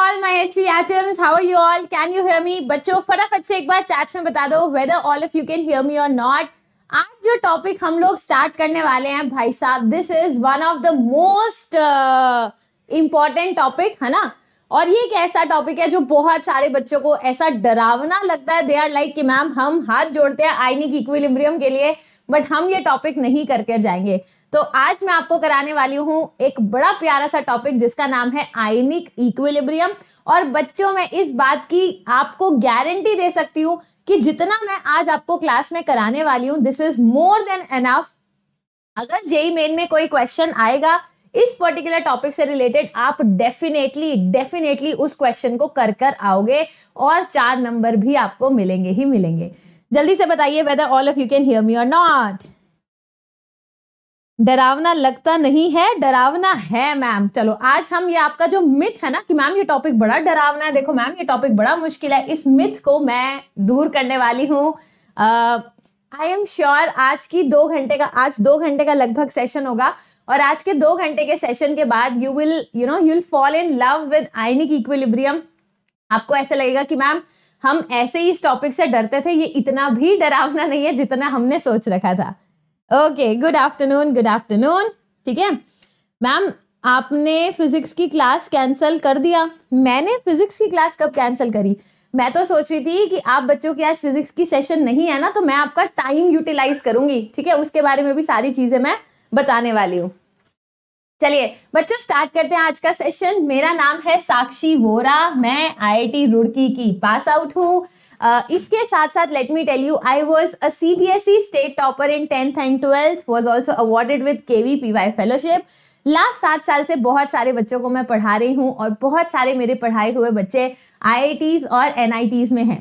All my HT atoms. How are you all? Can you hear me? बच्चों फटाफट से एक बार चैट्स में बता दो whether all of you can hear me or not आज जो टॉपिक हम लोग स्टार्ट करने वाले हैं भाई साहब this is one of the most important topic है ना और ये एक ऐसा टॉपिक है जो बहुत सारे बच्चों को ऐसा डरावना लगता है दे आर लाइक कि मैम हम हाथ जोड़ते हैं आईनिक इक्विलिब्रियम के लिए बट हम ये टॉपिक नहीं करके जाएंगे तो आज मैं आपको कराने वाली हूँ एक बड़ा प्यारा सा टॉपिक जिसका नाम है आयनिक इक्विलिब्रियम और बच्चों में इस बात की आपको गारंटी दे सकती हूँ कि जितना मैं आज आपको क्लास में कराने वाली हूँ this is more than enough अगर जेई मेन e में कोई क्वेश्चन आएगा इस पर्टिकुलर टॉपिक से रिलेटेड आप डेफिनेटली डेफिनेटली उस क्वेश्चन को कर कर आओगे और चार नंबर भी आपको मिलेंगे ही मिलेंगे जल्दी से बताइए whether all of you can hear me or not डरावना लगता नहीं है डरावना है मैम चलो आज हम ये आपका जो मिथ है ना कि मैम ये टॉपिक बड़ा डरावना है देखो मैम ये टॉपिक बड़ा मुश्किल है इस मिथ को मैं दूर करने वाली हूँ आई एम श्योर आज की दो घंटे का आज दो घंटे का लगभग सेशन होगा और आज के दो घंटे के सेशन के बाद you will you know you will fall in love with ionic equilibrium आपको ऐसा लगेगा कि मैम हम ऐसे ही इस टॉपिक से डरते थे ये इतना भी डरावना नहीं है जितना हमने सोच रखा था okay good afternoon good afternoon ठीक है मैम आपने फिजिक्स की क्लास कैंसिल कर दिया मैंने फिजिक्स की क्लास कब कैंसिल करी मैं तो सोच रही थी कि आप बच्चों की आज फिजिक्स की सेशन नहीं है ना तो मैं आपका टाइम यूटिलाइज करूंगी ठीक है उसके बारे में भी सारी चीजें मैं बताने वाली हूँ चलिए बच्चों स्टार्ट करते हैं आज का सेशन मेरा नाम है साक्षी वोरा मैं आईआईटी रुड़की की पास आउट हूँ Uh, इसके साथ साथ let me tell you I was a C B S E state topper in tenth and twelfth was also awarded with K V P Y fellowship last सात साल से बहुत सारे बच्चों को मैं पढ़ा रही हूँ और बहुत सारे मेरे पढ़ाए हुए बच्चे आई आई टीज और एन आई टीज में हैं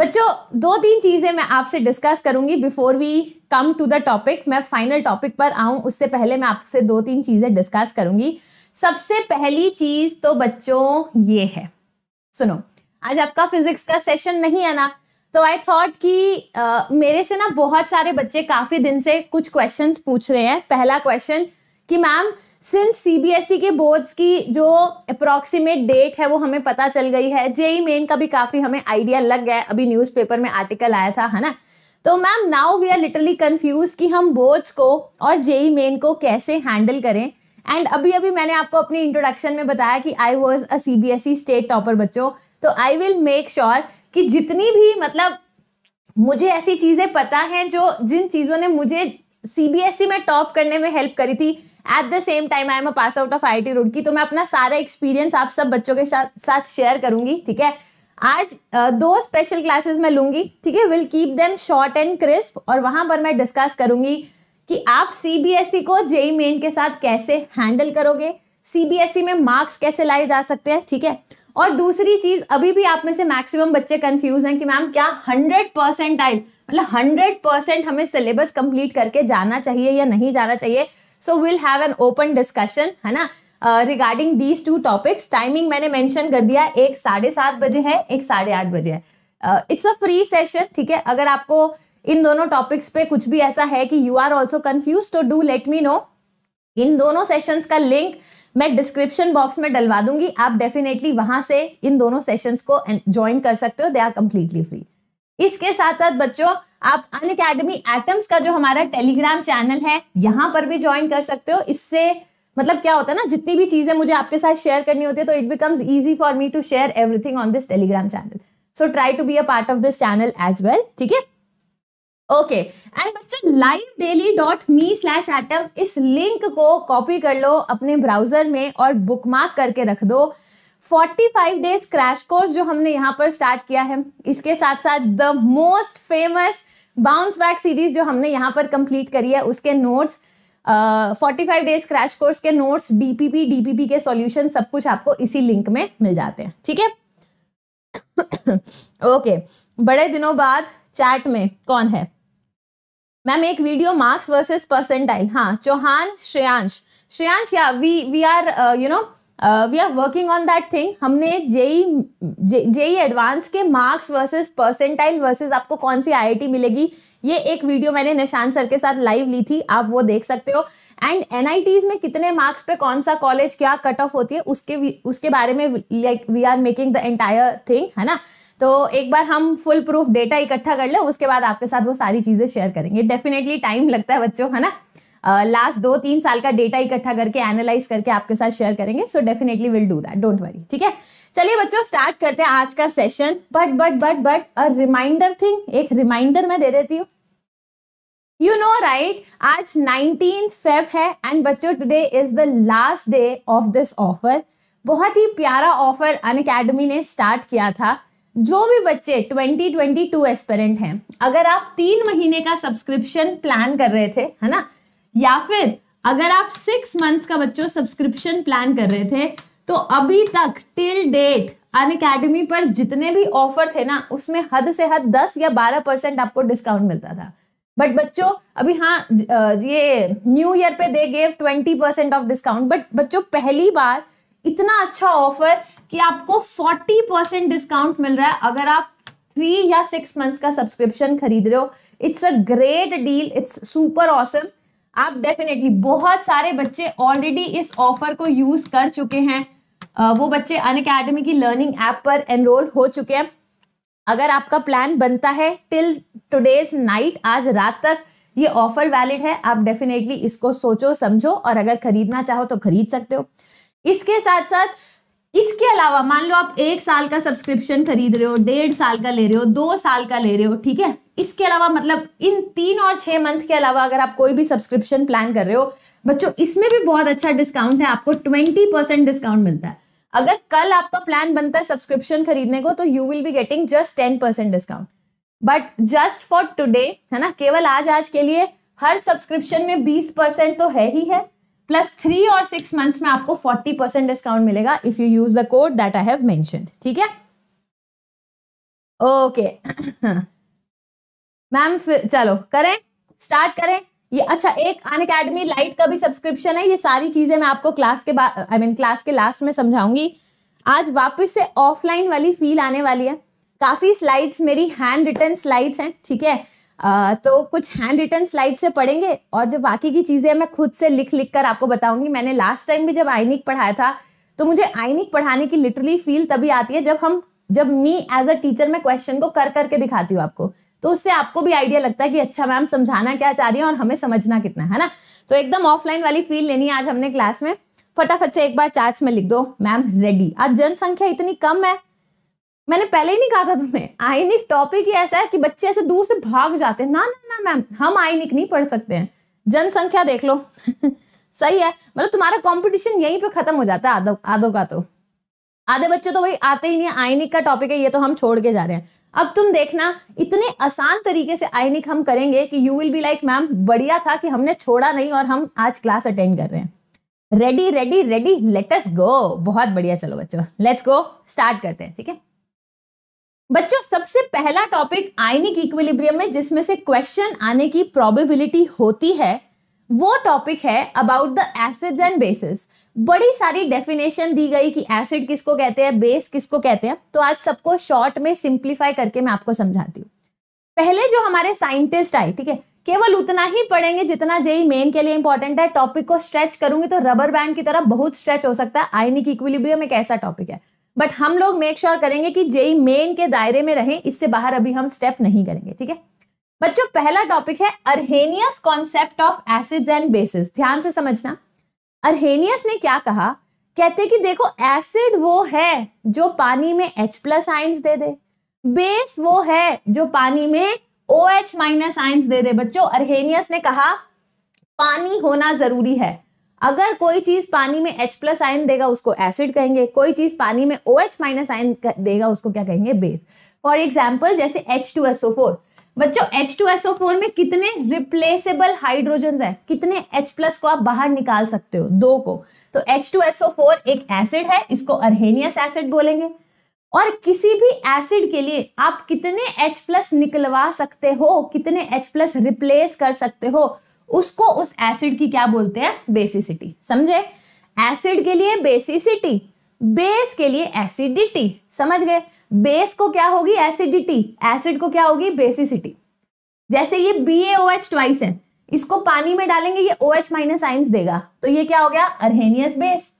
बच्चों दो तीन चीज़ें मैं आपसे डिस्कस करूंगी before we come to the topic मैं फाइनल टॉपिक पर आऊं उससे पहले मैं आपसे दो तीन चीज़ें डिस्कस करूंगी सबसे पहली चीज़ तो बच्चों ये है सुनो आज आपका फिजिक्स का सेशन नहीं है ना तो आई थॉट कि मेरे से ना बहुत सारे बच्चे काफ़ी दिन से कुछ क्वेश्चन पूछ रहे हैं पहला क्वेश्चन कि ma'am since C B S E के बोर्ड्स की जो अप्रॉक्सीमेट डेट है वो हमें पता चल गई है जेई मेन e का भी काफ़ी हमें आइडिया लग गया है अभी न्यूज़पेपर में आर्टिकल आया था है ना तो ma'am now we are literally confuse कि हम बोर्ड्स को और जेई मेन e को कैसे हैंडल करें एंड अभी अभी मैंने आपको अपनी इंट्रोडक्शन में बताया कि I was a C B S E state topper बच्चों तो आई विल मेक श्योर कि जितनी भी मतलब मुझे ऐसी चीज़ें पता हैं जो जिन चीज़ों ने मुझे सी e में टॉप करने में हेल्प करी थी at the same time I am a pass out of I T रोड की तो मैं अपना सारा एक्सपीरियंस आप सब बच्चों के साथ साथ शेयर करूंगी ठीक है आज दो स्पेशल क्लासेस मैं लूंगी ठीक है will keep them short and crisp और वहां पर मैं डिस्कस करूंगी कि आप सीबीएसई e को जेई मेन के साथ कैसे हैंडल करोगे सीबीएसई e में मार्क्स कैसे लाए जा सकते हैं ठीक है और दूसरी चीज़ अभी भी आप में से मैक्सिमम बच्चे कंफ्यूज हैं कि मैम क्या हंड्रेड परसेंट आई मतलब हंड्रेड परसेंट हमें सिलेबस कंप्लीट करके जाना चाहिए या नहीं जाना चाहिए so will have an open discussion है ना regarding these two topics timing मैंने मैंशन कर दिया एक साढ़े सात बजे है एक साढ़े आठ बजे है इट्स अ फ्री सेशन ठीक है अगर आपको इन दोनों टॉपिक्स पे कुछ भी ऐसा है कि यू आर ऑल्सो कन्फ्यूज तो डू लेट मी नो इन दोनों सेशंस का लिंक मैं डिस्क्रिप्शन बॉक्स में डलवा दूंगी आप डेफिनेटली वहां से इन दोनों सेशंस को ज्वाइन कर सकते हो दे आर कंप्लीटली फ्री इसके साथ साथ बच्चों आप अन अकेडमी एटम्स का जो हमारा टेलीग्राम चैनल है यहाँ पर भी ज्वाइन कर सकते हो इससे मतलब क्या होता है ना जितनी भी चीजें मुझे आपके साथ शेयर करनी होती है तो it becomes easy for me to share everything on this Telegram channel so try to be a part of this channel as well ठीक है ओके एंड बच्चों live daily dot me slash atom इस लिंक को copy कर लो अपने browser में और बुकमार्क करके रख दो 45 डेज क्रैश कोर्स जो हमने यहाँ पर स्टार्ट किया है इसके साथ साथ the most famous bounce back series जो हमने यहाँ पर कंप्लीट करी है उसके notes forty five days crash course के नोट्स डीपीपी डीपीपी के सॉल्यूशन सब कुछ आपको इसी लिंक में मिल जाते हैं ठीक है ओके okay, बड़े दिनों बाद चैट में कौन है मैम एक वीडियो मार्क्स वर्सेस परसेंटाइल हाँ चौहान श्रेयांश श्रेयांश या we we are you know we are working on that thing हमने जेई जेई एडवांस के मार्क्स वर्सेस परसेंटाइल वर्सेस आपको कौन सी आईआईटी मिलेगी ये एक वीडियो मैंने निशान सर के साथ लाइव ली थी आप वो देख सकते हो एंड एन में कितने मार्क्स पे कौन सा कॉलेज क्या कट ऑफ होती है उसके उसके बारे में like we are making the entire thing है ना तो एक बार हम फुल प्रूफ डेटा इकट्ठा कर ले उसके बाद आपके साथ वो सारी चीज़ें शेयर करेंगे डेफिनेटली टाइम लगता है बच्चों है ना लास्ट दो तीन साल का डेटा इकट्ठा करके एनालाइज करके आपके साथ शेयर करेंगे so definitely will do that don't worry ठीक है चलिए बच्चों स्टार्ट करते हैं आज का session but but but but a reminder thing एक रिमाइंडर मैं दे देती हूँ यू नो राइट आज नाइनटीन फेब है एंड बच्चों today is the last day of this offer बहुत ही प्यारा ऑफर अन अकेडमी ने स्टार्ट किया था जो भी बच्चे 2022 ट्वेंटी हैं अगर आप तीन महीने का सब्सक्रिप्शन प्लान कर रहे थे है ना या फिर अगर आप सिक्स मंथ्स का बच्चों सब्सक्रिप्शन प्लान कर रहे थे तो अभी तक टिल डेट अन अकेडमी पर जितने भी ऑफर थे ना उसमें हद से हद दस या बारह परसेंट आपको डिस्काउंट मिलता था बट बच्चों अभी हाँ ये न्यू ईयर पे they gave twenty percent off discount but बच्चों पहली बार इतना अच्छा ऑफर कि आपको 40 परसेंट डिस्काउंट मिल रहा है अगर आप थ्री या सिक्स मंथ्स का सब्सक्रिप्शन खरीद रहे हो it's a great deal it's super awesome आप डेफिनेटली बहुत सारे बच्चे ऑलरेडी इस ऑफर को यूज कर चुके हैं वो बच्चे अन अकेडमी की लर्निंग ऐप पर एनरोल हो चुके हैं अगर आपका प्लान बनता है टिल टुडेज नाइट आज रात तक ये ऑफर वैलिड है आप डेफिनेटली इसको सोचो समझो और अगर खरीदना चाहो तो खरीद सकते हो इसके साथ साथ इसके अलावा मान लो आप एक साल का सब्सक्रिप्शन खरीद रहे हो डेढ़ साल का ले रहे हो दो साल का ले रहे हो ठीक है इसके अलावा मतलब इन तीन और छह मंथ के अलावा अगर आप कोई भी सब्सक्रिप्शन प्लान कर रहे हो बच्चों इसमें भी बहुत अच्छा डिस्काउंट है आपको ट्वेंटी परसेंट डिस्काउंट मिलता है अगर कल आपका प्लान बनता है सब्सक्रिप्शन खरीदने को तो you will be getting just ten percent discount but just for today है ना केवल आज आज के लिए हर सब्सक्रिप्शन में बीस परसेंट तो है ही है प्लस थ्री और सिक्स मंथ्स में आपको फोर्टी परसेंट डिस्काउंट मिलेगा if you use the code that I have mentioned ठीक है ओके मैम चलो करें स्टार्ट करें ये अच्छा एक अन अकेडमी लाइट का भी सब्सक्रिप्शन है ये सारी चीजें मैं आपको क्लास के बाद आई मीन क्लास के लास्ट में समझाऊंगी आज वापस से ऑफलाइन वाली फील आने वाली है काफी स्लाइड्स मेरी हैंड रिटर्न स्लाइड्स हैं ठीक है आ, तो कुछ हैंड रिटर्न स्लाइड से पढ़ेंगे और जो बाकी की चीज़ें मैं खुद से लिख लिख कर आपको बताऊंगी मैंने लास्ट टाइम भी जब आइनिक पढ़ाया था तो मुझे आइनिक पढ़ाने की लिटरली फील तभी आती है जब हम जब मी एज अ टीचर मैं क्वेश्चन को कर करके दिखाती हूँ आपको तो उससे आपको भी आइडिया लगता है कि अच्छा मैम समझाना क्या चाह रही है और हमें समझना कितना है ना तो एकदम ऑफलाइन वाली फील लेनी है आज हमने क्लास में फटाफट से एक बार चार्ज में लिख दो मैम रेडी आज जनसंख्या इतनी कम है मैंने पहले ही नहीं कहा था तुम्हें आयनिक टॉपिक ही ऐसा है कि बच्चे ऐसे दूर से भाग जाते हैं ना ना ना मैम हम आयनिक नहीं पढ़ सकते हैं जनसंख्या देख लो सही है मतलब तुम्हारा कंपटीशन यहीं पे खत्म हो जाता है आदो आदो का तो आधे बच्चे तो भाई आते ही नहीं आयनिक का टॉपिक है ये तो हम छोड़ के जा रहे हैं अब तुम देखना इतने आसान तरीके से आयनिक हम करेंगे कि you will be like ma'am बढ़िया था कि हमने छोड़ा नहीं और हम आज क्लास अटेंड कर रहे हैं ready ready ready let's go बहुत बढ़िया चलो बच्चों लेट्स गो स्टार्ट करते हैं ठीक है बच्चों सबसे पहला टॉपिक आयनिक इक्विलिब्रियम में जिसमें से क्वेश्चन आने की प्रोबेबिलिटी होती है वो टॉपिक है about the acids and bases बड़ी सारी डेफिनेशन दी गई कि एसिड किसको कहते हैं बेस किसको कहते हैं तो आज सबको शॉर्ट में सिंप्लीफाई करके मैं आपको समझाती हूँ पहले जो हमारे साइंटिस्ट आए ठीक है केवल उतना ही पढ़ेंगे जितना जेई मेन के लिए इंपॉर्टेंट है टॉपिक को स्ट्रेच करूंगी तो रबर बैंड की तरह बहुत स्ट्रेच हो सकता है आयनिक इक्विलिब्रियम एक ऐसा टॉपिक है बट हम लोग मेक श्योर sure करेंगे कि जेई मेन e के दायरे में रहें इससे बाहर अभी हम स्टेप नहीं करेंगे ठीक है बच्चों पहला टॉपिक है Arrhenius concept of acids and bases ध्यान से समझना अरहेनियस ने क्या कहा कहते कि देखो एसिड वो है जो पानी में एच प्लस आइंस दे दे बेस वो है जो पानी में ओ एच माइनस आइंस दे दे बच्चों अरहेनियस ने कहा पानी होना जरूरी है अगर कोई चीज पानी में H प्लस आयन देगा उसको एसिड कहेंगे कोई चीज पानी में ओ एच माइनस आयन देगा उसको क्या कहेंगे बेस फॉर एग्जाम्पल जैसे H2SO4 बच्चों H2SO4 में कितने रिप्लेसेबल हाइड्रोजन है कितने H प्लस को आप बाहर निकाल सकते हो दो को तो H2SO4 एक एसिड है इसको अरहेनियस एसिड बोलेंगे और किसी भी एसिड के लिए आप कितने H प्लस निकलवा सकते हो कितने H प्लस रिप्लेस कर सकते हो उसको उस एसिड की क्या बोलते हैं बेसिसिटी समझे एसिड के लिए बेसिसिटी बेस के लिए एसिडिटी समझ गए बेस को क्या होगी एसिडिटी एसिड को क्या होगी बेसिसिटी जैसे ये B A O H twice है इसको पानी में डालेंगे ये ओ एच माइनस आइंस देगा तो ये क्या हो गया अरहेनियस बेस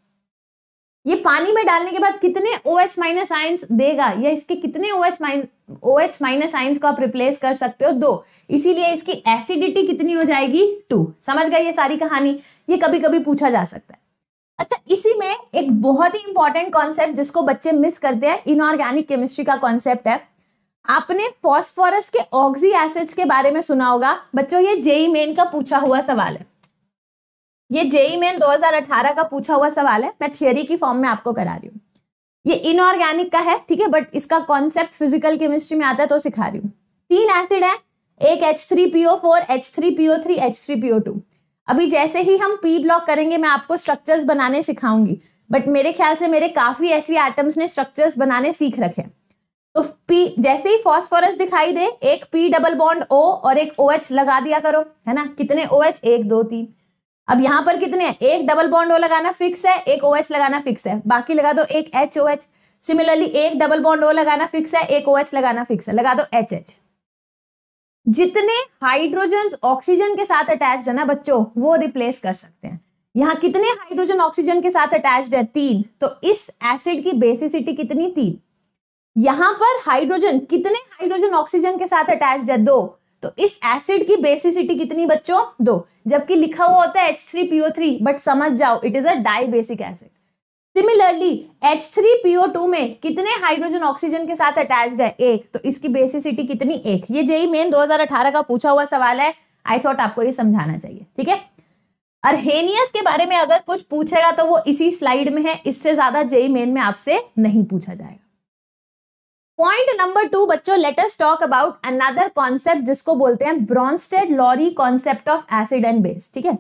ये पानी में डालने के बाद कितने ओ एच माइनस आइंस देगा या इसके कितने O H O H minus ions को आप रिप्लेस कर सकते हो दो इसीलिए इसकी एसिडिटी कितनी हो जाएगी टू समझ गए ये सारी कहानी ये कभी कभी पूछा जा सकता है अच्छा इसी में एक बहुत ही इंपॉर्टेंट कॉन्सेप्ट जिसको बच्चे मिस करते हैं इनऑर्गेनिक केमिस्ट्री का कॉन्सेप्ट है आपने फॉस्फोरस के ऑक्सी एसिड्स के बारे में सुना होगा बच्चों ये जेई मेन e का पूछा हुआ सवाल है ये जेई मेन 2018 का पूछा हुआ सवाल है मैं थियोरी की फॉर्म में आपको करा रही हूँ ये इनऑर्गेनिक का है ठीक है बट इसका कॉन्सेप्ट फिजिकल केमिस्ट्री में आता है तो सिखा रही हूँ तीन एसिड है एक H three PO four H three PO three H three PO two अभी जैसे ही हम पी ब्लॉक करेंगे मैं आपको स्ट्रक्चर्स बनाने सिखाऊंगी बट मेरे ख्याल से मेरे काफी ऐसी एटम्स ने स्ट्रक्चर्स बनाने सीख रखे तो पी जैसे ही फॉस्फोरस दिखाई दे एक पी डबल बॉन्ड ओ और एक ओ OH एच लगा दिया करो है ना कितने ओ OH? एच एक दो तीन अब यहां पर कितने हैं एक डबल बॉन्ड ओ लगाना फिक्स है एक ओ OH लगाना फिक्स है बाकी लगा दो एक एच ओ एच सिमिलरली एक डबल बॉन्ड ओ लगाना फिक्स है एक ओ OH लगाना फिक्स है लगा दो एच एच जितने हाइड्रोजन ऑक्सीजन के साथ अटैच है ना बच्चों वो रिप्लेस कर सकते हैं यहाँ कितने हाइड्रोजन ऑक्सीजन के साथ अटैच्ड है तीन तो इस एसिड की बेसिसिटी कितनी तीन यहाँ पर हाइड्रोजन कितने हाइड्रोजन ऑक्सीजन के साथ अटैच्ड है दो तो इस एसिड की बेसिसिटी कितनी बच्चों दो जबकि लिखा हुआ होता है H three PO three but समझ जाओ it is a dibasic acid similarly H three PO two में कितने हाइड्रोजन ऑक्सीजन के साथ अटैच है एक तो इसकी बेसिसिटी कितनी एक ये जेई मेन 2018 का पूछा हुआ सवाल है आई थॉट आपको ये समझाना चाहिए ठीक है अरहेनियस के बारे में अगर कुछ पूछेगा तो वो इसी स्लाइड में है इससे ज्यादा जेई मेन में आपसे नहीं पूछा जाएगा पॉइंट नंबर टू बच्चों let's talk about another concept जिसको बोलते हैं Bronsted Lowry concept of acid and base ठीक है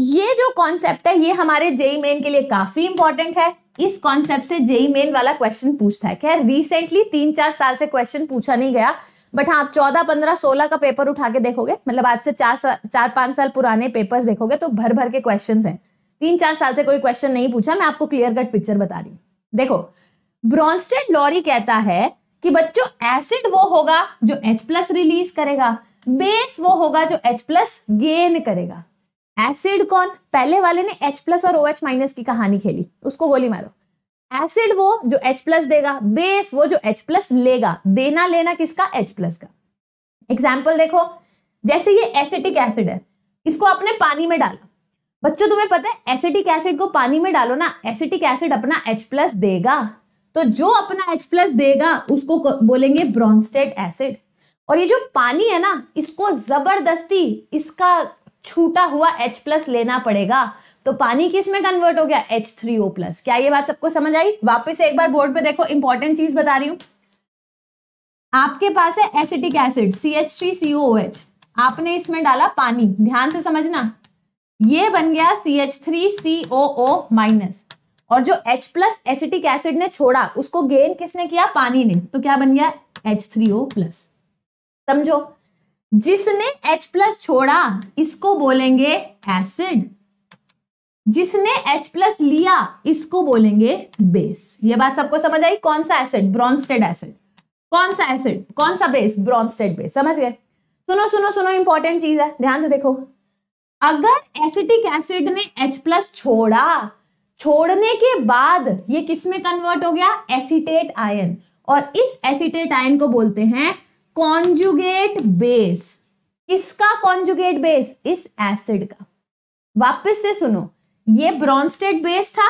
ये जो कॉन्सेप्ट है ये हमारे जेई मेन e के लिए काफी इंपॉर्टेंट है इस कॉन्सेप्ट से जेई मेन e वाला क्वेश्चन पूछता है खैर रिसेंटली तीन चार साल से क्वेश्चन पूछा नहीं गया बट हाँ आप चौदह पंद्रह सोलह का पेपर उठा के देखोगे मतलब आज से चार चार पांच साल पुराने पेपर्स देखोगे तो भर भर के क्वेश्चन हैं तीन चार साल से कोई क्वेश्चन नहीं पूछा मैं आपको क्लियर कट पिक्चर बता रही हूँ देखो ब्रॉन्स्टेड लॉरी कहता है कि बच्चों एसिड वो होगा जो H प्लस रिलीज करेगा बेस वो होगा जो H प्लस गेन करेगा एसिड कौन पहले वाले ने H प्लस और OH माइनस की कहानी खेली उसको गोली मारो एसिड वो जो H प्लस देगा बेस वो जो H प्लस लेगा देना लेना किसका H प्लस का एग्जाम्पल देखो जैसे ये एसिटिक एसिड है इसको आपने पानी में डाला बच्चों तुम्हें पता है एसिटिक एसिड को पानी में डालो ना एसिटिक एसिड अपना H प्लस देगा तो जो अपना H प्लस देगा उसको बोलेंगे ब्रॉन्स्टेट एसिड और ये जो पानी है ना इसको जबरदस्ती इसका छूटा हुआ एच प्लस लेना पड़ेगा तो पानी किस में कन्वर्ट हो गया एच थ्री ओ प्लस क्या ये बात सबको समझ आई वापस एक बार बोर्ड पे देखो इंपॉर्टेंट चीज बता रही हूं आपके पास है acetic acid C H three C O H आपने इसमें डाला पानी ध्यान से समझना ये बन गया C H three C O O minus और जो H प्लस एसिटिक एसिड ने छोड़ा उसको गेन किसने किया पानी ने तो क्या बन गया एच थ्री ओ प्लस समझो जिसने H प्लस छोड़ा इसको बोलेंगे एसिड जिसने H प्लस लिया इसको बोलेंगे बेस ये बात सबको समझ आई कौन सा एसिड ब्रॉन्स्टेड एसिड कौन सा एसिड कौन सा बेस ब्रॉन्स्टेड बेस समझ गए सुनो सुनो सुनो इंपॉर्टेंट चीज है ध्यान से देखो अगर एसिटिक एसिड ने H प्लस छोड़ा छोड़ने के बाद ये किस में कन्वर्ट हो गया एसिटेट आयन और इस एसिटेट आयन को बोलते हैं कॉन्जुगेट बेस किसका कॉन्जुगेट बेस इस एसिड का वापस से सुनो ये ब्रॉन्स्टेट बेस था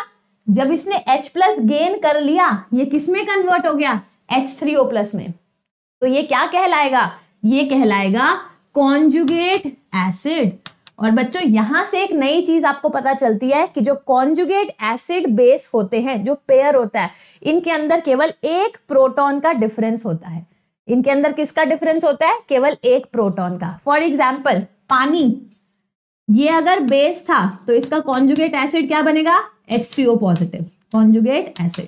जब इसने H प्लस गेन कर लिया ये किस में कन्वर्ट हो गया एच थ्री ओ प्लस में तो ये क्या कहलाएगा ये कहलाएगा कॉन्जुगेट एसिड और बच्चों यहां से एक नई चीज आपको पता चलती है कि जो कॉन्जुगेट एसिड बेस होते हैं जो पेयर होता है इनके अंदर केवल एक प्रोटॉन का डिफरेंस होता है इनके अंदर किसका डिफरेंस होता है केवल एक प्रोटॉन का फॉर एग्जाम्पल पानी ये अगर बेस था तो इसका कॉन्जुगेट एसिड क्या बनेगा एच पॉजिटिव कॉन्जुगेट एसिड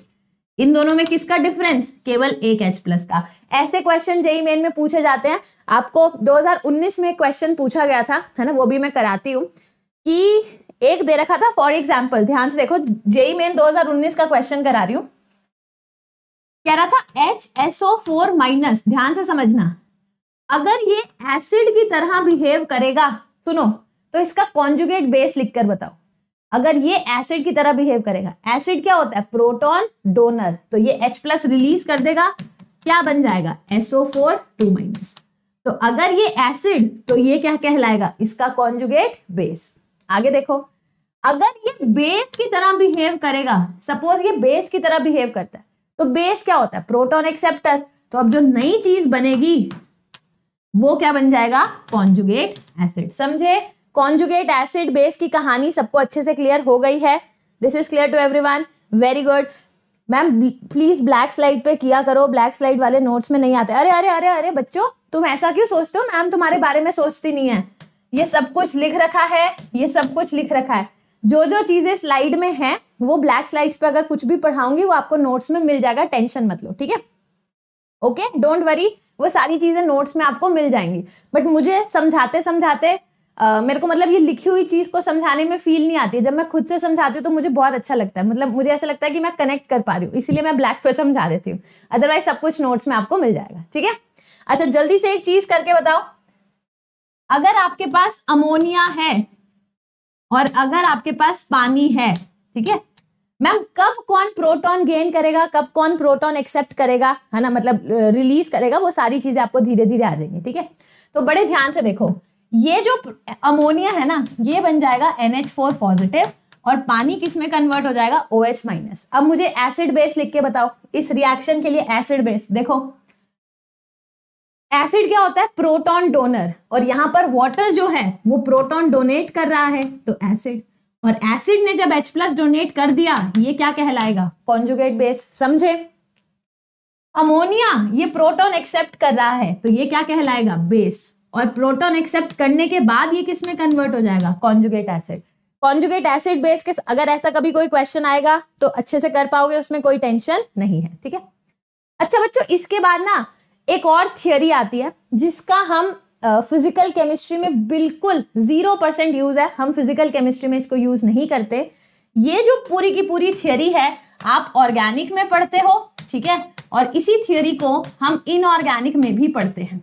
इन दोनों में किसका डिफरेंस केवल एक एच प्लस का ऐसे क्वेश्चन जेई मेन में पूछे जाते हैं आपको 2019 में क्वेश्चन पूछा गया था है ना वो भी मैं कराती हूँ कि एक दे रखा था फॉर एग्जाम्पल ध्यान से देखो जेई मेन 2019 का क्वेश्चन करा रही हूँ कह रहा था H S O four minus ध्यान से समझना अगर ये एसिड की तरह बिहेव करेगा सुनो तो इसका कॉन्जुगेट बेस लिखकर बताओ अगर ये एसिड की तरह बिहेव करेगा एसिड क्या होता है प्रोटॉन डोनर तो ये H प्लस रिलीज कर देगा क्या बन जाएगा SO4 2 माइनस तो अगर ये एसिड तो ये क्या कहलाएगा इसका कॉन्जुगेट बेस आगे देखो अगर ये बेस की तरह बिहेव करेगा सपोज ये बेस की तरह बिहेव करता है तो बेस क्या होता है प्रोटोन एक्सेप्टर तो अब जो नई चीज बनेगी वो क्या बन जाएगा कॉन्जुगेट एसिड समझे कॉन्जुगेट एसिड बेस की कहानी सबको अच्छे से क्लियर हो गई है this is clear to one very good ma'am please black slide पे किया करो ब्लैक स्लाइड वाले नोट्स में नहीं आते अरे अरे अरे अरे बच्चों तुम ऐसा क्यों सोचते हो मैम तुम्हारे बारे में सोचती नहीं है ये सब कुछ लिख रखा है ये सब कुछ लिख रखा है जो जो चीजें स्लाइड में है वो ब्लैक स्लाइड्स पे अगर कुछ भी पढ़ाऊंगी वो आपको नोट्स में मिल जाएगा टेंशन मत लो ठीक है ओके डोंट वरी वो सारी चीजें नोट्स में आपको मिल जाएंगी बट मुझे समझाते समझाते Uh, मेरे को मतलब ये लिखी हुई चीज़ को समझाने में फील नहीं आती है जब मैं खुद से समझाती हूँ तो मुझे बहुत अच्छा लगता है मतलब मुझे ऐसा लगता है कि मैं कनेक्ट कर पा रही हूँ इसीलिए मैं ब्लैक पर समझा देती हूँ अदरवाइज सब कुछ नोट्स में आपको मिल जाएगा ठीक है अच्छा जल्दी से एक चीज करके बताओ अगर आपके पास अमोनिया है और अगर आपके पास पानी है ठीक है मैम कब कौन प्रोटॉन गेन करेगा कब कौन प्रोटॉन एक्सेप्ट करेगा है ना मतलब रिलीज करेगा वो सारी चीजें आपको धीरे धीरे आ जाएंगी ठीक है तो बड़े ध्यान से देखो ये जो अमोनिया है ना ये बन जाएगा NH4 पॉजिटिव और पानी किस में कन्वर्ट हो जाएगा ओ एच माइनस अब मुझे एसिड बेस लिख के बताओ इस रिएक्शन के लिए एसिड बेस देखो एसिड क्या होता है प्रोटॉन डोनर और यहां पर वाटर जो है वो प्रोटॉन डोनेट कर रहा है तो एसिड और एसिड ने जब H प्लस डोनेट कर दिया ये क्या कहलाएगा कॉन्जुगेट बेस समझे अमोनिया ये प्रोटॉन एक्सेप्ट कर रहा है तो ये क्या कहलाएगा बेस और प्रोटॉन एक्सेप्ट करने के बाद ये किस में कन्वर्ट हो जाएगा conjugate acid conjugate acid base के अगर ऐसा कभी कोई क्वेश्चन आएगा तो अच्छे से कर पाओगे उसमें कोई टेंशन नहीं है ठीक है अच्छा बच्चों इसके बाद ना एक और थियोरी आती है जिसका हम फिजिकल uh, केमिस्ट्री में बिल्कुल जीरो परसेंट यूज है हम फिजिकल केमिस्ट्री में इसको यूज नहीं करते ये जो पूरी की पूरी थियोरी है आप ऑर्गेनिक में पढ़ते हो ठीक है और इसी थियोरी को हम इनऑर्गेनिक में भी पढ़ते हैं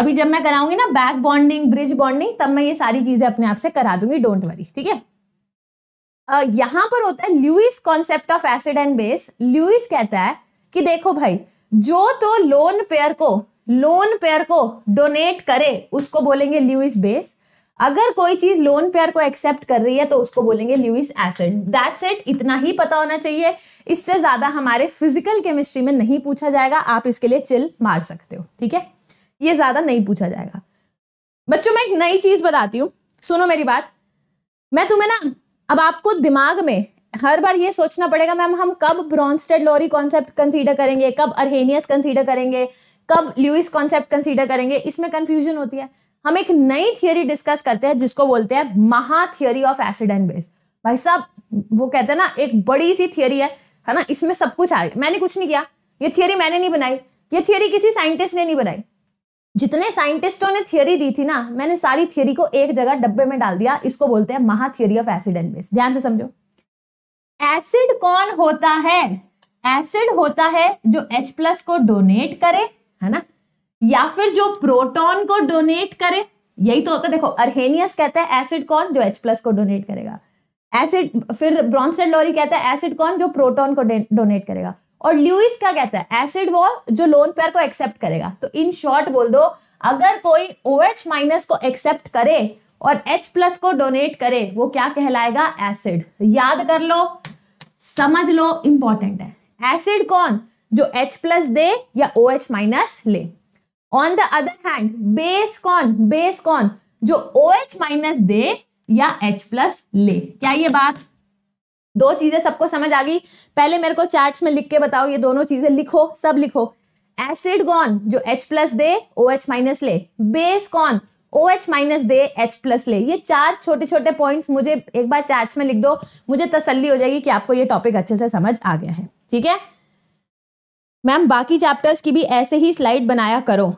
अभी जब मैं कराऊंगी ना बैक बॉन्डिंग ब्रिज बॉन्डिंग तब मैं ये सारी चीजें अपने आप से करा दूंगी डोंट वरी ठीक है यहां पर होता है Lewis concept of acid and base Lewis कहता है कि देखो भाई जो तो लोन पेयर को लोन पेयर को डोनेट करे उसको बोलेंगे ल्यूइस बेस अगर कोई चीज लोन पेयर को एक्सेप्ट कर रही है तो उसको बोलेंगे ल्यूइस एसिड दैट्स इट इतना ही पता होना चाहिए इससे ज्यादा हमारे फिजिकल केमिस्ट्री में नहीं पूछा जाएगा आप इसके लिए चिल मार सकते हो ठीक है ये ज़्यादा नहीं पूछा जाएगा बच्चों मैं एक नई चीज़ बताती हूँ सुनो मेरी बात मैं तुम्हें ना अब आपको दिमाग में हर बार ये सोचना पड़ेगा मैम हम कब ब्रॉन्स्टेड लॉरी कॉन्सेप्ट कंसीडर करेंगे कब अरहेनियस कंसीडर करेंगे कब ल्यूइस कॉन्सेप्ट कंसीडर करेंगे इसमें कंफ्यूजन होती है हम एक नई थियोरी डिस्कस करते हैं जिसको बोलते हैं महा theory of acid and base भाई साहब वो कहते हैं ना एक बड़ी सी थियोरी है है ना इसमें सब कुछ आ गया मैंने कुछ नहीं किया ये थियोरी मैंने नहीं बनाई ये थियोरी किसी साइंटिस्ट ने नहीं बनाई जितने साइंटिस्टों ने थियोरी दी थी ना मैंने सारी थियोरी को एक जगह डब्बे में डाल दिया इसको बोलते हैं महा theory of acid and base ध्यान से समझो एसिड कौन होता है एसिड होता है जो एच प्लस को डोनेट करे है ना या फिर जो प्रोटोन को डोनेट करे यही तो होता है देखो अरहेनियस कहता है एसिड कौन जो एच प्लस को डोनेट करेगा एसिड फिर ब्रॉन्सेड लॉरी कहता है एसिड कौन जो प्रोटोन को डोनेट करेगा और ल्यूइस क्या कहता है एसिड वो जो लोन पेयर को एक्सेप्ट करेगा तो इन शॉर्ट बोल दो अगर कोई ओ एच माइनस को एक्सेप्ट करे और एच प्लस को डोनेट करे वो क्या कहलाएगा एसिड याद कर लो समझ लो इंपॉर्टेंट है एसिड कौन जो एच प्लस दे या ओ एच माइनस ले on the other hand base कौन बेस कौन जो ओ एच माइनस दे या एच प्लस ले क्या ये बात दो चीज़ें सबको समझ आ गई पहले मेरे को चैट्स में लिख के बताओ ये दोनों चीज़ें लिखो सब लिखो एसिड कौन जो H प्लस दे ओ एच माइनस ले बेस कौन ओ एच माइनस दे एच प्लस ले ये चार छोटे छोटे पॉइंट्स मुझे एक बार चैट्स में लिख दो मुझे तसल्ली हो जाएगी कि आपको ये टॉपिक अच्छे से समझ आ गया है ठीक है मैम बाकी चैप्टर्स की भी ऐसे ही स्लाइड बनाया करो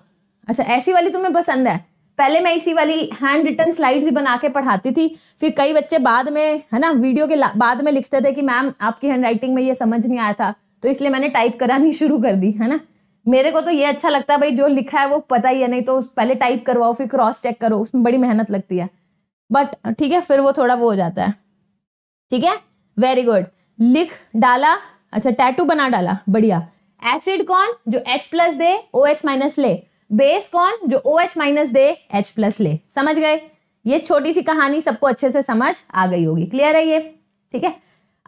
अच्छा ऐसी वाली तुम्हें पसंद है पहले मैं इसी वाली हैंड रिटर्न स्लाइड्स ही बना के पढ़ाती थी फिर कई बच्चे बाद में है ना वीडियो के बाद में लिखते थे कि मैम आपकी हैंड राइटिंग में ये समझ नहीं आया था तो इसलिए मैंने टाइप करानी शुरू कर दी है ना मेरे को तो ये अच्छा लगता है भाई जो लिखा है वो पता ही है नहीं तो पहले टाइप करवाओ फिर क्रॉस चेक करो उसमें बड़ी मेहनत लगती है बट ठीक है फिर वो थोड़ा वो हो जाता है ठीक है वेरी गुड लिख डाला अच्छा टैटू बना डाला बढ़िया एसिड कौन जो एच प्लस दे ओ एच माइनस ले बेस कौन जो ओ एच माइनस दे एच प्लस ले समझ गए ये छोटी सी कहानी सबको अच्छे से समझ आ गई होगी क्लियर है ये ठीक है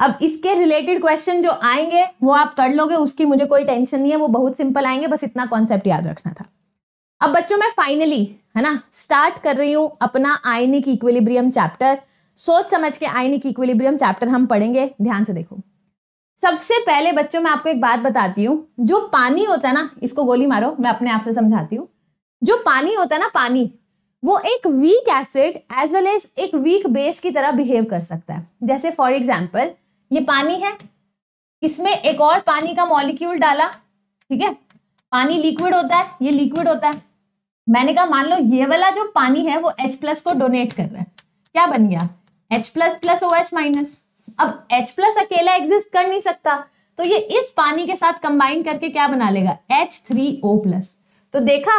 अब इसके रिलेटेड क्वेश्चन जो आएंगे वो आप कर लोगे उसकी मुझे कोई टेंशन नहीं है वो बहुत सिंपल आएंगे बस इतना कॉन्सेप्ट याद रखना था अब बच्चों मैं फाइनली है ना स्टार्ट कर रही हूँ अपना आयनिक इक्विलिब्रियम चैप्टर सोच समझ के आयनिक इक्विलिब्रियम चैप्टर हम पढ़ेंगे ध्यान से देखो सबसे पहले बच्चों मैं आपको एक बात बताती हूँ जो पानी होता है ना इसको गोली मारो मैं अपने आप से समझाती हूँ जो पानी होता है ना पानी वो एक weak acid as well as एक वीक बेस की तरह बिहेव कर सकता है जैसे फॉर एग्जाम्पल ये पानी है इसमें एक और पानी का मॉलिक्यूल डाला ठीक है पानी लिक्विड होता है ये लिक्विड होता है मैंने कहा मान लो ये वाला जो पानी है वो H प्लस को डोनेट कर रहा है क्या बन गया H plus plus O H minus अब H प्लस अकेला एग्जिस्ट कर नहीं सकता तो ये इस पानी के साथ कंबाइन करके क्या बना लेगा एच थ्री ओ प्लस तो देखा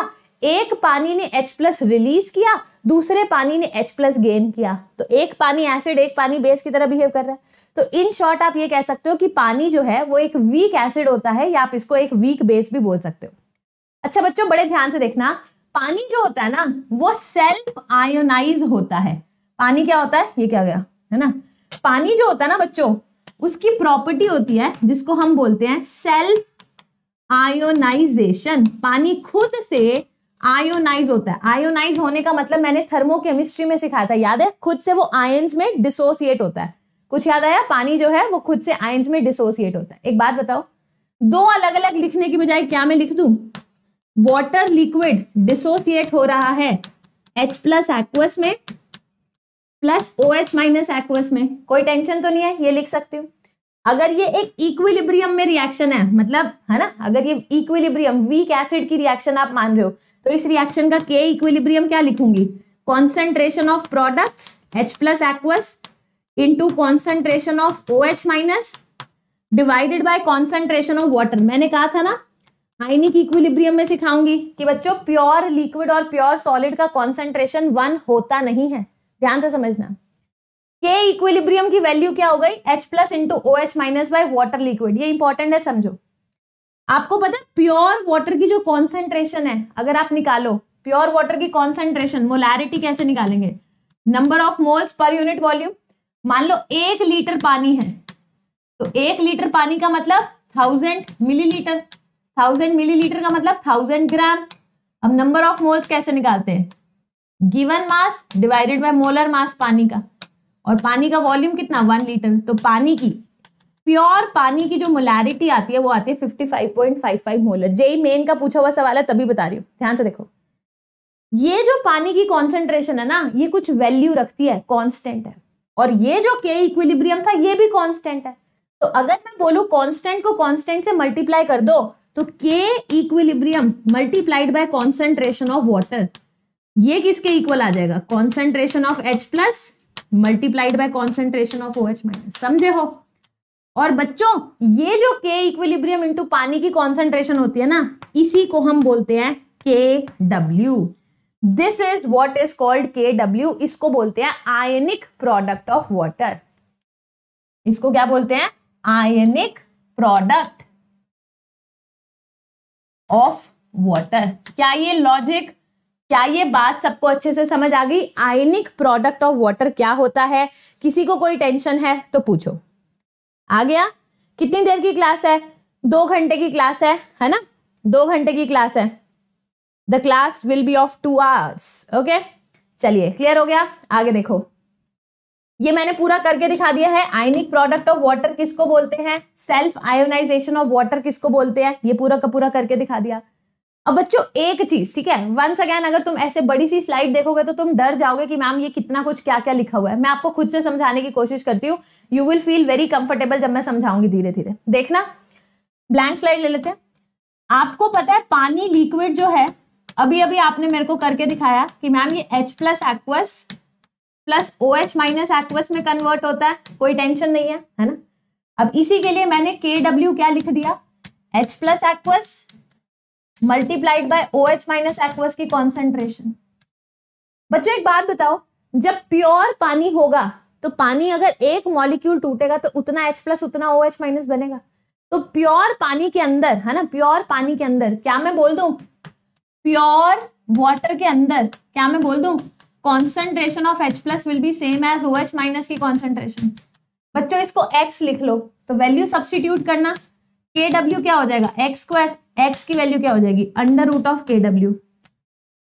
एक पानी ने H प्लस रिलीज किया दूसरे पानी ने H प्लस गेन किया तो एक पानी एसिड एक पानी बेस की तरह बिहेव कर रहा है तो इन शॉर्ट आप ये कह सकते हो कि पानी जो है वो एक वीक एसिड होता है या आप इसको एक वीक बेस भी बोल सकते हो अच्छा बच्चों बड़े ध्यान से देखना पानी जो होता है ना वो सेल्फ आयोनाइज होता है पानी क्या होता है ये क्या गया है ना पानी जो होता है ना बच्चों उसकी प्रॉपर्टी होती है जिसको हम बोलते हैं सेल्फ आयोनाइजेशन पानी खुद से आयोनाइज होता है आयोनाइज होने का मतलब मैंने थर्मोकेमिस्ट्री में सिखाया था याद है खुद से वो आयंस में डिसोसिएट होता है कुछ याद आया पानी जो है वो खुद से आयंस में डिसोसिएट होता है एक बात बताओ दो अलग अलग लिखने की बजाय क्या मैं लिख दू वॉटर लिक्विड डिसोसिएट हो रहा है एच प्लस एक्वस में plus O H minus aqueous में कोई टेंशन तो नहीं है ये लिख सकती हूँ अगर ये एक इक्विलिब्रियम में रिएक्शन है मतलब है ना अगर ये इक्विलिब्रियम वीक एसिड की रिएक्शन आप मान रहे हो तो इस रिएक्शन का के इक्विलिब्रियम क्या लिखूंगी concentration of product H plus aqueous into concentration of O H minus divided by concentration of water मैंने कहा था ना आइनिक इक्विलिब्रियम में सिखाऊंगी कि बच्चों प्योर लिक्विड और प्योर सॉलिड का कॉन्सेंट्रेशन वन होता नहीं है ध्यान से समझना के इक्विलिब्रियम की वैल्यू क्या हो गई H plus into O H minus by water liquid ये इंपॉर्टेंट है समझो आपको पता है प्योर वाटर की जो कॉन्सेंट्रेशन है अगर आप निकालो प्योर वाटर की कॉन्सेंट्रेशन मोलैरिटी कैसे निकालेंगे number of moles per unit volume मान लो एक लीटर पानी है तो एक लीटर पानी का मतलब थाउजेंड मिलीलीटर थाउजेंड मिलीलीटर का मतलब थाउजेंड ग्राम अब नंबर ऑफ मोल्स कैसे निकालते हैं given mass divided by molar mass पानी का और पानी का वॉल्यूम कितना वन लीटर तो पानी की प्योर पानी की जो मोलैरिटी आती है वो आती है फाइव मोलर जेई मेन का पूछा हुआ सवाल है तभी बता रही हूँ ध्यान से देखो ये जो पानी की कॉन्सेंट्रेशन है ना ये कुछ वैल्यू रखती है कॉन्स्टेंट है और ये जो के इक्विलिब्रियम था ये भी कॉन्स्टेंट है तो अगर मैं बोलू कॉन्स्टेंट को कॉन्स्टेंट से मल्टीप्लाई कर दो तो K equilibrium multiplied by concentration of water ये किसके इक्वल आ जाएगा concentration of H plus multiplied by concentration of O H minus समझे हो और बच्चों ये जो के इक्विलिब्रियम इंटू पानी की कॉन्सेंट्रेशन होती है ना इसी को हम बोलते हैं K W this is what is called K W इसको बोलते हैं आयनिक प्रोडक्ट ऑफ वाटर इसको क्या बोलते हैं आयनिक प्रोडक्ट ऑफ वाटर क्या ये लॉजिक क्या ये बात सबको अच्छे से समझ आ गई आयनिक प्रोडक्ट ऑफ वाटर क्या होता है किसी को कोई टेंशन है तो पूछो आ गया कितनी देर की क्लास है दो घंटे की क्लास है है ना दो घंटे की क्लास है the class will be of two hours okay चलिए क्लियर हो गया आगे देखो ये मैंने पूरा करके दिखा दिया है आयनिक प्रोडक्ट ऑफ वाटर किसको बोलते हैं सेल्फ आयोनाइजेशन ऑफ वाटर किसको बोलते हैं ये पूरा का पूरा करके दिखा दिया अब बच्चों एक चीज ठीक है वंस अगैन अगर तुम ऐसे बड़ी सी स्लाइड देखोगे तो तुम डर जाओगे कि मैम ये कितना कुछ क्या क्या लिखा हुआ है मैं आपको खुद से समझाने की कोशिश करती हूँ you will feel very comfortable जब मैं समझाऊंगी धीरे धीरे देखना ब्लैंक स्लाइड ले लेते हैं आपको पता है पानी लिक्विड जो है अभी अभी आपने मेरे को करके दिखाया कि मैम ये H plus aqueous plus O H minus aqueous में कन्वर्ट होता है कोई टेंशन नहीं है है ना अब इसी के लिए मैंने के डब्ल्यू क्या लिख दिया H plus aqueous multiplied by O H minus aqueous की कॉन्सेंट्रेशन बच्चों एक बात बताओ जब प्योर पानी होगा तो पानी अगर एक मॉलिक्यूल टूटेगा तो उतना एच प्लस उतना ओ एच माइनस बनेगा तो प्योर पानी के अंदर है ना प्योर पानी के अंदर क्या मैं बोल दू प्योर वाटर के अंदर क्या मैं बोल दू concentration of H plus will be same as O H minus की कॉन्सेंट्रेशन बच्चों इसको एक्स लिख लो तो वैल्यू सब्सटीट्यूट करना के डब्ल्यू क्या हो जाएगा एक्स स्क्वायर एक्स की वैल्यू क्या हो जाएगी under root of K W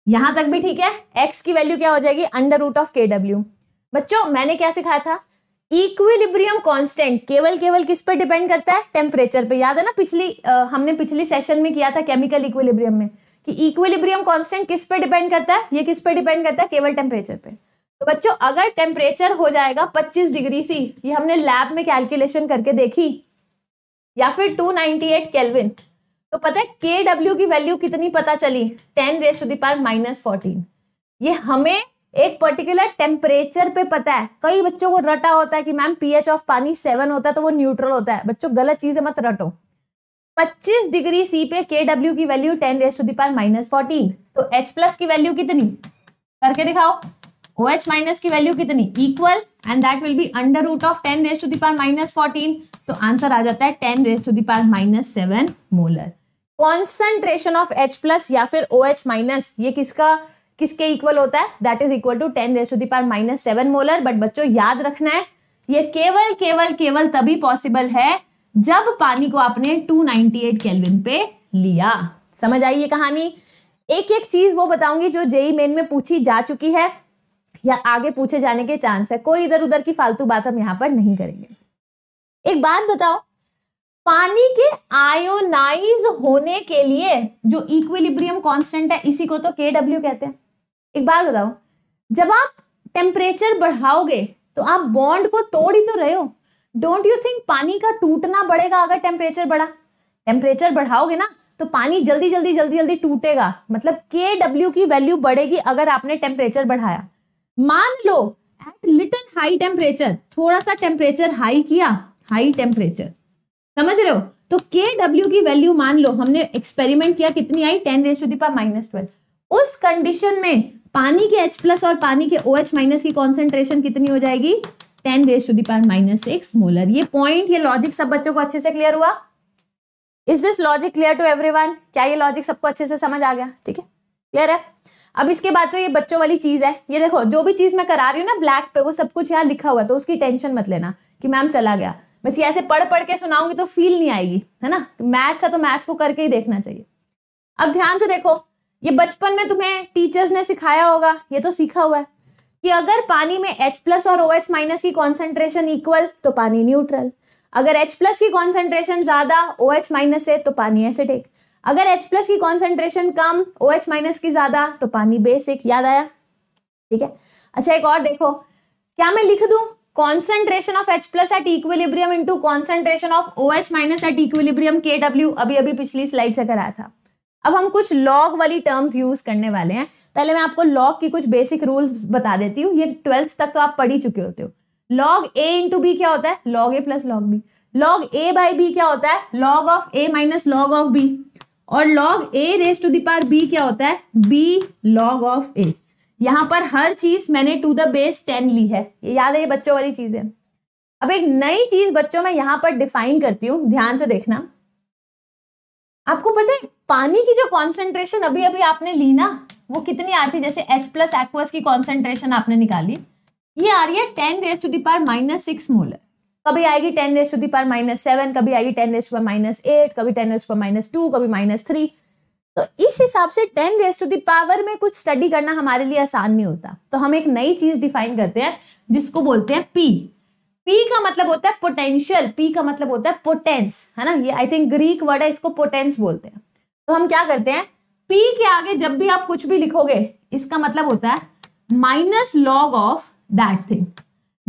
यहां तक भी ठीक है एक्स की वैल्यू क्या हो जाएगी under root of K W बच्चों मैंने क्या सिखाया था इक्विलिब्रियम कांस्टेंट केवल केवल किस पर डिपेंड करता है टेम्परेचर पे याद है ना पिछली आ, हमने पिछली सेशन में किया था केमिकल इक्विलिब्रियम में कि इक्विलिब्रियम कांस्टेंट किस पे डिपेंड करता है ये किस पे डिपेंड करता है केवल टेम्परेचर पे तो बच्चों अगर टेम्परेचर हो जाएगा 25 डिग्री सी ये हमने लैब में कैलकुलेशन करके देखी या फिर टू 298 केल्विन तो पता है के डब्ल्यू की वैल्यू कितनी पता चली ten raise to the power minus fourteen ये हमें एक पर्टिकुलर टेम्परेचर पे पता है कई बच्चों को रटा होता है कि मैम पीएच ऑफ पानी सेवन होता है तो वो न्यूट्रल होता है बच्चों गलत चीज है मत रटो 25 डिग्री सी पे के डब्ल्यू की value ten raise to the power minus fourteen तो एच प्लस की वैल्यू कितनी करके दिखाओ ओ एच माइनस की वैल्यू कितनी equal and that will be under root of ten raise to the power minus fourteen तो आंसर आ जाता है ten raise to the power minus seven molar concentration of H plus या फिर ओ एच माइनस ये किसका किसके इक्वल होता है that is equal to ten raise to the power minus seven molar but बच्चों याद रखना है ये केवल केवल केवल तभी पॉसिबल है जब पानी को आपने 298 केल्विन पे लिया समझ आई ये कहानी एक एक चीज वो बताऊंगी जो जेई मेन e में पूछी जा चुकी है या आगे पूछे जाने के चांस है कोई इधर उधर की फालतू बात हम यहाँ पर नहीं करेंगे एक बात बताओ पानी के आयोनाइज होने के लिए जो इक्विलिब्रियम कांस्टेंट है इसी को तो के डब्ल्यू कहते हैं एक बात बताओ जब आप टेम्परेचर बढ़ाओगे तो आप बॉन्ड को तोड़ ही तो रहे हो डोंट यू थिंक पानी का टूटना बढ़ेगा अगर टेम्परेचर बढ़ा टेम्परेचर बढ़ाओगे ना तो पानी जल्दी जल्दी जल्दी जल्दी टूटेगा मतलब के डब्ल्यू की वैल्यू बढ़ेगी अगर आपने टेम्परेचर बढ़ाया मान लो एट लिटिल हाई टेम्परेचर थोड़ा सा टेम्परेचर हाई किया हाई टेम्परेचर समझ रहे हो तो के डब्ल्यू की वैल्यू मान लो हमने एक्सपेरिमेंट किया कितनी आई ten raise to minus twelve उस कंडीशन में पानी के एच प्लस और पानी के ओ एच माइनस की कॉन्सेंट्रेशन कितनी हो जाएगी ten raise to minus six molar ये पॉइंट ये लॉजिक सब बच्चों को अच्छे से क्लियर हुआ is this logic clear to every क्या ये लॉजिक सबको अच्छे से समझ आ गया ठीक है क्लियर है अब इसके बाद तो ये बच्चों वाली चीज़ है ये देखो जो भी चीज़ मैं करा रही हूँ ना ब्लैक पे वो सब कुछ यहाँ लिखा हुआ है तो उसकी टेंशन मत लेना कि मैम चला गया बस ये ऐसे पढ़ पढ़ के सुनाऊंगी तो फील नहीं आएगी है ना मैथ्स है तो मैथ्स को करके ही देखना चाहिए अब ध्यान से देखो ये बचपन में तुम्हें टीचर्स ने सिखाया होगा ये तो सीखा हुआ है कि अगर पानी में H प्लस और OH माइनस की कॉन्सेंट्रेशन इक्वल तो पानी न्यूट्रल अगर H प्लस की कॉन्सेंट्रेशन ज्यादा OH माइनस है तो पानी एसिडिक अगर H प्लस की कॉन्सेंट्रेशन कम ओ OH माइनस की ज्यादा तो पानी बेसिक याद आया ठीक है अच्छा एक और देखो क्या मैं लिख दू concentration of H plus at equilibrium into concentration of O H minus at equilibrium K W अभी अभी पिछली स्लाइड से कराया था अब हम कुछ लॉग वाली टर्म्स यूज करने वाले हैं पहले मैं आपको लॉग की कुछ बेसिक रूल्स बता देती हूँ ये ट्वेल्थ तक तो आप पढ़ ही चुके होते हो लॉग ए इंटू बी क्या होता है log A plus log B log A by B क्या होता है log of A minus log of B और log A raise to the power B क्या होता है बी लॉग ऑफ ए यहां पर हर चीज मैंने टू द बेस टेन ली है ये याद है ये बच्चों वाली चीज है अब एक नई चीज बच्चों में यहाँ पर डिफाइन करती हूँ ध्यान से देखना आपको पता है पानी की जो कॉन्सेंट्रेशन अभी अभी आपने ली ना वो कितनी आ रही जैसे H प्लस एक्वस की कॉन्सेंट्रेशन आपने निकाली ये आ रही है ten raise to the power minus six molar कभी आएगी ten raise to the power minus seven कभी आएगी ten raise to minus eight कभी ten raise to minus two कभी माइनस थ्री तो इस हिसाब से टेन रेस टू दावर में कुछ स्टडी करना हमारे लिए आसान नहीं होता तो हम एक नई चीज डिफाइन करते हैं जिसको बोलते हैं पी पी का मतलब होता है पोटेंशियल पी का मतलब होता है पोटेंस है ना ये आई थिंक ग्रीक वर्ड है इसको पोटेंस बोलते हैं तो हम क्या करते हैं पी के आगे जब भी आप कुछ भी लिखोगे इसका मतलब होता है minus log of that thing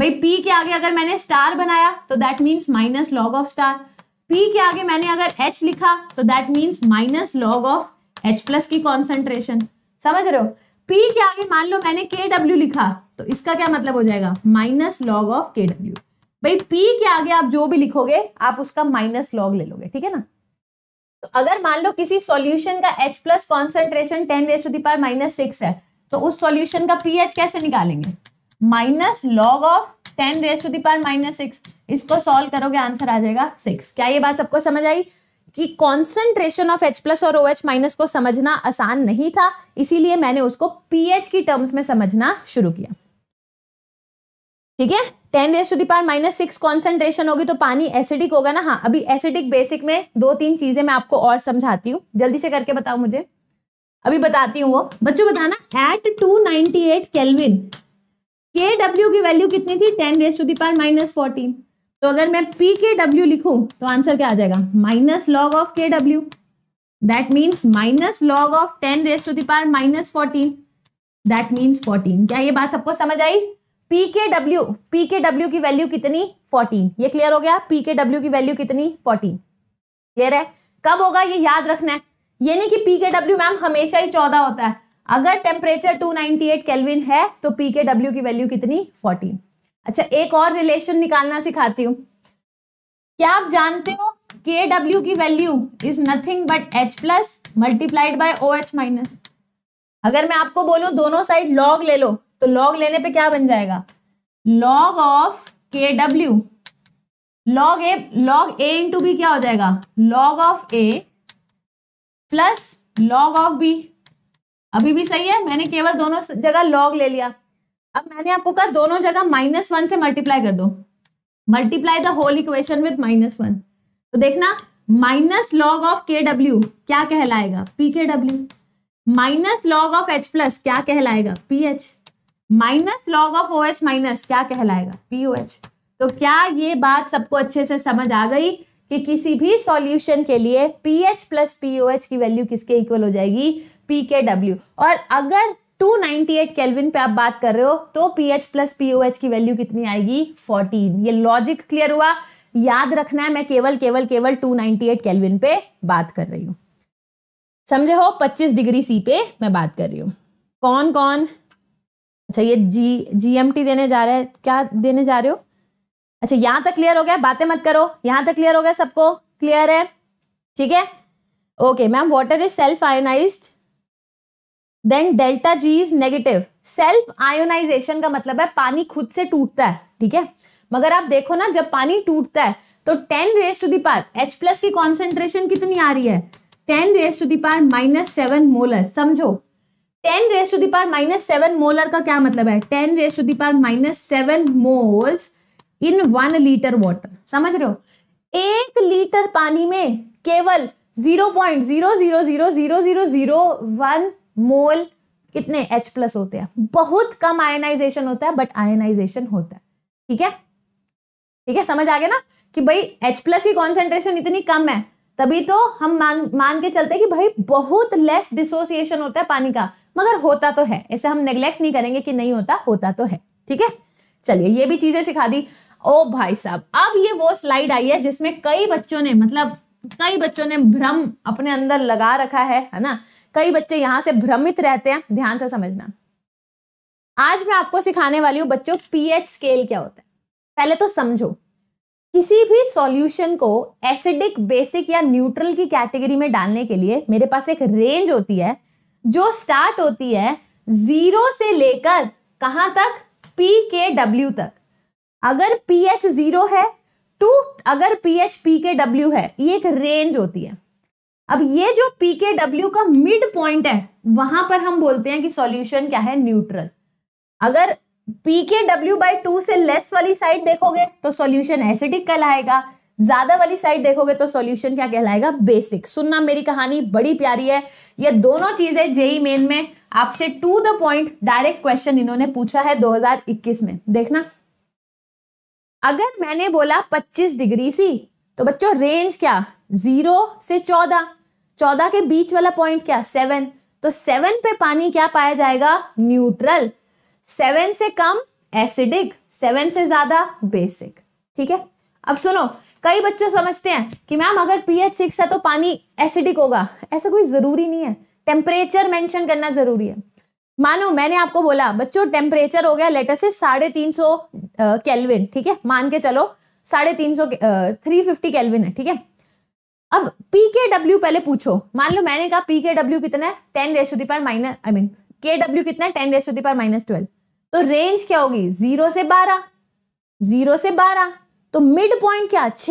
भाई पी के आगे अगर मैंने स्टार बनाया तो that means minus log of star P के आगे मैंने अगर एच लिखा तो that means minus log of H plus की कॉन्सेंट्रेशन समझ रहे हो पी के आगे मान लो मैंने के डब्ल्यू लिखा तो इसका क्या मतलब हो जाएगा minus log of K W भाई पी के आगे आप जो भी लिखोगे आप उसका माइनस लॉग ले लोगे ठीक है ना तो अगर मान लो किसी सॉल्यूशन का H plus concentration ten raise to minus six है तो उस सॉल्यूशन का एच कैसे निकालेंगे minus log of ten raise to the power minus six इसको सॉल्व करोगे आंसर आ जाएगा सिक्स क्या ये बात सबको समझ आई कि कॉन्सेंट्रेशन ऑफ H प्लस और ओ एच माइनस को समझना आसान नहीं था इसीलिए मैंने उसको पीएच की टर्म्स में समझना शुरू किया ठीक है ten raise to the power minus six concentration होगी तो पानी एसिडिक होगा ना हाँ अभी एसिडिक बेसिक में दो तीन चीजें मैं आपको और समझाती हूँ जल्दी से करके बताओ मुझे अभी बताती हूँ वो बच्चों बताना at two ninety eight kelvin K W की वैल्यू कितनी थी ten raise to the power minus fourteen तो अगर मैं पी के डब्ल्यू लिखूं तो आंसर क्या आ जाएगा minus log of K W that means minus log of ten raise to the power minus fourteen that means fourteen क्या ये बात सबको समझ आई P K W P K W की वैल्यू कितनी फोर्टीन ये क्लियर हो गया पी के डब्ल्यू की वैल्यू कितनी फोर्टीन क्लियर है कब होगा ये याद रखना है ये नहीं कि पी के डब्ल्यू मैम हमेशा ही चौदह होता है अगर टेम्परेचर 298 केल्विन है तो पी के डब्ल्यू की वैल्यू कितनी 14 अच्छा एक और रिलेशन निकालना सिखाती हूँ क्या आप जानते हो के डब्ल्यू की value is nothing but H plus multiplied by O H minus अगर मैं आपको बोलूं दोनों साइड लॉग ले लो तो लॉग लेने पे क्या बन जाएगा log of K W log A log A into B क्या हो जाएगा log of A plus log of B अभी भी सही है मैंने केवल दोनों जगह लॉग ले लिया अब मैंने आपको कहा दोनों जगह माइनस वन से मल्टीप्लाई कर दो multiply the whole equation with minus one तो देखना minus log of K W क्या कहलाएगा P K W minus log of H plus क्या कहलाएगा P H minus log of O H minus क्या कहलाएगा पी ओ एच तो क्या ये बात सबको अच्छे से समझ आ गई कि किसी भी सॉल्यूशन के लिए P H plus P O H की वैल्यू किसके इक्वल हो जाएगी पी के डब्ल्यू और अगर 298 केल्विन पे आप बात कर रहे हो तो P H plus P O H की वैल्यू कितनी आएगी 14 ये लॉजिक क्लियर हुआ याद रखना है मैं केवल केवल केवल 298 केल्विन पे बात कर रही हूँ समझे हो 25 डिग्री सी पे मैं बात कर रही हूँ कौन कौन अच्छा ये जी जी देने जा रहे हैं क्या देने जा रहे हो अच्छा यहाँ तक क्लियर हो गया बातें मत करो यहाँ तक क्लियर हो गया सबको क्लियर है ठीक है okay ma'am water is self ionized then delta G is negative self ionization का मतलब है पानी खुद से टूटता है ठीक है मगर आप देखो ना जब पानी टूटता है तो ten raise to the power H plus की कॉन्सेंट्रेशन कितनी आ रही है ten raise to the power minus seven molar समझो ten raise to the power minus seven molar का क्या मतलब है ten raise to the power minus seven moles in one litre water समझ रहे हो एक लीटर पानी में केवल zero point zero zero zero zero zero zero one mole कितने एच प्लस होते हैं बहुत कम आयनाइजेशन होता है बट आयनाइजेशन होता है ठीक है ठीक है समझ आ गया ना कि भाई एच प्लस की कॉन्सेंट्रेशन इतनी कम है तभी तो हम मान मान के चलते कि भाई बहुत लेस डिसोसिएशन होता है पानी का मगर होता तो है ऐसे हम नेग्लेक्ट नहीं करेंगे कि नहीं होता होता तो है ठीक है चलिए ये भी चीजें सिखा दी ओ भाई साहब अब ये वो स्लाइड आई है जिसमें कई बच्चों ने मतलब कई बच्चों ने भ्रम अपने अंदर लगा रखा है है ना कई बच्चे यहां से भ्रमित रहते हैं ध्यान से समझना आज मैं आपको सिखाने वाली हूँ बच्चों पीएच स्केल क्या होता है पहले तो समझो किसी भी सॉल्यूशन को एसिडिक बेसिक या न्यूट्रल की कैटेगरी में डालने के लिए मेरे पास एक रेंज होती है जो स्टार्ट होती है जीरो से लेकर कहां तक पी के डब्ल्यू तक अगर पीएच जीरो है टू तो अगर पीएच पी के डब्ल्यू है ये एक रेंज होती है अब ये जो पी के डब्ल्यू का मिड पॉइंट है वहां पर हम बोलते हैं कि सॉल्यूशन क्या है न्यूट्रल अगर P K W by two से लेस वाली साइड देखोगे तो सॉल्यूशन एसिडिक कहलाएगा ज्यादा वाली साइड देखोगे तो सॉल्यूशन क्या कहलाएगा बेसिक सुनना मेरी कहानी बड़ी प्यारी है ये दोनों चीजें जेई मेन में आपसे to the point direct question इन्होंने पूछा है 2021 में देखना अगर मैंने बोला 25 डिग्री सी तो बच्चों रेंज क्या जीरो से चौदह चौदह के बीच वाला पॉइंट क्या सेवन तो सेवन पे पानी क्या पाया जाएगा न्यूट्रल सेवन से कम एसिडिक सेवन से ज्यादा बेसिक ठीक है अब सुनो कई बच्चों समझते हैं कि मैम अगर पीएच सिक्स है तो पानी एसिडिक होगा ऐसा कोई जरूरी नहीं है टेम्परेचर मेंशन करना जरूरी है मानो मैंने आपको बोला बच्चों टेम्परेचर हो गया लेटर से साढ़े तीन सौ कैलविन ठीक है मान के चलो साढ़े तीन सौ थ्री फिफ्टी कैलविन है ठीक है अब पी के डब्ल्यू पहले पूछो मान लो मैंने कहा पी के डब्ल्यू कितना है टेन रेशो दी पर minus I mean K W कितना है टेन रेशो दी पर माइनस ट्वेल्व तो रेंज क्या होगी जीरो से बारह जीरो से बारह तो मिड पॉइंट क्या छ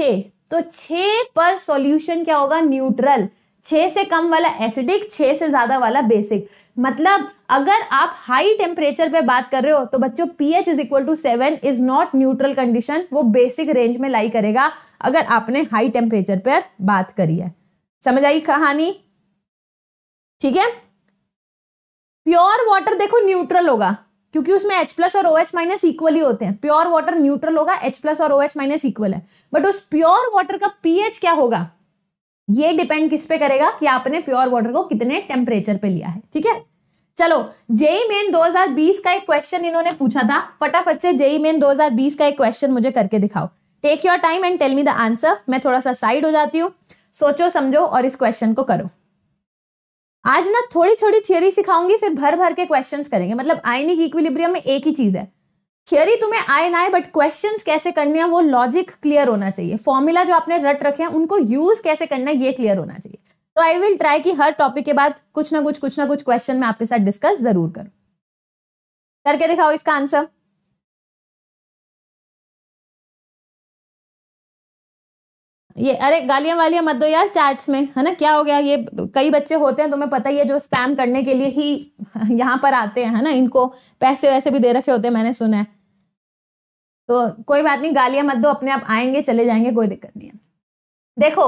तो छ पर सॉल्यूशन क्या होगा न्यूट्रल छः से कम वाला एसिडिक छः से ज़्यादा वाला बेसिक मतलब अगर आप हाई टेम्परेचर पे बात कर रहे हो तो बच्चों P H is equal to seven is not neutral condition वो बेसिक रेंज में लाई करेगा अगर आपने हाई टेम्परेचर पर बात करी है समझ आई कहानी ठीक है प्योर वाटर देखो न्यूट्रल होगा क्योंकि उसमें H प्लस और OH माइनस इक्वल ही होते हैं प्योर वाटर न्यूट्रल होगा H प्लस और OH माइनस इक्वल है बट उस प्योर वाटर का पीएच क्या होगा ये डिपेंड किस पे करेगा कि आपने प्योर वाटर को कितने टेम्परेचर पे लिया है ठीक है चलो जेई मेन 2020 का एक क्वेश्चन इन्होंने पूछा था फटाफट से जेई मेन 2020 का एक क्वेश्चन मुझे करके दिखाओ take your time and tell me the answer मैं थोड़ा सा साइड हो जाती हूँ सोचो समझो और इस क्वेश्चन को करो आज ना थोड़ी थोड़ी थियोरी सिखाऊंगी फिर भर भर के क्वेश्चंस करेंगे मतलब आयनिक इक्विलिब्रियम में एक ही चीज है थियरी तुम्हें आए ना आए बट क्वेश्चन कैसे करने हैं वो लॉजिक क्लियर होना चाहिए फॉर्मूला जो आपने रट रखे हैं उनको यूज कैसे करना है ये क्लियर होना चाहिए तो आई विल ट्राई कि हर टॉपिक के बाद कुछ ना कुछ कुछ ना कुछ क्वेश्चन मैं आपके साथ डिस्कस जरूर करूं करके दिखाओ इसका आंसर ये अरे गालियां वालियां मत दो यार चैट्स में है ना क्या हो गया ये कई बच्चे होते हैं तुम्हें पता ही है जो स्पैम करने के लिए ही यहाँ पर आते हैं है ना इनको पैसे वैसे भी दे रखे होते हैं मैंने सुना है तो कोई बात नहीं गालियां मत दो अपने आप आएंगे चले जाएंगे कोई दिक्कत नहीं है देखो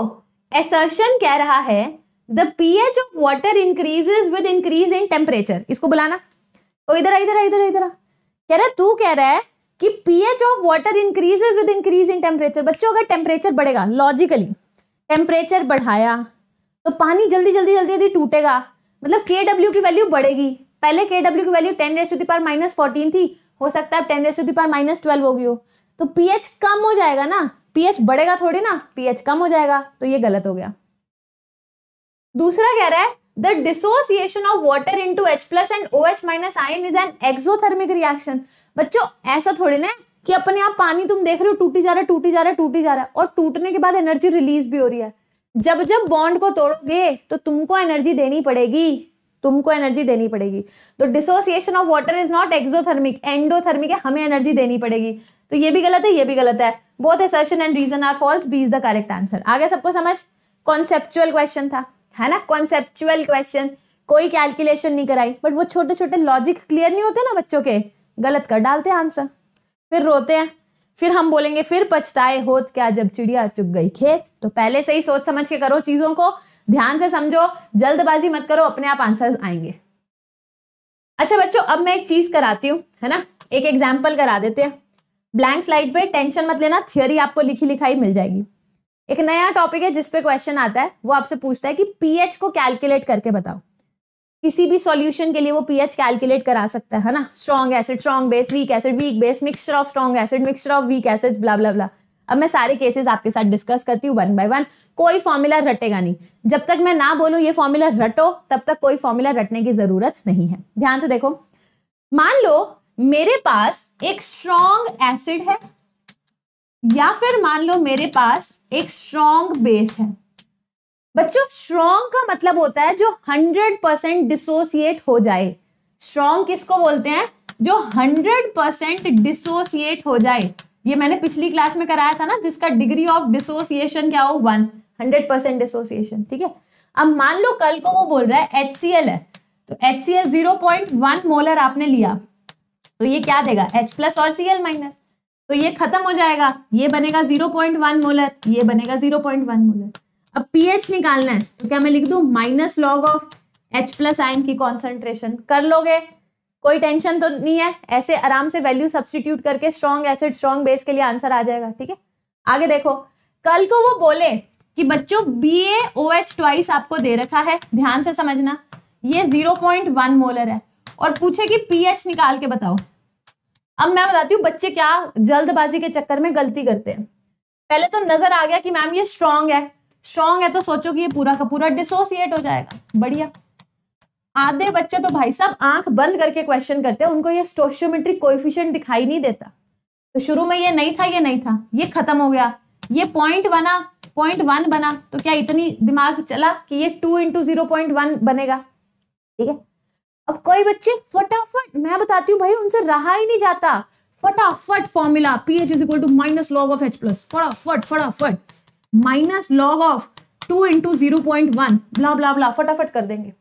एसर्शन कह रहा है the pH of water increases with increase in temperature इसको बुलाना तो इधर इधर इधर इधर कह रहा तू कह रहा है कि pH of water increases with increase in temperature बच्चों अगर टेम्परेचर बढ़ेगा लॉजिकली टेम्परेचर बढ़ाया तो पानी जल्दी जल्दी जल्दी जल्दी टूटेगा मतलब के डब्ल्यू की वैल्यू बढ़ेगी पहले के डब्ल्यू की वैल्यू टेन रेस थी पर माइनस फोर्टीन थी हो सकता है टेन रेशो की पार माइनस ट्वेल्व होगी हो तो पीएच कम हो जाएगा ना पीएच बढ़ेगा थोड़ी ना पीएच कम हो जाएगा तो ये गलत हो गया दूसरा कह रहा है the dissociation of water into H plus and O H minus ion is an exothermic reaction बच्चों ऐसा थोड़ी ना कि अपने आप पानी तुम देख रहे हो टूटी जा रहा है टूटी जा रहा है टूटी जा रहा है और टूटने के बाद एनर्जी रिलीज भी हो रही है जब जब बॉन्ड को तोड़ोगे तो तुमको एनर्जी देनी पड़ेगी तुमको एनर्जी देनी पड़ेगी तो dissociation of water is not exothermic endothermic है हमें एनर्जी देनी पड़ेगी तो ये भी गलत है ये भी गलत है both assertion and reason are false B is the correct answer आगे सबको समझ कॉन्सेप्चुअल क्वेश्चन था है ना कॉन्सेप्चुअल क्वेश्चन कोई कैलकुलेशन नहीं कराई बट वो छोटे छोटे लॉजिक क्लियर नहीं होते ना बच्चों के गलत कर डालते आंसर फिर रोते हैं फिर हम बोलेंगे फिर पछताए होत क्या जब चिड़िया चुग गई खेत तो पहले से ही सोच समझ के करो चीजों को ध्यान से समझो जल्दबाजी मत करो अपने आप आंसर्स आएंगे अच्छा बच्चों अब मैं एक चीज कराती हूँ है ना एक एग्जाम्पल करा देते हैं ब्लैंक स्लाइड पे टेंशन मत लेना थियोरी आपको लिखी लिखाई मिल जाएगी एक नया टॉपिक है जिसपे क्वेश्चन आता है वो आपसे पूछता है कि पीएच को कैलकुलेट करके बताओ किसी भी सॉल्यूशन के लिए वो पीएच कैलकुलेट करा सकता है ना strong acid strong base weak acid weak base mixture of strong acid mixture of weak acid blah blah blah अब मैं सारे केसेस आपके साथ डिस्कस करती हूँ वन बाय वन कोई फॉर्मूला रटेगा नहीं जब तक मैं ना बोलूँ ये फॉर्मूला रटो तब तक कोई फॉर्मूला रटने की जरूरत नहीं है ध्यान से देखो मान लो मेरे पास एक स्ट्रॉन्ग एसिड है या फिर मान लो मेरे पास एक स्ट्रॉन्ग बेस है बच्चों स्ट्रॉन्ग का मतलब होता है जो हंड्रेड परसेंट डिसोसिएट हो जाए स्ट्रॉन्ग किसको बोलते हैं जो हंड्रेड परसेंट डिसोसिएट हो जाए ये मैंने पिछली क्लास में कराया था ना जिसका डिग्री ऑफ डिसोसिएशन क्या हो वन हंड्रेड परसेंट डिसोसिएशन ठीक है अब मान लो कल को वो बोल रहा है एच है तो H C L zero point one molar आपने लिया तो ये क्या देगा एच प्लस और सी एल माइनस तो ये खत्म हो जाएगा ये बनेगा जीरो पॉइंट वन मोलर ये बनेगा जीरो पॉइंट वन मोलर अब पीएच निकालना है तो क्या मैं लिख दू minus log of H plus आइन की कॉन्सेंट्रेशन कर लोगे कोई टेंशन तो नहीं है ऐसे आराम से वैल्यू सब्सटीट्यूट करके स्ट्रॉन्ग एसिड स्ट्रॉन्ग बेस के लिए आंसर आ जाएगा ठीक है आगे देखो कल को वो बोले कि बच्चों B A O H twice आपको दे रखा है ध्यान से समझना ये जीरो पॉइंट वन मोलर है और पूछे कि पी एच निकाल के बताओ अब मैं बताती हूँ बच्चे क्या जल्दबाजी के चक्कर में गलती करते हैं पहले तो नजर आ गया कि मैम ये स्ट्रांग है स्ट्रांग है तो सोचो कि ये पूरा का पूरा डिसोसिएट हो जाएगा बढ़िया आधे बच्चे तो भाई साहब आंख बंद करके क्वेश्चन करते हैं उनको ये स्टोशियोमेट्रिक कोइफिशियंट दिखाई नहीं देता तो शुरू में ये नहीं था ये नहीं था ये खत्म हो गया ये पॉइंट बना पॉइंट वन बना तो क्या इतनी दिमाग चला कि ये two into zero point one बनेगा ठीक है अब कोई बच्चे फटाफट मैं बताती हूँ भाई उनसे रहा ही नहीं जाता फटाफट formula P H is equal to minus log of H plus फटाफट फटाफट minus log of two into zero point one blah blah blah फटाफट कर देंगे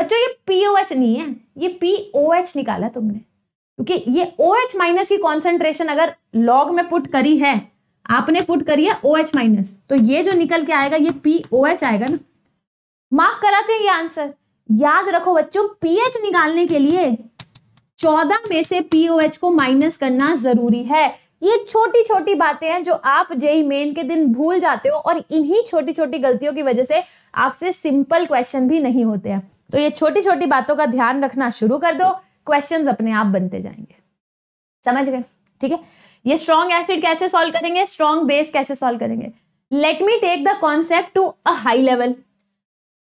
बच्चों ये पी ओ एच नहीं है ये पी ओ एच निकाला तुमने क्योंकि ये ओ एच माइनस की कॉन्सेंट्रेशन अगर लॉग में पुट करी है आपने पुट करी है ओ एच माइनस तो ये जो निकल के आएगा ये पी ओ एच आएगा ना मार्क कराते हैं ये आंसर याद रखो बच्चों पीएच निकालने के लिए चौदह में से पीओएच को माइनस करना जरूरी है ये छोटी छोटी बातें हैं जो आप जेई मेन e के दिन भूल जाते हो और इन्हीं छोटी छोटी गलतियों की वजह से आपसे सिंपल क्वेश्चन भी नहीं होते हैं तो ये छोटी छोटी बातों का ध्यान रखना शुरू कर दो क्वेश्चन अपने आप बनते जाएंगे समझ गए ठीक है ये स्ट्रॉन्ग एसिड कैसे सॉल्व करेंगे स्ट्रॉन्ग बेस कैसे सॉल्व करेंगे let me take the concept to a high level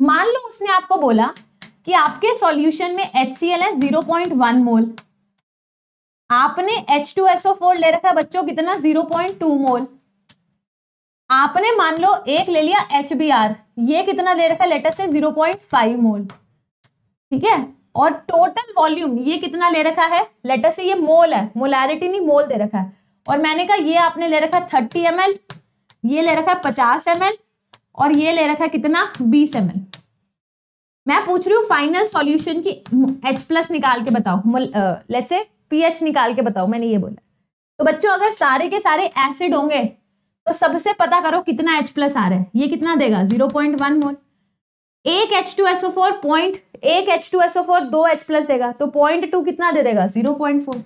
मान लो उसने आपको बोला कि आपके सॉल्यूशन में एच है वन मोल आपने एच टू एसओ फोर ले रखा बच्चों कितना 0.2 मोल आपने मान लो एक ले लिया आर ये कितना ले रखा है लेटर से 0.5 मोल ठीक है और टोटल वॉल्यूम ये कितना ले रखा है लेटर से ये मोल है मोलैरिटी नहीं मोल दे रखा है और मैंने कहा ये आपने ले रखा है थर्टी एम ये ले रखा है पचास एम और ये ले रखा है कितना बीस एम मैं पूछ रही हूँ फाइनल सॉल्यूशन की H प्लस निकाल के बताओ लेट्स से पीएच निकाल के बताओ मैंने ये बोला तो बच्चों अगर सारे के सारे एसिड होंगे तो सबसे पता करो कितना H प्लस आ रहा है ये कितना देगा 0.1 मोल एक H two SO four point एक H two S O four दो एच प्लस देगा तो पॉइंट टू कितना दे देगा जीरो पॉइंट फोर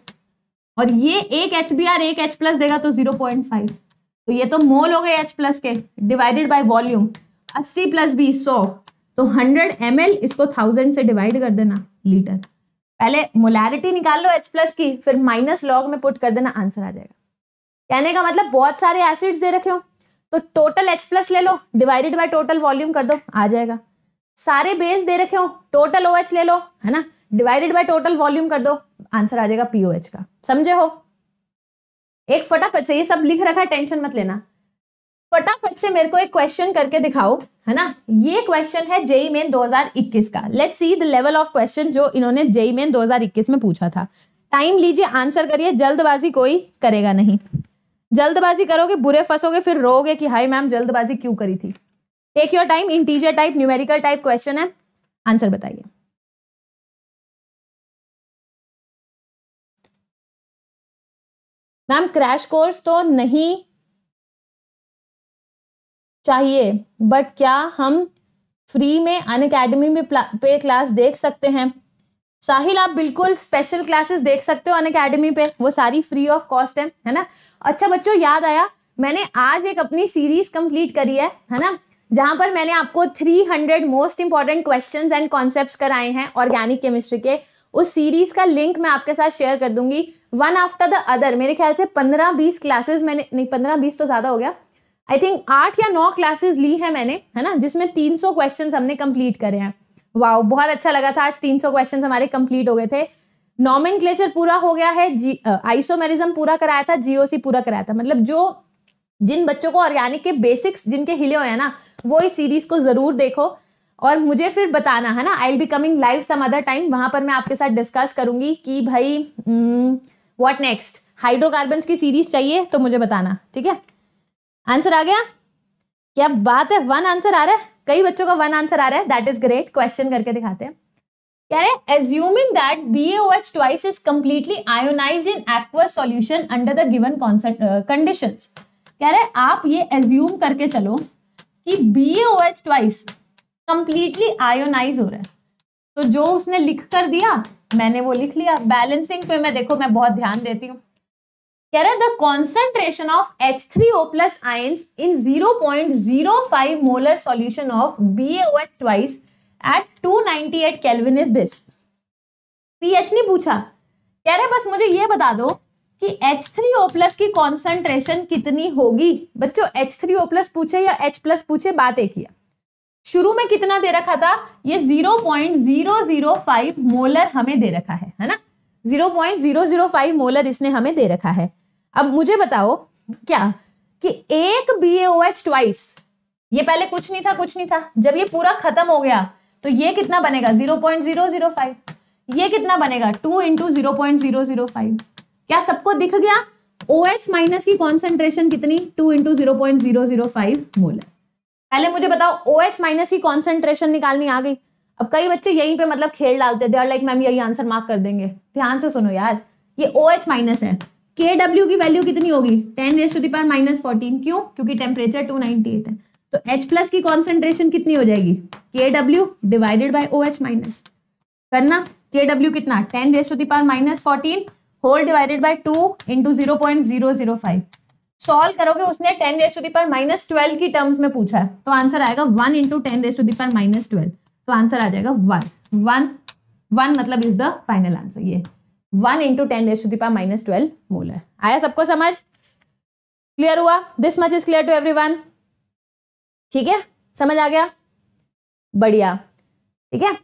और ये एक एच बी आर एक एच प्लस देगा तो जीरो पॉइंट फाइव तो ये तो मोल हो गए एच प्लस के डिवाइडेड बाय वॉल्यूम अस्सी प्लस बीस सौ तो हंड्रेड एम एल इसको थाउजेंड से डिवाइड कर देना लीटर पहले मोलैरिटी निकाल लो एच प्लस की फिर माइनस लॉग में पुट कर देना आंसर आ जाएगा कहने का मतलब बहुत सारे एसिड्स दे रखे हो तो टोटल एच प्लस ले लो डिवाइडेड बाय टोटल वॉल्यूम कर दो आ जाएगा सारे बेस दे रखे हो टोटल ओ ले लो है ना डिवाइडेड बाय टोटल वॉल्यूम कर दो आंसर आ जाएगा पीओ का समझे हो एक फटाफट से ये सब लिख रखा है टेंशन मत लेना फटाफट से मेरे को एक क्वेश्चन करके दिखाओ है ना ये क्वेश्चन है जेई मेन 2021 का let's see the level of question जो इन्होंने जेई मेन 2021 में पूछा था टाइम लीजिए आंसर करिए जल्दबाजी कोई करेगा नहीं जल्दबाजी करोगे बुरे फंसोगे फिर रोगे कि हाय मैम जल्दबाजी क्यों करी थी take your time integer type numerical type question है आंसर बताइए मैम क्रैश कोर्स तो नहीं चाहिए बट क्या हम फ्री में अन अकेडमी में पे क्लास देख सकते हैं साहिल आप बिल्कुल स्पेशल क्लासेस देख सकते हो अन अकेडमी पे वो सारी फ्री ऑफ कॉस्ट है है ना अच्छा बच्चों याद आया मैंने आज एक अपनी सीरीज कंप्लीट करी है है ना जहां पर मैंने आपको 300 most important questions and concepts कराए हैं ऑर्गेनिक केमिस्ट्री के उस सीरीज का लिंक मैं आपके साथ शेयर कर दूंगी वन आफ्टर द अदर मेरे ख्याल से पंद्रह बीस क्लासेस मैंने नहीं पंद्रह बीस तो ज़्यादा हो गया आई थिंक आठ या नौ क्लासेस ली है मैंने है ना जिसमें तीन सौ क्वेश्चन हमने कम्प्लीट करे हैं वाह बहुत अच्छा लगा था आज तीन सौ क्वेश्चन हमारे कंप्लीट हो गए थे नॉमिन पूरा हो गया है जी आइसोमेरिज्म पूरा कराया था जीओसी पूरा कराया था मतलब जो जिन बच्चों को ऑर्गेनिक के बेसिक्स जिनके हिले हुए हैं ना वो इस सीरीज को ज़रूर देखो और मुझे फिर बताना है ना I will be coming live some other time वहां पर मैं आपके साथ डिस्कस करूंगी कि भाई वॉट नेक्स्ट हाइड्रोकार्बन की सीरीज चाहिए तो मुझे बताना ठीक है आंसर आ गया क्या बात है वन आंसर आ रहा है कई बच्चों का वन आंसर आ रहा है दैट इज ग्रेट क्वेश्चन करके दिखाते हैं क्या है assuming that B H twice is completely ionize in aqua solution under the given conditions कह रहे आप ये एज्यूम करके चलो कि B O H twice completely ionize हो रहा है तो जो उसने लिख कर दिया मैंने वो लिख लिया बैलेंसिंग पे मैं देखो मैं बहुत ध्यान देती हूँ कह रहे the concentration of H three O plus ions in zero point zero five molar solution of B A H twice at two ninety eight kelvin is this pH नहीं पूछा कह रहे बस मुझे ये बता दो कि H3O प्लस की कॉन्सेंट्रेशन कितनी होगी बच्चों H3O प्लस पूछे या H प्लस पूछे बात एक ही शुरू में कितना दे रखा था ये 0.005 मोलर हमें दे रखा है है ना 0.005 मोलर इसने हमें दे रखा है अब मुझे बताओ क्या कि एक बी एच ट्वाइस ये पहले कुछ नहीं था कुछ नहीं था जब ये पूरा खत्म हो गया तो ये कितना बनेगा 0.005 ये कितना बनेगा 2 into zero point zero zero five क्या सबको दिख गया ओ एच माइनस की कॉन्सेंट्रेशन कितनी two into zero point zero zero five molar पहले मुझे बताओ ओ एच माइनस की कॉन्सेंट्रेशन निकालनी आ गई अब कई बच्चे यहीं पे मतलब खेल डालते हैं लाइक मैम यही आंसर मार्क कर देंगे ध्यान से सुनो यार ये ओ एच माइनस है के डब्ल्यू की वैल्यू कितनी होगी ten raise to the power minus fourteen क्यों क्योंकि टेम्परेचर टू नाइनटी एट है तो एच प्लस की कॉन्सेंट्रेशन कितनी हो जाएगी K W divided by O H minus करना के डब्ल्यू कितना ten raise to the power minus fourteen whole divided by two into zero point zero zero five solve करोगे उसने ten raise to the power minus twelve की terms में पूछा है तो answer आएगा one into ten raise to the power minus twelve तो answer आ जाएगा वन वन वन मतलब इज द फाइनल आंसर ये one into ten raise to the power minus twelve molar आया सबको समझ क्लियर हुआ this much is clear to every ठीक है समझ आ गया बढ़िया ठीक है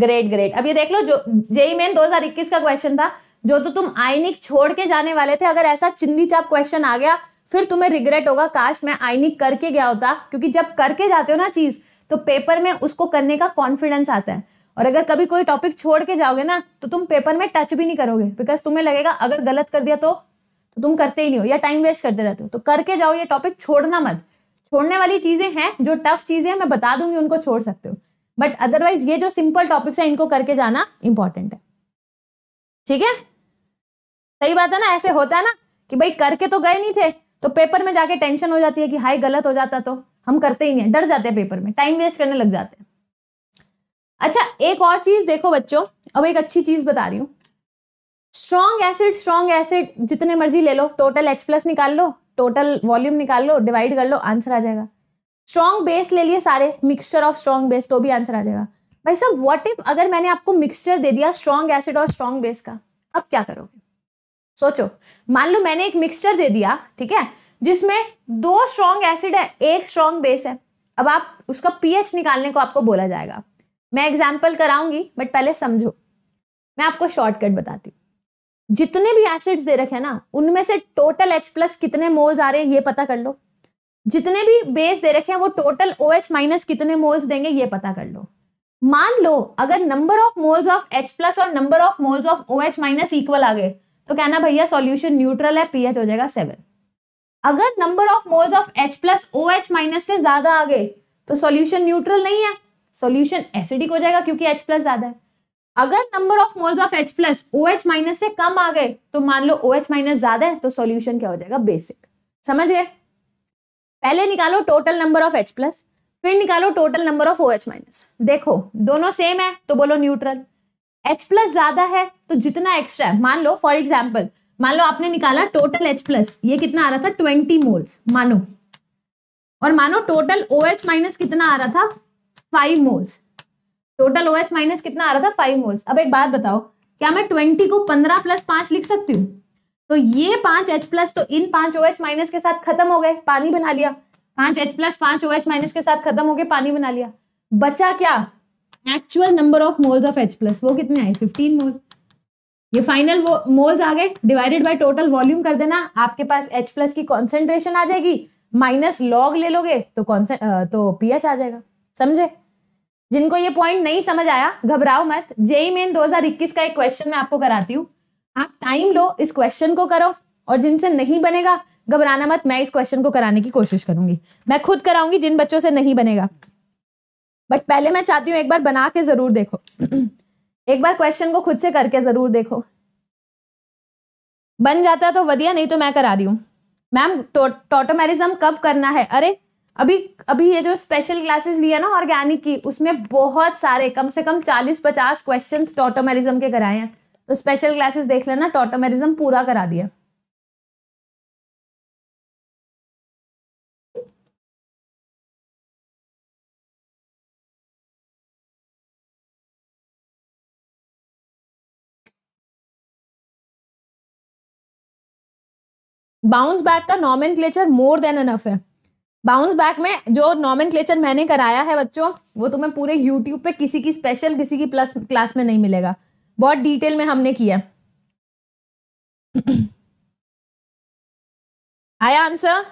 ग्रेट ग्रेट अब ये देख लो जो जेई मेन 2021 का क्वेश्चन था जो तो तुम आइनिक छोड़ के जाने वाले थे अगर ऐसा चिंदी चाप क्वेश्चन आ गया फिर तुम्हें रिग्रेट होगा काश मैं आईनिक करके गया होता क्योंकि जब करके जाते हो ना चीज तो पेपर में उसको करने का कॉन्फिडेंस आता है और अगर कभी कोई टॉपिक छोड़ के जाओगे ना तो तुम पेपर में टच भी नहीं करोगे बिकॉज तुम्हें लगेगा अगर गलत कर दिया तो, तो तुम करते ही नहीं हो या टाइम वेस्ट करते रहते हो तो करके जाओ ये टॉपिक छोड़ना मत छोड़ने वाली चीजें हैं जो टफ चीजें हैं मैं बता दूंगी उनको छोड़ सकते हो बट अदरवाइज ये जो सिंपल टॉपिक्स है इनको करके जाना इंपॉर्टेंट है ठीक है सही बात है ना ऐसे होता है ना कि भाई करके तो गए नहीं थे तो पेपर में जाके टेंशन हो जाती है कि हाई गलत हो जाता तो हम करते ही नहीं है डर जाते हैं पेपर में टाइम वेस्ट करने लग जाते हैं अच्छा एक और चीज देखो बच्चों अब एक अच्छी चीज बता रही हूँ स्ट्रॉन्ग एसिड स्ट्रॉन्ग एसिड जितने मर्जी ले लो टोटल एच प्लस निकाल लो टोटल वॉल्यूम निकाल लो डिवाइड कर लो आंसर आ जाएगा स्ट्रॉन्ग बेस ले लिए सारे मिक्सचर ऑफ स्ट्रॉन्ग बेस तो भी आंसर आ जाएगा भाई साहब व्हाट इफ अगर मैंने आपको मिक्सचर दे दिया स्ट्रॉन्ग एसिड और स्ट्रॉन्ग बेस का अब क्या करोगे सोचो मान लो मैंने एक मिक्सचर दे दिया ठीक है जिसमें दो स्ट्रॉन्ग एसिड है एक स्ट्रॉन्ग बेस है अब आप उसका पीएच निकालने को आपको बोला जाएगा मैं एग्जाम्पल कराऊंगी बट पहले समझो मैं आपको शॉर्टकट बताती हूँ जितने भी एसिड्स दे रखे हैं ना उनमें से टोटल एच प्लस कितने मोल्स आ रहे हैं ये पता कर लो जितने भी बेस दे रखे हैं वो टोटल ओ एच माइनस कितने मोल्स देंगे ये पता कर लो मान लो अगर number of moles of H plus और number of moles of O H minus equal आ गए तो कहना भैया सॉल्यूशन न्यूट्रल है पीएच हो जाएगा सेवन अगर number of moles of H plus O H minus से ज्यादा आ गए तो सॉल्यूशन न्यूट्रल नहीं है सॉल्यूशन एसिडिक हो जाएगा क्योंकि एच प्लस ज्यादा है अगर number of moles of H plus O H minus से कम आ गए तो मान लो ओ एच माइनस ज्यादा है तो सॉल्यूशन क्या हो जाएगा बेसिक समझ गए पहले निकालो total number of H plus फिर निकालो total number of O H minus देखो दोनों सेम है तो बोलो न्यूट्रल एच प्लस ज्यादा है तो जितना एक्स्ट्रा है मान लो फॉर एग्जाम्पल मान लो आपने निकाला टोटल एच प्लस ये कितना आ रहा था ट्वेंटी मोल्स मानो और मानो टोटल ओ एच माइनस कितना आ रहा था five moles total O H minus कितना आ रहा था फाइव मोल्स अब एक बात बताओ क्या मैं ट्वेंटी को पंद्रह प्लस पांच लिख सकती हूँ तो ये पांच एच प्लस तो इन पांच ओ एच माइनस के साथ खत्म हो गए पानी बना लिया पांच एच प्लस पांच ओ एच माइनस के साथ खत्म हो गए पानी बना लिया बचा क्या actual number of moles of H plus वो कितने आए फिफ्टीन मोल ये फाइनल वो मोल्स आ गए डिवाइडेड बाय टोटल वॉल्यूम कर देना आपके पास एच प्लस की कॉन्सेंट्रेशन आ जाएगी माइनस लॉग ले लोगे तो कॉन्सेंट तो पीएच आ जाएगा समझे जिनको ये पॉइंट नहीं समझ आया घबराओ मत जेई मेन 2021 का एक क्वेश्चन मैं आपको कराती हूँ आप टाइम लो इस क्वेश्चन को करो और जिनसे नहीं बनेगा घबराना मत मैं इस क्वेश्चन को कराने की कोशिश करूंगी मैं खुद कराऊंगी जिन बच्चों से नहीं बनेगा बट पहले मैं चाहती हूँ एक बार बना के जरूर देखो एक बार क्वेश्चन को खुद से करके जरूर देखो बन जाता तो वधिया नहीं तो मैं करा रही हूँ मैम टोटोमेरिज्म कब करना है अरे अभी अभी ये जो स्पेशल क्लासेस ली है ना ऑर्गेनिक की उसमें बहुत सारे कम से कम चालीस पचास क्वेश्चन टोटोमेरिज्म के कराए हैं तो स्पेशल क्लासेस देख लेना टोटोमेरिज्म पूरा करा दिया बाउंस बैक का nomenclature more than enough है बाउंस बैक में जो नॉमिन क्लेचर मैंने कराया है बच्चों वो तुम्हें पूरे यूट्यूब पे किसी की स्पेशल किसी की प्लस क्लास में नहीं मिलेगा बहुत डिटेल में हमने किया आया आंसर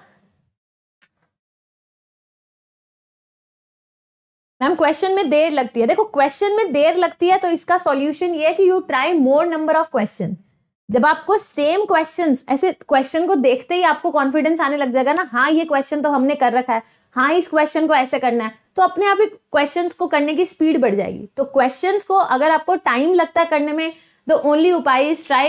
मैम क्वेश्चन में देर लगती है देखो क्वेश्चन में देर लगती है तो इसका सॉल्यूशन ये है कि you try more number of question जब आपको सेम क्वेश्चन ऐसे क्वेश्चन को देखते ही आपको कॉन्फिडेंस आने लग जाएगा ना हाँ ये क्वेश्चन तो हमने कर रखा है हाँ इस क्वेश्चन को ऐसे करना है तो अपने आप ही क्वेश्चंस को करने की स्पीड बढ़ जाएगी तो क्वेश्चंस को अगर आपको टाइम लगता है करने में द ओनली उपाय is try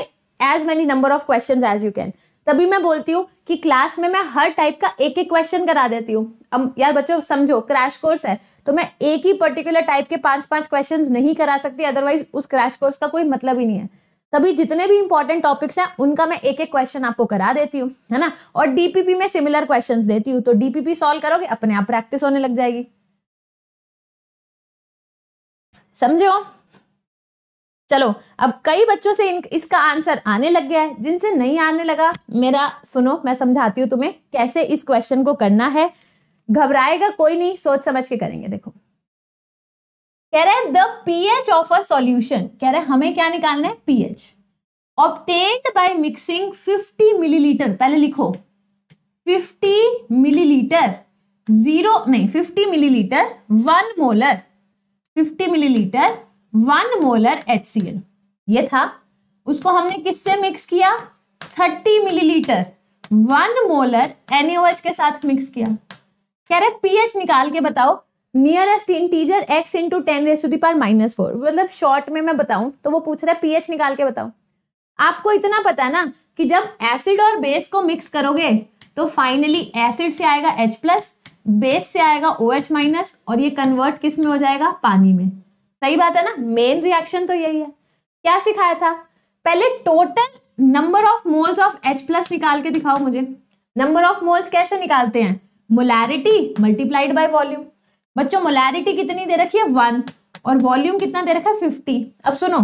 as many number of question as you can तभी मैं बोलती हूँ कि क्लास में मैं हर टाइप का एक एक क्वेश्चन करा देती हूँ अब यार बच्चों समझो क्रैश कोर्स है तो मैं एक ही पर्टिकुलर टाइप के पांच पांच क्वेश्चन नहीं करा सकती अदरवाइज उस क्रैश कोर्स का कोई मतलब ही नहीं है तभी जितने भी इंपॉर्टेंट टॉपिक्स हैं उनका मैं एक एक क्वेश्चन आपको करा देती हूँ है ना और डीपीपी में सिमिलर क्वेश्चंस देती हूँ तो डीपीपी सॉल्व करोगे अपने आप प्रैक्टिस होने लग जाएगी समझे हो चलो अब कई बच्चों से इन, इसका आंसर आने लग गया है जिनसे नहीं आने लगा मेरा सुनो मैं समझाती हूँ तुम्हें कैसे इस क्वेश्चन को करना है घबराएगा कोई नहीं सोच समझ के करेंगे देखो कह रहे हैं the pH of a solution कह रहे हैं हमें क्या निकालना है pH obtained by mixing 50 millilitre पहले लिखो 50 मिलीलीटर जीरो नहीं 50 millilitre one molar 50 millilitre one molar H ये था उसको हमने किससे मिक्स किया 30 मिलीलीटर वन मोलर एनओएच के साथ मिक्स किया कह रहे पीएच निकाल के बताओ nearest integer X into ten raise to the power minus four मतलब शॉर्ट में मैं बताऊं तो वो पूछ रहा है पीएच निकाल के बताऊं आपको इतना पता है ना कि जब एसिड और बेस को मिक्स करोगे तो फाइनली एसिड से आएगा एच प्लस बेस से आएगा ओ एच माइनस और ये कन्वर्ट किस में हो जाएगा पानी में सही बात है ना मेन रिएक्शन तो यही है क्या सिखाया था पहले total number of moles of H plus निकाल के दिखाओ मुझे नंबर ऑफ मोल्स कैसे निकालते हैं मोलैरिटी मल्टीप्लाइड बाय वॉल्यूम बच्चों मोलैरिटी कितनी दे रखी है वन और वॉल्यूम कितना दे रखा है फिफ्टी अब सुनो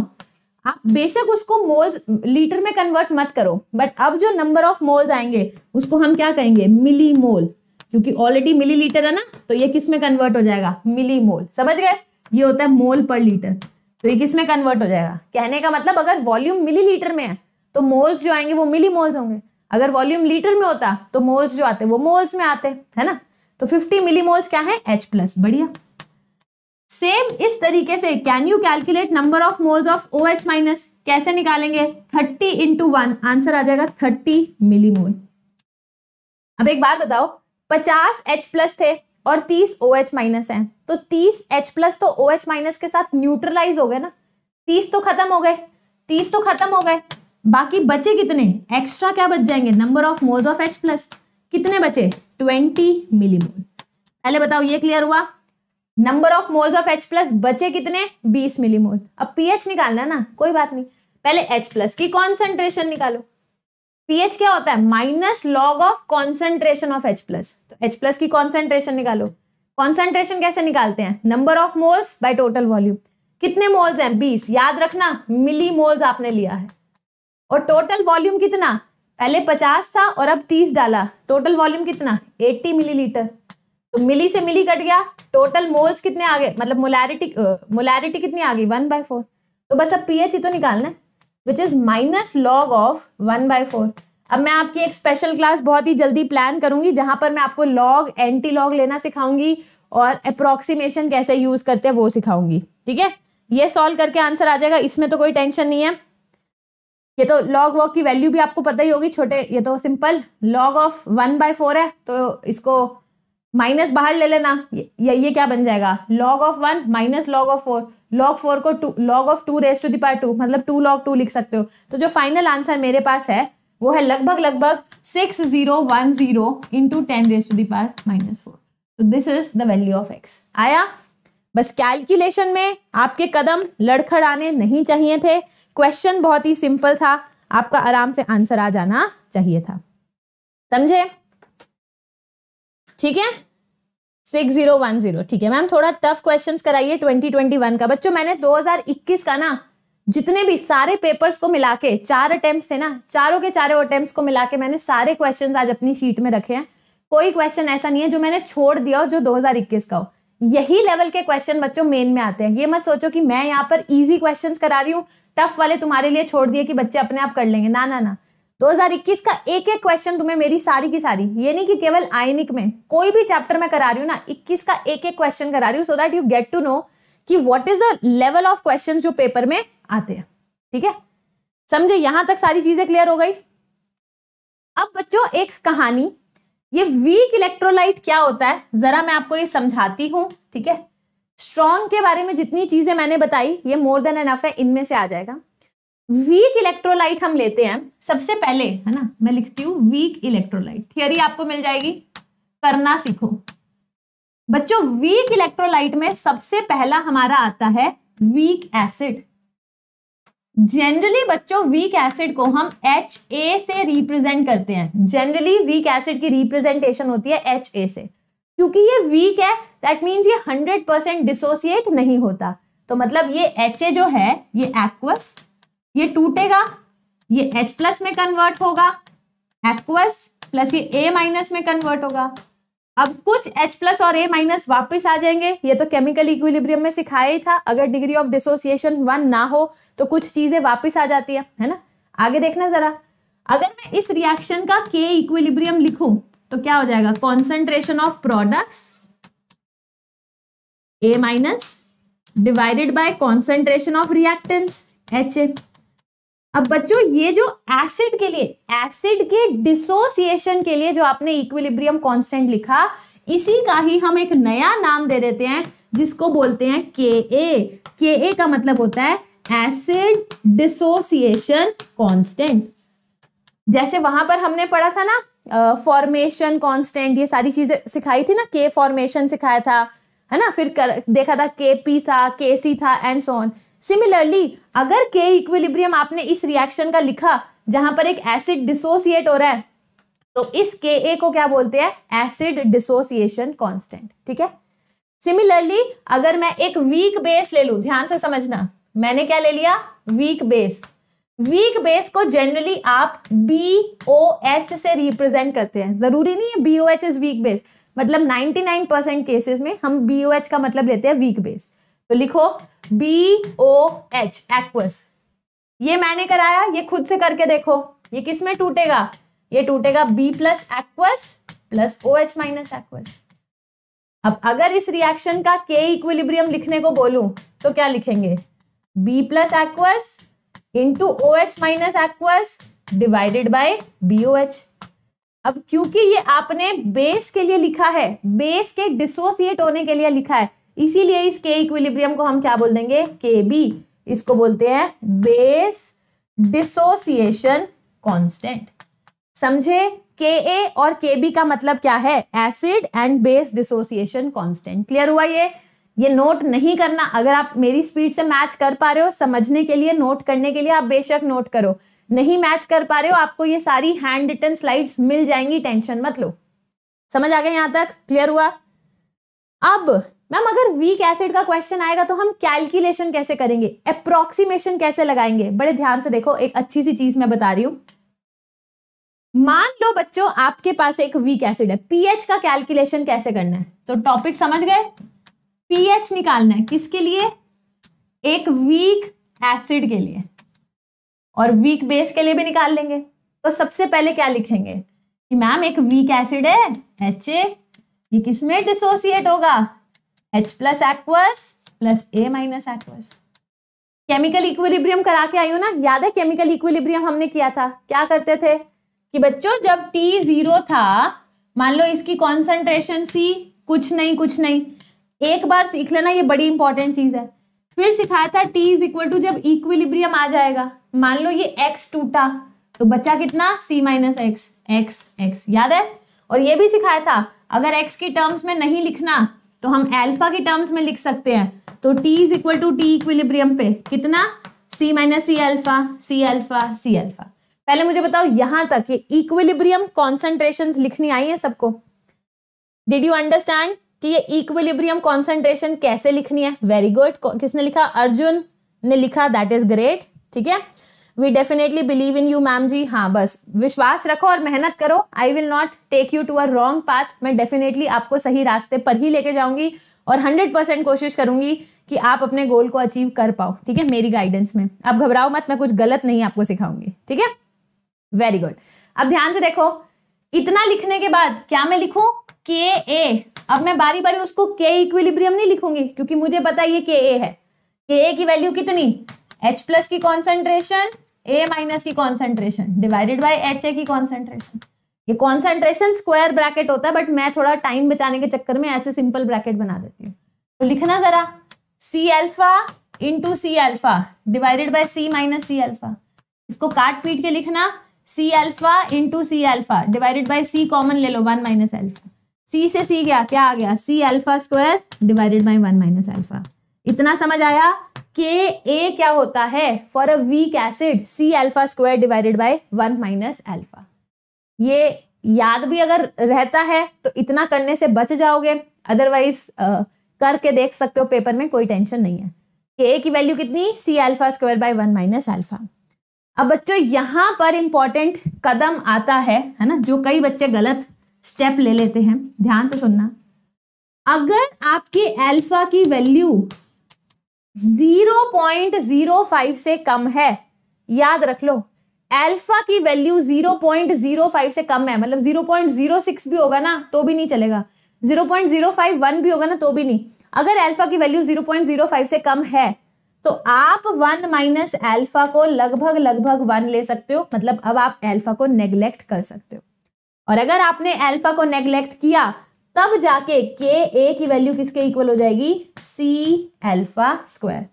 आप बेशक उसको मोल्स लीटर में कन्वर्ट मत करो बट अब जो नंबर ऑफ मोल्स आएंगे उसको हम क्या कहेंगे मिली मोल क्योंकि ऑलरेडी मिली लीटर है ना तो ये किस में कन्वर्ट हो जाएगा मिली मोल समझ गए ये होता है मोल पर लीटर तो ये किस में कन्वर्ट हो जाएगा कहने का मतलब अगर वॉल्यूम मिली लीटर में है तो मोल्स जो आएंगे वो मिली मोल्स होंगे अगर वॉल्यूम लीटर में होता तो मोल्स जो आते वो मोल्स में आते है ना तो 50 मिलीमोल्स क्या है H प्लस बढ़िया सेम इस तरीके से can you calculate number of moles of O H minus कैसे निकालेंगे 30 इंटू वन आंसर आ जाएगा 30 मिलीमोल अब एक बात बताओ 50 H प्लस थे और 30 ओ एच माइनस है तो 30 H प्लस तो ओ एच माइनस के साथ न्यूट्रलाइज हो गए ना 30 तो खत्म हो गए 30 तो खत्म हो गए बाकी बचे कितने एक्स्ट्रा क्या बच जाएंगे number of moles of H plus कितने बचे ट्वेंटी मिलीमोल पहले बताओ ये क्लियर हुआ number of moles of H plus बचे कितने बीस मिलीमोल अब पीएच निकालना ना कोई बात नहीं पहले एच प्लस की कॉन्सेंट्रेशन निकालो पीएच क्या होता है minus log of concentration of H plus तो एच प्लस की कॉन्सेंट्रेशन निकालो कॉन्सेंट्रेशन कैसे निकालते हैं number of moles by total volume कितने मोल्स हैं बीस याद रखना मिली मोल्स आपने लिया है और टोटल वॉल्यूम कितना पहले पचास था और अब तीस डाला टोटल वॉल्यूम कितना एट्टी मिलीलीटर तो मिली से मिली कट गया टोटल मोल्स कितने आ गए मतलब मोलैरिटी मोलैरिटी कितनी आ गई वन बाय फोर तो बस अब पीएच ही तो निकालना है which is minus log of one by four अब मैं आपकी एक स्पेशल क्लास बहुत ही जल्दी प्लान करूंगी जहां पर मैं आपको लॉग एंटी लॉग लेना सिखाऊंगी और अप्रोक्सीमेशन कैसे यूज करते हैं वो सिखाऊंगी ठीक है ये सॉल्व करके आंसर आ जाएगा इसमें तो कोई टेंशन नहीं है ये तो लॉग वॉक की वैल्यू भी आपको पता ही होगी छोटे ये तो simple log of one by four है तो इसको माइनस बाहर ले लेना ये ये क्या बन जाएगा log of one minus log of four log four को two log of two raise to the power two मतलब टू लॉग टू लिख सकते हो तो जो फाइनल आंसर मेरे पास है वो है लगभग लगभग six zero one zero into ten raise to the power minus four तो this is the value of X आया बस कैलकुलेशन में आपके कदम लड़खड़ाने नहीं चाहिए थे क्वेश्चन बहुत ही सिंपल था आपका आराम से आंसर आ जाना चाहिए था समझे ठीक है सिक्स जीरो वन जीरो ठीक है मैम थोड़ा टफ क्वेश्चंस कराइए ट्वेंटी ट्वेंटी वन का बच्चों मैंने दो हजार इक्कीस का ना जितने भी सारे पेपर्स को मिला के चार अटेम्प्ट थे ना चारों के चारों अटेम्प्ट को मिला के मैंने सारे क्वेश्चन आज अपनी शीट में रखे हैं कोई क्वेश्चन ऐसा नहीं है जो मैंने छोड़ दिया हो जो दो का हो यही लेवल के क्वेश्चन बच्चों मेन में आते हैं ये मत सोचो कि मैं यहाँ पर इजी क्वेश्चंस करा रही हूँ टफ वाले तुम्हारे लिए छोड़ दिए कि बच्चे अपने आप कर लेंगे ना ना ना 2021 का एक एक क्वेश्चन तुम्हें मेरी सारी की सारी ये नहीं कि केवल आयनिक में कोई भी चैप्टर में करा रही हूँ ना इक्कीस का एक एक क्वेश्चन करा रही हूँ so that you get to know कि what is the level of question जो पेपर में आते हैं ठीक है समझे यहां तक सारी चीजें क्लियर हो गई अब बच्चों एक कहानी ये वीक इलेक्ट्रोलाइट क्या होता है जरा मैं आपको ये समझाती हूँ ठीक है स्ट्रॉन्ग के बारे में जितनी चीजें मैंने बताई ये मोर देन एनफ है इनमें से आ जाएगा वीक इलेक्ट्रोलाइट हम लेते हैं सबसे पहले है ना मैं लिखती हूँ वीक इलेक्ट्रोलाइट थियरी आपको मिल जाएगी करना सीखो बच्चों वीक इलेक्ट्रोलाइट में सबसे पहला हमारा आता है वीक एसिड जनरली बच्चों वीक एसिड को हम एच ए से रिप्रेजेंट करते हैं जनरली वीक एसिड की रिप्रेजेंटेशन होती है एच ए से क्योंकि ये वीक है दैट मीन्स ये हंड्रेड परसेंट डिसोसिएट नहीं होता तो मतलब ये एच ए जो है ये एक्वस ये टूटेगा ये एच प्लस में कन्वर्ट होगा एक्वस प्लस ये ए माइनस में कन्वर्ट होगा अब कुछ H प्लस और A माइनस वापस आ जाएंगे ये तो केमिकल इक्विलिब्रियम में सिखाया ही था अगर डिग्री ऑफ डिसोसिएशन वन ना हो तो कुछ चीजें वापस आ जाती है है ना आगे देखना जरा अगर मैं इस रिएक्शन का के इक्विलिब्रियम लिखूं तो क्या हो जाएगा concentration of products A minus divided by concentration of reactants H A अब बच्चों ये जो एसिड के लिए एसिड के डिसोसिएशन के लिए जो आपने इक्विलिब्रियम कांस्टेंट लिखा इसी का ही हम एक नया नाम दे देते हैं जिसको बोलते हैं के ए के ए का मतलब होता है एसिड डिसोसिएशन कांस्टेंट जैसे वहां पर हमने पढ़ा था ना फॉर्मेशन कांस्टेंट ये सारी चीजें सिखाई थी ना के फॉर्मेशन सिखाया था है ना फिर कर, देखा था के पी था के सी था एंड सोन सिमिलरली अगर के इक्विलिब्रियम आपने इस रिएक्शन का लिखा जहां पर एक एसिड डिसोसिएट हो रहा है तो इस के ए को क्या बोलते हैं एसिड डिसोसिएशन कांस्टेंट ठीक है सिमिलरली अगर मैं एक वीक बेस ले लू ध्यान से समझना मैंने क्या ले लिया वीक बेस वीक बेस को जनरली आप बी ओ एच से रिप्रेजेंट करते हैं जरूरी नहीं है B O H is weak base मतलब 99 परसेंट केसेस में हम बी ओ एच का मतलब लेते हैं वीक बेस तो लिखो बी ओ एच एक्वस ये मैंने कराया ये खुद से करके देखो ये किस में टूटेगा ये टूटेगा B plus aqueous plus O H minus aqueous अब अगर इस रिएक्शन का के इक्विलिब्रियम लिखने को बोलूं तो क्या लिखेंगे B plus aqueous into O H minus aqueous divided by B O H अब क्योंकि ये आपने बेस के लिए लिखा है बेस के डिसोसिएट होने के लिए लिखा है इसीलिए इस के इक्विलिब्रियम को हम क्या बोल देंगे के बी इसको बोलते हैं बेस डिसोसिएशन कांस्टेंट समझे के ए और के बी का मतलब क्या है acid and base dissociation constant clear हुआ ये ये नोट नहीं करना अगर आप मेरी स्पीड से मैच कर पा रहे हो समझने के लिए नोट करने के लिए आप बेशक नोट करो नहीं मैच कर पा रहे हो आपको ये सारी हैंड रिटन स्लाइड मिल जाएंगी टेंशन मत लो समझ आ गए यहां तक क्लियर हुआ अब मैम अगर वीक एसिड का क्वेश्चन आएगा तो हम कैलकुलेशन कैसे करेंगे अप्रोक्सीमेशन कैसे लगाएंगे बड़े ध्यान से देखो एक अच्छी सी चीज मैं बता रही हूं मान लो बच्चों आपके पास एक वीक एसिड है पीएच का कैलकुलेशन कैसे करना है तो टॉपिक समझ गए पीएच निकालना है किसके लिए एक वीक एसिड के लिए और वीक बेस के लिए भी निकाल लेंगे तो सबसे पहले क्या लिखेंगे कि मैम एक वीक एसिड है एच ये किसमें डिसोसिएट होगा H plus aqueous plus A minus aqueous chemical equilibrium करा के आई हो ना याद है केमिकल इक्विलिब्रियम हमने किया था क्या करते थे कि बच्चों जब टी जीरो था मान लो इसकी कॉन्सेंट्रेशन सी कुछ नहीं कुछ नहीं एक बार सीख लेना ये बड़ी इंपॉर्टेंट चीज है फिर सिखाया था टी इज इक्वल टू जब इक्विलिब्रियम आ जाएगा मान लो ये एक्स टूटा तो बच्चा कितना C minus X X X याद है और ये भी सिखाया था अगर एक्स की टर्म्स में नहीं लिखना तो हम एल्फा के टर्म्स में लिख सकते हैं तो T is equal to T equilibrium पे कितना C minus C alpha C alpha C alpha पहले मुझे बताओ यहां तक ये इक्विलिब्रियम कॉन्सेंट्रेशन लिखनी आई है सबको डिड यू अंडरस्टैंड कि ये इक्विलिब्रियम कॉन्सेंट्रेशन कैसे लिखनी है वेरी गुड किसने लिखा अर्जुन ने लिखा दैट इज ग्रेट ठीक है we definitely believe in you ma'am जी हाँ बस विश्वास रखो और मेहनत करो I will not take you to a wrong path मैं डेफिनेटली आपको सही रास्ते पर ही लेके जाऊंगी और हंड्रेड परसेंट कोशिश करूंगी कि आप अपने गोल को अचीव कर पाओ ठीक है मेरी गाइडेंस में आप घबराओ मत मैं कुछ गलत नहीं आपको सिखाऊंगी ठीक है वेरी गुड अब ध्यान से देखो इतना लिखने के बाद क्या मैं लिखूं के ए अब मैं बारी बारी उसको के इक्विलिब्रियम नहीं लिखूंगी क्योंकि मुझे पता ये के ए है के ए की वैल्यू कितनी एच प्लस की कॉन्सेंट्रेशन ए माइनस की concentration divided by H A की कॉन्सेंट्रेशन ये कॉन्सेंट्रेशन स्क्वायर ब्रैकेट होता है बट मैं थोड़ा टाइम बचाने के चक्कर में ऐसे सिंपल ब्रैकेट बना देती हूँ तो लिखना जरा C alpha into C alpha divided by C minus C alpha इसको काट पीट के लिखना C alpha into C alpha divided by C common ले लो वन माइनस एल्फा सी से सी गया क्या आ गया C alpha square divided by one minus alpha इतना समझ आया के ए क्या होता है for a weak acid C alpha square divided by one minus alpha ये याद भी अगर रहता है तो इतना करने से बच जाओगे अदरवाइज करके देख सकते हो पेपर में कोई टेंशन नहीं है के की वैल्यू कितनी C alpha square by one minus alpha अब बच्चों यहाँ पर इंपॉर्टेंट कदम आता है है ना जो कई बच्चे गलत स्टेप ले लेते हैं ध्यान से सुनना अगर आपके एल्फा की वैल्यू 0.05 से कम है याद रख लो एल्फा की वैल्यू 0.05 से कम है मतलब 0.06 भी होगा ना तो भी नहीं चलेगा 0.051 भी होगा ना तो भी नहीं अगर एल्फा की वैल्यू 0.05 से कम है तो आप वन माइनस एल्फा को लगभग लगभग वन ले सकते हो मतलब अब आप एल्फा को नेग्लेक्ट कर सकते हो और अगर आपने एल्फा को नेग्लेक्ट किया तब जाके के ए की वैल्यू किसके इक्वल हो जाएगी सी एल्फा स्क्वायर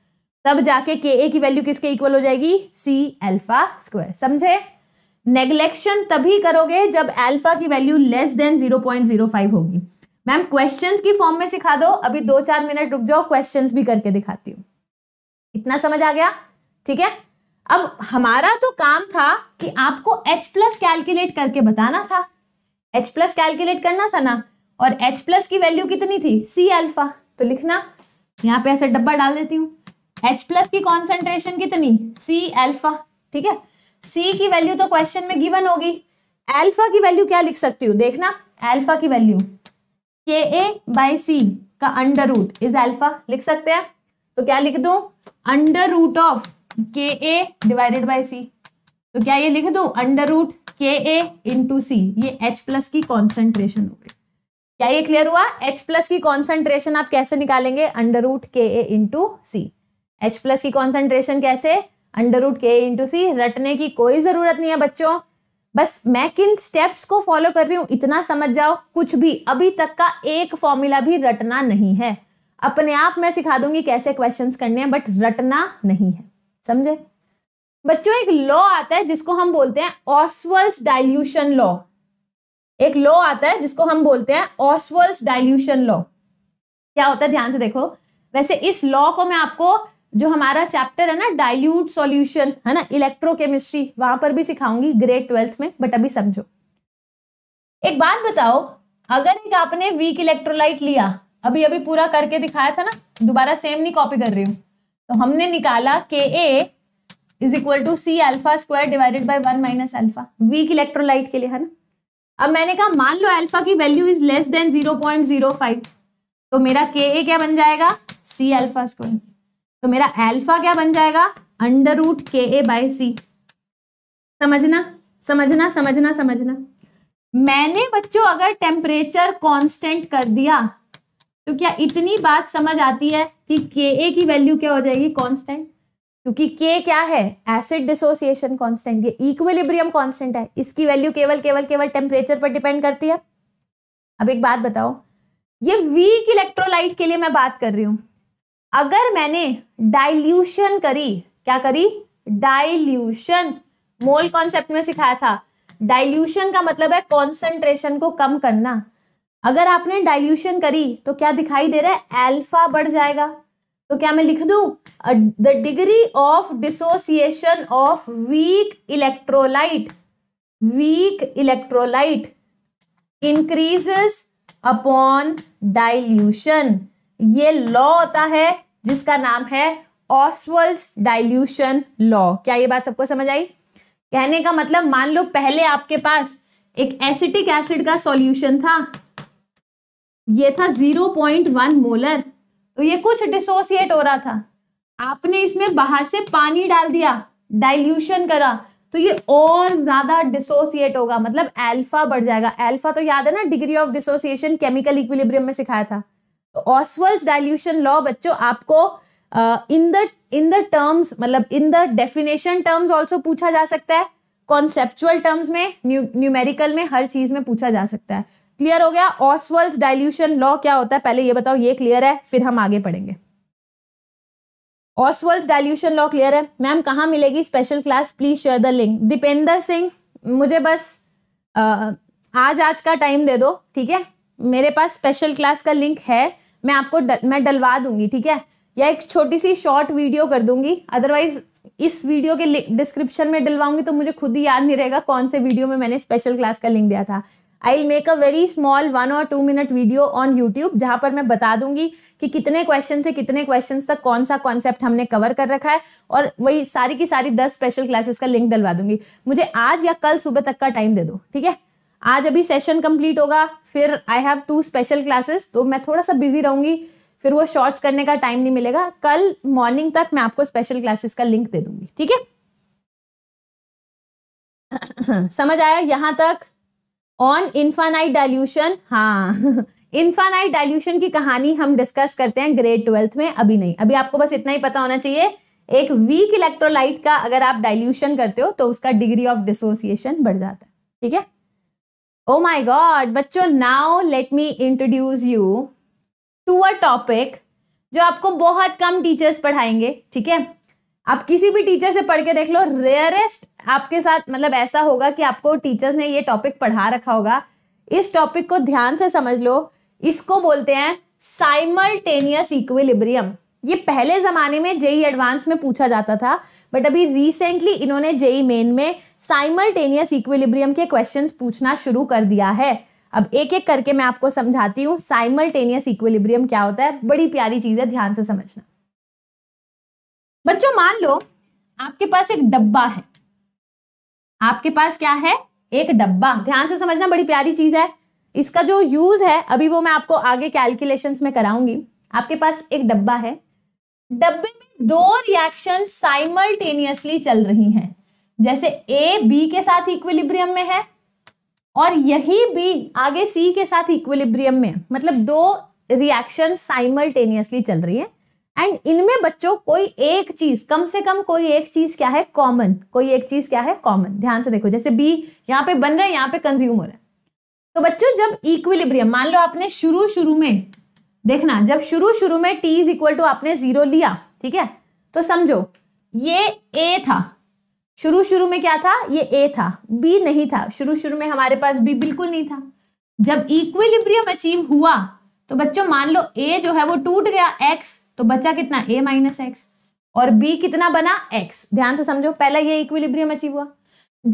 तब जाके के ए की वैल्यू किसके इक्वल हो जाएगी सी एल्फा स्क्वायर समझे नेग्लेक्शन तभी करोगे जब एल्फा की value less than zero zero point five होगी मैम क्वेश्चंस की फॉर्म में सिखा दो अभी दो चार मिनट रुक जाओ क्वेश्चंस भी करके दिखाती हूँ इतना समझ आ गया ठीक है अब हमारा तो काम था कि आपको H प्लस कैलकुलेट करके बताना था H प्लस कैलकुलेट करना था ना और H प्लस की वैल्यू कितनी थी सी एल्फा तो लिखना यहाँ पे ऐसे डब्बा डाल देती हूँ H प्लस की कॉन्सेंट्रेशन कितनी सी एल्फा ठीक है C की वैल्यू तो क्वेश्चन में गिवन होगी एल्फा की वैल्यू क्या लिख सकती हूँ देखना एल्फा की वैल्यू के ए बाई सी का अंडर रूट इज एल्फा लिख सकते हैं तो क्या लिख दू under root of K A divided by सी तो क्या ये लिख दू under root K A into सी ये एच प्लस की कॉन्सेंट्रेशन हो गई क्या ये क्लियर हुआ एच प्लस की कॉन्सेंट्रेशन आप कैसे निकालेंगे under root K A into C H plus की कॉन्सेंट्रेशन कैसे under root K A into सी रटने की कोई जरूरत नहीं है बच्चों बस मैं किन स्टेप्स को फॉलो कर रही हूँ इतना समझ जाओ कुछ भी अभी तक का एक फॉर्मूला भी रटना नहीं है अपने आप मैं सिखा दूंगी कैसे क्वेश्चंस करने हैं बट रटना नहीं है समझे बच्चों एक लॉ आता है जिसको हम बोलते हैं ऑसवल्स डाइल्यूशन लॉ एक लॉ आता है जिसको हम बोलते हैं ऑसवर्ल्स डाइल्यूशन लॉ क्या होता है ध्यान से देखो वैसे इस लॉ को मैं आपको जो हमारा चैप्टर है ना डाइल्यूट सॉल्यूशन है ना इलेक्ट्रोकेमिस्ट्री वहां पर भी सिखाऊंगी ग्रेड ट्वेल्थ में बट अभी समझो एक बात बताओ अगर एक आपने वीक इलेक्ट्रोलाइट लिया अभी अभी पूरा करके दिखाया था ना दोबारा सेम नहीं कॉपी कर रही हूँ तो हमने निकाला K A is equal to C alpha square divided by one minus alpha weak electrolyte के लिए है ना अब मैंने कहा मान लो अल्फा की वैल्यू इज लेस देन 0.05 तो मेरा के ए क्या बन जाएगा सी अल्फा स्क्वायर तो मेरा अल्फा क्या बन जाएगा under root K A by सी समझना समझना समझना समझना मैंने बच्चों अगर टेम्परेचर कांस्टेंट कर दिया तो क्या इतनी बात समझ आती है कि के ए की वैल्यू क्या हो जाएगी कॉन्स्टेंट क्योंकि के क्या है एसिड डिसोसिएशन कांस्टेंट ये इक्विलिब्रियम कांस्टेंट है इसकी वैल्यू केवल केवल केवल टेम्परेचर पर डिपेंड करती है अब एक बात बताओ ये वीक इलेक्ट्रोलाइट के लिए मैं बात कर रही हूं अगर मैंने डाइल्यूशन करी क्या करी डाइल्यूशन मोल कॉन्सेप्ट में सिखाया था डाइल्यूशन का मतलब है कॉन्सेंट्रेशन को कम करना अगर आपने डाइल्यूशन करी तो क्या दिखाई दे रहा है एल्फा बढ़ जाएगा तो क्या मैं लिख दू the degree of dissociation of weak electrolyte weak electrolyte increases upon dilution ये लॉ होता है जिसका नाम है ऑसवल्स डाइल्यूशन लॉ क्या ये बात सबको समझ आई कहने का मतलब मान लो पहले आपके पास एक एसिटिक एसिड का सॉल्यूशन था ये था 0.1 मोलर तो ये कुछ डिसोसिएट हो रहा था आपने इसमें बाहर से पानी डाल दिया डाइल्यूशन करा तो ये और ज्यादा डिसोसिएट होगा मतलब एल्फा बढ़ जाएगा एल्फा तो याद है ना degree of dissociation chemical equilibrium में सिखाया था तो ऑसवर्ल्स डाइल्यूशन लॉ बच्चों आपको in the in the terms मतलब in the definition terms also पूछा जा सकता है कॉन्सेप्चुअल टर्म्स में न्यूमेरिकल में हर चीज में पूछा जा सकता है क्लियर हो गया ऑसवर्ल्स डाइल्यूशन लॉ क्या होता है पहले ये बताओ ये क्लियर है फिर हम आगे पढ़ेंगे ऑसवर्ल्स डाइल्यूशन लॉ क्लियर है मैम कहाँ मिलेगी special class please share the link Deepender Singh मुझे बस आ, आज आज का टाइम दे दो ठीक है मेरे पास स्पेशल क्लास का लिंक है मैं आपको ड, मैं डलवा दूंगी ठीक है या एक छोटी सी शॉर्ट वीडियो कर दूंगी अदरवाइज इस वीडियो के डिस्क्रिप्शन में डलवाऊंगी तो मुझे खुद ही याद नहीं रहेगा कौन से वीडियो में मैंने स्पेशल क्लास का लिंक दिया था I will make a very small one और two minute video on YouTube जहां पर मैं बता दूंगी कि कितने क्वेश्चन से कितने क्वेश्चन तक कौन सा कॉन्सेप्ट हमने कवर कर रखा है और वही सारी की सारी दस स्पेशल क्लासेस का लिंक डलवा दूंगी मुझे आज या कल सुबह तक का टाइम दे दो ठीक है आज अभी सेशन कंप्लीट होगा फिर I have two special classes तो मैं थोड़ा सा बिजी रहूंगी फिर वो शॉर्ट्स करने का टाइम नहीं मिलेगा कल मॉर्निंग तक मैं आपको स्पेशल क्लासेस का लिंक दे दूंगी ठीक है समझ आया यहाँ तक ऑन इन्फानाइट डाइल्यूशन हाँ इन्फानाइट डाइल्यूशन की कहानी हम डिस्कस करते हैं ग्रेड ट्वेल्थ में अभी नहीं अभी आपको बस इतना ही पता होना चाहिए एक वीक इलेक्ट्रोलाइट का अगर आप डाइल्यूशन करते हो तो उसका डिग्री ऑफ डिसोसिएशन बढ़ जाता है ठीक है ओ माई गॉड बच्चों now let me introduce you to a topic जो आपको बहुत कम टीचर्स पढ़ाएंगे ठीक है आप किसी भी टीचर से पढ़ के देख लो रेयरेस्ट आपके साथ मतलब ऐसा होगा कि आपको टीचर्स ने ये टॉपिक पढ़ा रखा होगा इस टॉपिक को ध्यान से समझ लो इसको बोलते हैं साइमल्टेनियस इक्विलिब्रियम ये पहले ज़माने में जेई एडवांस में पूछा जाता था बट अभी रिसेंटली इन्होंने जेई मेन में साइमल्टेनियस इक्विलिब्रियम के क्वेश्चन पूछना शुरू कर दिया है अब एक एक करके मैं आपको समझाती हूँ साइमल्टेनियस इक्विलिब्रियम क्या होता है बड़ी प्यारी चीज़ है ध्यान से समझना बच्चों मान लो आपके पास एक डब्बा है आपके पास क्या है एक डब्बा ध्यान से समझना बड़ी प्यारी चीज है इसका जो यूज है अभी वो मैं आपको आगे कैलकुलेशन में कराऊंगी आपके पास एक डब्बा है डब्बे में दो रिएक्शन साइमल्टेनियसली चल रही हैं जैसे ए बी के साथ इक्विलिब्रियम में है और यही बी आगे सी के साथ इक्विलिब्रियम में मतलब दो रिएक्शन साइमल्टेनियसली चल रही है एंड इनमें बच्चों कोई एक चीज कम से कम कोई एक चीज क्या है कॉमन कोई एक चीज क्या है कॉमन ध्यान से देखो जैसे बी यहाँ पे बन रहा है यहाँ पे कंज्यूम हो रहा है तो बच्चों जब इक्विलिब्रियम मान लो आपने शुरू शुरू में देखना जब शुरू शुरू में टी इज इक्वल टू आपने जीरो लिया ठीक है तो समझो ये ए था शुरू शुरू में क्या था ये ए था बी नहीं था शुरू शुरू में हमारे पास बी बिल्कुल नहीं था जब इक्विलिब्रियम अचीव हुआ तो बच्चों मान लो ए जो है वो टूट गया एक्स तो बचा कितना ए माइनस एक्स और बी कितना बना एक्स ध्यान से समझो पहला ये इक्विलिब्रियम अचीव हुआ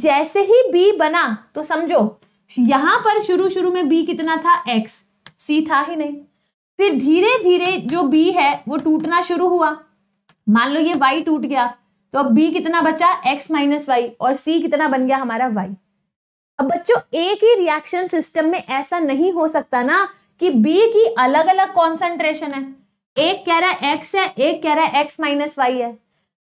जैसे ही बी बना तो समझो यहां पर शुरू शुरू में बी कितना था एक्स सी था ही नहीं फिर धीरे धीरे जो बी है वो टूटना शुरू हुआ मान लो ये वाई टूट गया तो अब बी कितना बचा एक्स माइनस वाई और सी कितना बन गया हमारा वाई अब बच्चों एक ही रिएक्शन सिस्टम में ऐसा नहीं हो सकता ना कि बी की अलग अलग कॉन्सेंट्रेशन है एक कह रहा है एक्स है एक कह रहा है एक्स माइनस वाई है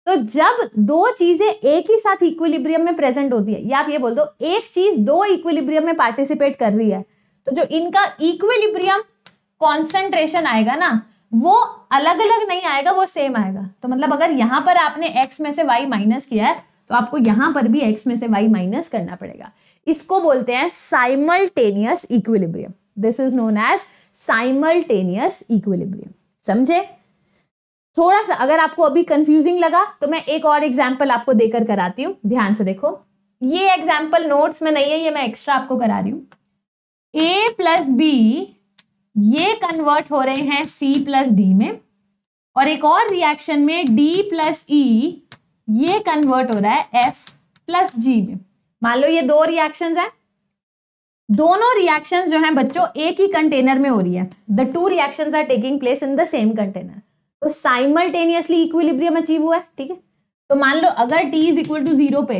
तो जब दो चीजें एक ही साथ इक्विलिब्रियम में प्रेजेंट होती है या आप ये बोल दो एक चीज दो इक्विलिब्रियम में पार्टिसिपेट कर रही है तो जो इनका इक्विलिब्रियम कॉन्सेंट्रेशन आएगा ना वो अलग अलग नहीं आएगा वो सेम आएगा तो मतलब अगर यहां पर आपने एक्स में से वाई माइनस किया है तो आपको यहां पर भी एक्स में से वाई माइनस करना पड़ेगा इसको बोलते हैं simultaneous equilibrium this is known as simultaneous equilibrium समझे थोड़ा सा अगर आपको अभी कंफ्यूजिंग लगा तो मैं एक और एग्जाम्पल आपको देकर कराती हूँ ध्यान से देखो ये एग्जाम्पल नोट्स में नहीं है ये मैं एक्स्ट्रा आपको करा रही हूँ ए प्लस बी ये कन्वर्ट हो रहे हैं सी प्लस डी में और एक और रिएक्शन में डी प्लस ई ये कन्वर्ट हो रहा है एफ प्लस जी में मान लो ये दो रिएक्शन हैं दोनों रिएक्शंस जो हैं बच्चों एक ही कंटेनर में हो रही है the two reactions are taking place in the same container तो साइमल्टेनियसली इक्विलिब्रियम अचीव हुआ है ठीक है तो मान लो अगर T is equal to zero पे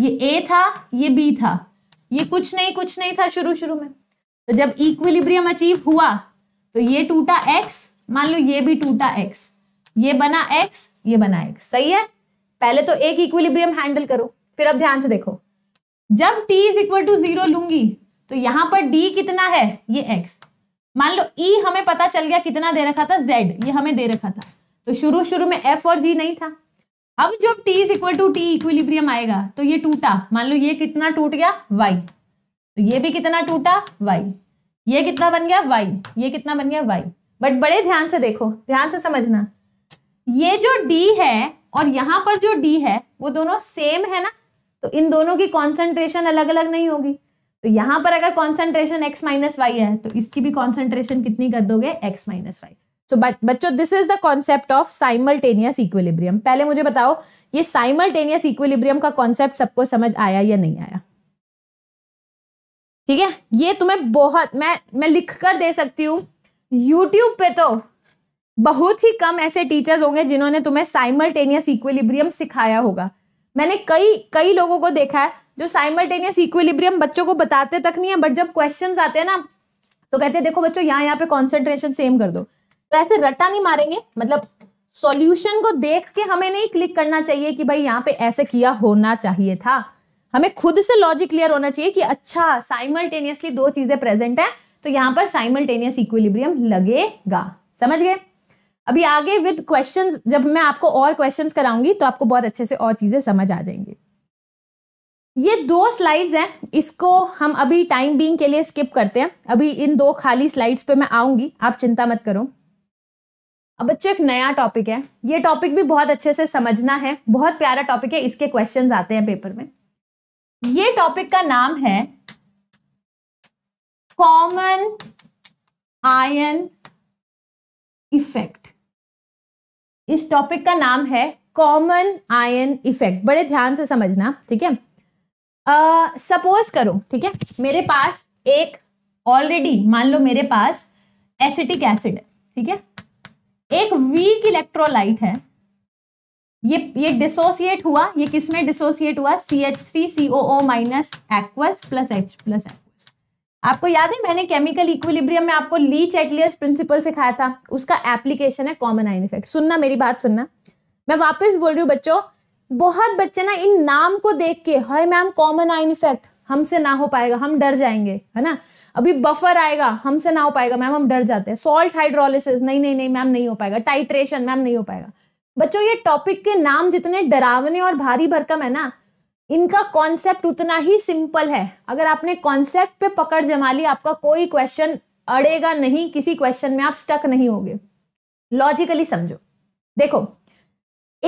ये ए था ये बी था ये कुछ नहीं कुछ नहीं था शुरू शुरू में तो जब इक्विलिब्रियम अचीव हुआ तो ये टूटा एक्स मान लो ये भी टूटा एक्स ये बना एक्स ये बना एक्स सही है पहले तो एक इक्विलिब्रियम हैंडल करो फिर अब ध्यान से देखो जब t is equal to zero लूंगी तो यहां पर डी कितना है ये एक्स मान लो ई e हमें पता चल गया कितना दे रखा था जेड ये हमें दे रखा था तो शुरू शुरू में एफ और जी नहीं था अब जब T is equal to T equilibrium आएगा तो ये टूटा मान लो ये कितना टूट गया वाई तो ये भी कितना टूटा वाई ये कितना बन गया वाई ये कितना बन गया वाई बट बड़े ध्यान से देखो ध्यान से समझना ये जो डी है और यहां पर जो डी है वो दोनों सेम है ना तो इन दोनों की कॉन्सेंट्रेशन अलग अलग नहीं होगी तो यहां पर अगर कॉन्सेंट्रेशन एक्स माइनस वाई है तो इसकी भी कॉन्सेंट्रेशन कितनी कर दोगे एक्स माइनस वाई सो बच्चों this is the concept of simultaneous equilibrium पहले मुझे बताओ ये साइमल्टेनियस इक्विलिब्रियम का कॉन्सेप्ट सबको समझ आया या नहीं आया ठीक है ये तुम्हें बहुत मैं मैं लिख कर दे सकती हूँ यूट्यूब पे तो बहुत ही कम ऐसे टीचर्स होंगे जिन्होंने तुम्हें साइमल्टेनियस इक्विलिब्रियम सिखाया होगा मैंने कई कई लोगों को देखा है जो साइमल्टेनियस इक्विलिब्रियम बच्चों को बताते तक नहीं है बट जब क्वेश्चन आते हैं ना तो कहते हैं देखो बच्चों यहाँ यहाँ पे कॉन्सेंट्रेशन सेम कर दो तो ऐसे रट्टा नहीं मारेंगे मतलब सॉल्यूशन को देख के हमें नहीं क्लिक करना चाहिए कि भाई यहाँ पे ऐसे किया होना चाहिए था हमें खुद से लॉजिक क्लियर होना चाहिए कि अच्छा साइमल्टेनियसली दो चीजें प्रेजेंट है तो यहाँ पर साइमल्टेनियस इक्विलिब्रियम लगेगा समझ गए अभी आगे विद क्वेश्चन जब मैं आपको और क्वेश्चन कराऊंगी तो आपको बहुत अच्छे से और चीज़ें समझ आ जाएंगी ये दो स्लाइड्स हैं इसको हम अभी टाइम बींग के लिए स्किप करते हैं अभी इन दो खाली स्लाइड्स पे मैं आऊंगी आप चिंता मत करो अब बच्चों एक नया टॉपिक है ये टॉपिक भी बहुत अच्छे से समझना है बहुत प्यारा टॉपिक है इसके क्वेश्चन आते हैं पेपर में ये टॉपिक का नाम है कॉमन आयन इफेक्ट इस टॉपिक का नाम है कॉमन आयन इफेक्ट बड़े ध्यान से समझना ठीक है सपोज करो ठीक है मेरे पास एक ऑलरेडी मान लो मेरे पास एसिटिक एसिड है ठीक है एक वीक इलेक्ट्रोलाइट है ये ये डिसोसिएट हुआ ये किसमें डिसोसिएट हुआ C H three C O minus aqueous plus H plus aqueous आपको याद है मैंने केमिकल इक्विलिब्रियम में आपको ली चैटलियस प्रिंसिपल सिखाया था उसका एप्लीकेशन है कॉमन आइन इफेक्ट सुनना मेरी बात सुनना मैं वापस बोल रही हूँ बच्चों बहुत बच्चे ना इन नाम को देख के hi ma'am common ion effect हमसे ना हो पाएगा हम डर जाएंगे है ना अभी बफर आएगा हमसे ना हो पाएगा मैम हम डर जाते हैं सॉल्ट हाइड्रोलिसिस नहीं नहीं नहीं मैम नहीं हो पाएगा टाइट्रेशन मैम नहीं हो पाएगा बच्चों ये टॉपिक के नाम जितने डरावने और भारी भरकम है ना इनका कॉन्सेप्ट उतना ही सिंपल है अगर आपने कॉन्सेप्ट पे पकड़ जमा ली आपका कोई क्वेश्चन अड़ेगा नहीं किसी क्वेश्चन में आप स्टक नहीं होगे लॉजिकली समझो देखो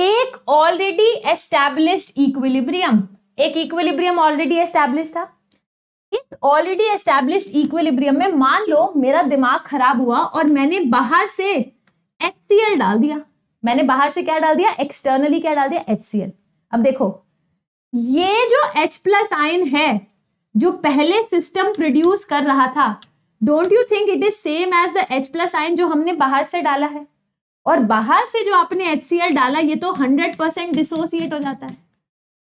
एक ऑलरेडी एस्टैब्लिश्ड इक्विलिब्रियम एक इक्विलिब्रियम ऑलरेडी एस्टैब्लिश था इस ऑलरेडी एस्टैब्लिश्ड इक्विलिब्रियम में मान लो मेरा दिमाग खराब हुआ और मैंने बाहर से एच डाल दिया मैंने बाहर से क्या डाल दिया एक्सटर्नली क्या डाल दिया एच अब देखो ये जो H प्लस आयन है जो पहले सिस्टम प्रोड्यूस कर रहा था don't you think it is same as the H plus ion जो हमने बाहर से डाला है और बाहर से जो आपने एच डाला ये तो हंड्रेड परसेंट डिसोसिएट हो जाता है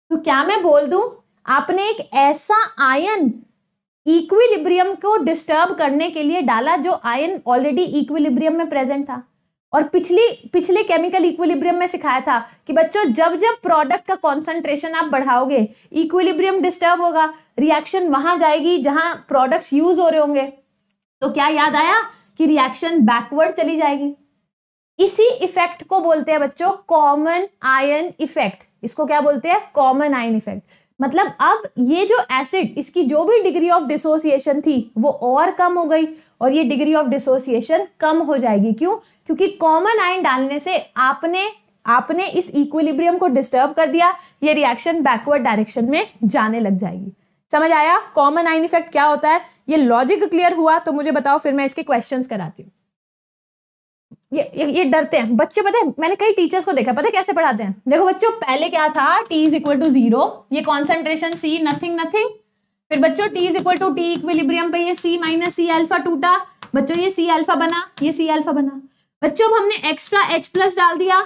तो क्या मैं बोल दू आपने एक ऐसा आयन इक्विलिब्रियम को डिस्टर्ब करने के लिए डाला जो आयन ऑलरेडी इक्विलिब्रियम में प्रेजेंट था और पिछली पिछले केमिकल इक्विलिब्रियम में सिखाया था कि बच्चों जब जब प्रोडक्ट का कॉन्सेंट्रेशन आप बढ़ाओगे इक्विलिब्रियम डिस्टर्ब होगा रिएक्शन वहां जाएगी जहां प्रोडक्ट यूज हो रहे होंगे तो क्या याद आया कि रिएक्शन बैकवर्ड चली जाएगी इसी इफेक्ट को बोलते हैं बच्चों कॉमन आयन इफेक्ट इसको क्या बोलते हैं कॉमन आयन इफेक्ट मतलब अब ये जो एसिड इसकी जो भी डिग्री ऑफ डिसोसिएशन थी वो और कम हो गई और ये डिग्री ऑफ डिसोसिएशन कम हो जाएगी क्यों क्योंकि कॉमन आयन डालने से आपने आपने इस इक्विलिब्रियम को डिस्टर्ब कर दिया ये रिएक्शन बैकवर्ड डायरेक्शन में जाने लग जाएगी समझ आया कॉमन आइन इफेक्ट क्या होता है ये लॉजिक क्लियर हुआ तो मुझे बताओ फिर मैं इसके क्वेश्चंस कराती हूँ ये ये ये डरते हैं बच्चे पता है मैंने कई टीचर्स को देखा पता है कैसे पढ़ाते हैं देखो बच्चों पहले क्या था T is equal to zero ये कॉन्सेंट्रेशन सी नथिंग नथिंग फिर बच्चों T is equal to T equilibrium पे ये सी माइनस सी अल्फा टूटा बच्चों ये सी अल्फा बना ये सी अल्फा बना बच्चों अब हमने एक्स्ट्रा एच प्लस डाल दिया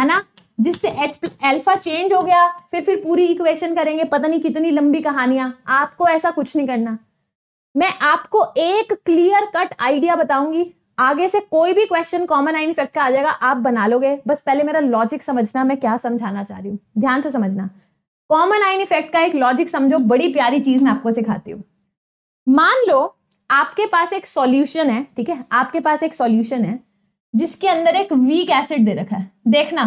है ना जिससे एच अल्फा चेंज हो गया फिर फिर पूरी इक्वेशन करेंगे पता नहीं कितनी लंबी कहानियां आपको ऐसा कुछ नहीं करना मैं आपको एक क्लियर कट आइडिया बताऊंगी आगे से कोई भी क्वेश्चन कॉमन आई इनफेक्ट का आ जाएगा आप बना लोगे बस पहले मेरा लॉजिक समझना मैं क्या समझाना चाह रही हूँ ध्यान से समझना कॉमन आइन इफेक्ट का एक लॉजिक समझो बड़ी प्यारी चीज मैं आपको सिखाती हूँ मान लो आपके पास एक सॉल्यूशन है ठीक है आपके पास एक सॉल्यूशन है जिसके अंदर एक वीक एसिड दे रखा है देखना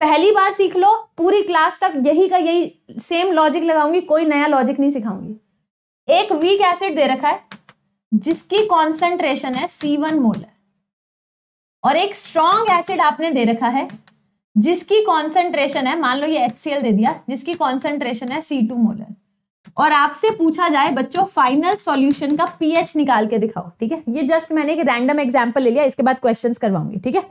पहली बार सीख लो पूरी क्लास तक यही का यही सेम लॉजिक लगाऊंगी कोई नया लॉजिक नहीं सिखाऊंगी एक वीक एसिड दे रखा है जिसकी कॉन्सेंट्रेशन है सी वन मोलर और एक स्ट्रॉन्ग एसिड आपने दे रखा है जिसकी कॉन्सेंट्रेशन है मान लो ये एच दे दिया जिसकी कॉन्सेंट्रेशन है सी टू मोलर और आपसे पूछा जाए बच्चों फाइनल सॉल्यूशन का पीएच निकाल के दिखाओ ठीक है ये जस्ट मैंने एक रैंडम एग्जाम्पल ले लिया इसके बाद क्वेश्चन करवाऊंगी ठीक है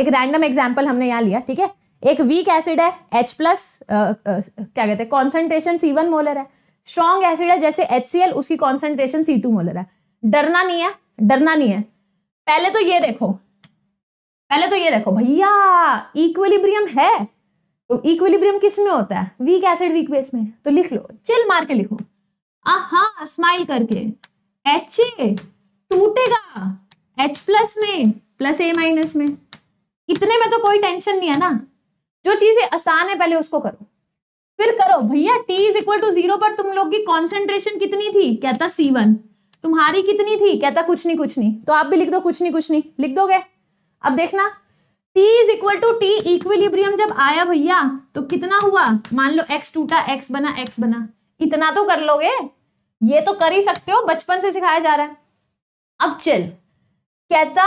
एक रैंडम एग्जाम्पल हमने यहाँ लिया ठीक है एक वीक एसिड है एच प्लस क्या कहते हैं कॉन्सेंट्रेशन सी मोलर है स्ट्रॉन्ग एसिड है जैसे एच उसकी कॉन्सेंट्रेशन सी टू मोलर है डरना नहीं है डरना नहीं है पहले तो ये देखो पहले तो ये देखो भैया इक्विलिब्रियम है तो इक्विलिब्रियम किस में होता है वीक एसिड वीक बेस में तो लिख लो चिल मार के लिखो आहा स्माइल करके एच ए टूटेगा एच प्लस में प्लस ए माइनस में इतने में तो कोई टेंशन नहीं है ना जो चीजें आसान है पहले उसको करो फिर करो भैया T is equal to zero पर तुम लोग की कॉन्सेंट्रेशन कितनी थी कहता सी वन तुम्हारी कितनी थी कहता कुछ नहीं कुछ नहीं तो आप भी लिख दो कुछ नहीं कुछ नहीं लिख दोगे अब देखना t is equal to T equilibrium जब आया भैया तो कितना हुआ मान लो x टूटा x बना x बना इतना तो कर लोगे ये तो कर ही सकते हो बचपन से सिखाया जा रहा है अब चल कहता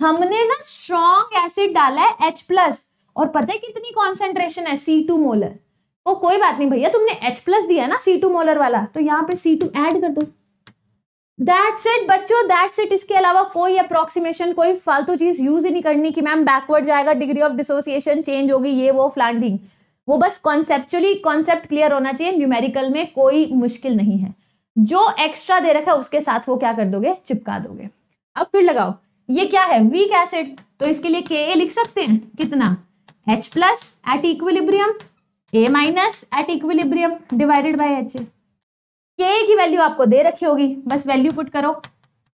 हमने ना स्ट्रॉन्ग एसिड डाला है एच प्लस और पता है कितनी कॉन्सेंट्रेशन है सी टू मोलर ओ कोई बात नहीं भैया तुमने H प्लस दिया ना सी टू मोलर वाला तो यहाँ पे सी टू एड कर दो दैट्स इट बच्चों दैट्स इट इसके अलावा कोई अप्रोक्सीमेशन कोई फालतू चीज यूज ही नहीं करनी कि मैम बैकवर्ड जाएगा डिग्री ऑफ डिसोसिएशन चेंज होगी ये वो फ्लैंडिंग वो बस कॉन्सेप्चुअली कॉन्सेप्ट क्लियर होना चाहिए न्यूमेरिकल में कोई मुश्किल नहीं है जो एक्स्ट्रा दे रखा है उसके साथ वो क्या कर दोगे चिपका दोगे अब फिर लगाओ ये क्या है वीक एसिड तो इसके लिए के ए लिख सकते हैं कितना H plus at equilibrium A minus at equilibrium divided by H A K की वैल्यू आपको दे रखी होगी बस वैल्यू पुट करो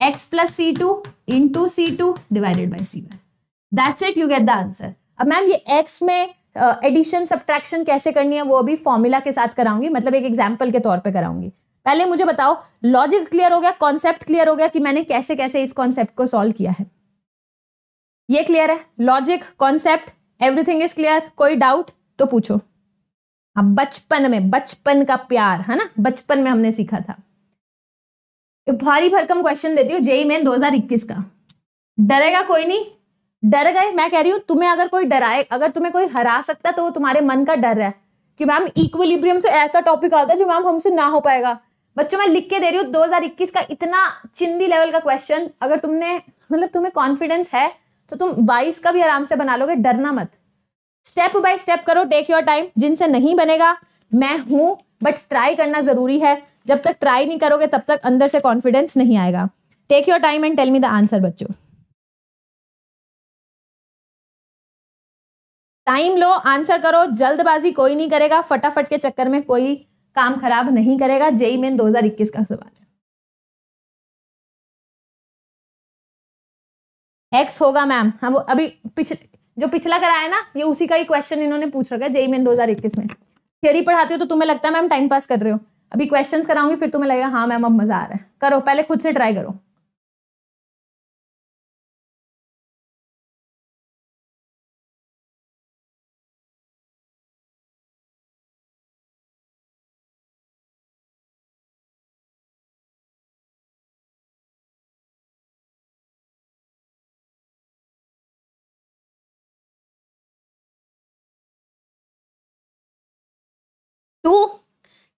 X plus C two into C two divided by C one that's it you get the answer अब ma'am ये X में एडिशन uh, सब्ट्रैक्शन कैसे करनी है वो अभी फॉर्मूला के साथ कराऊंगी मतलब एक एग्जाम्पल के तौर पर कराऊंगी पहले मुझे बताओ लॉजिक क्लियर हो गया कॉन्सेप्ट क्लियर हो गया कि मैंने कैसे कैसे इस कॉन्सेप्ट को सॉल्व किया है ये क्लियर है logic concept everything is clear कोई डाउट तो पूछो हाँ बचपन में बचपन का प्यार है ना बचपन में हमने सीखा था भारी भरकम क्वेश्चन देती हूँ जेई मेन 2021 का डरेगा कोई नहीं डर गए मैं कह रही हूँ तुम्हें अगर कोई डराए अगर तुम्हें कोई हरा सकता तो वो तुम्हारे मन का डर है कि मैम इक्विलिब्रियम से ऐसा टॉपिक आता है जो मैम हमसे ना हो पाएगा बच्चों मैं लिख के दे रही हूँ 2021 का इतना चिंदी लेवल का क्वेश्चन अगर तुमने मतलब तुम्हें कॉन्फिडेंस है तो तुम 22 का भी आराम से बना लोगे डरना मत स्टेप बाय स्टेप करो टेक योर टाइम जिनसे नहीं बनेगा मैं हूं बट ट्राई करना जरूरी है जब तक ट्राई नहीं करोगे तब तक अंदर से कॉन्फिडेंस नहीं आएगा take your time and tell me the answer बच्चों टाइम लो आंसर करो जल्दबाजी कोई नहीं करेगा फटाफट के चक्कर में कोई काम खराब नहीं करेगा जेई मेन 2021 का सवाल है एक्स होगा मैम हाँ वो अभी पिछले जो पिछला कराया ना ये उसी का ही क्वेश्चन इन्होंने पूछ रखा है जेई मेन इक्कीस में थियरी पढ़ाती हो तो तुम्हें लगता है मैम टाइम पास कर रहे हो अभी क्वेश्चंस कराऊंगी फिर तुम्हें लगेगा हाँ मैम अब मजा आ रहा है करो पहले खुद से ट्राई करो टू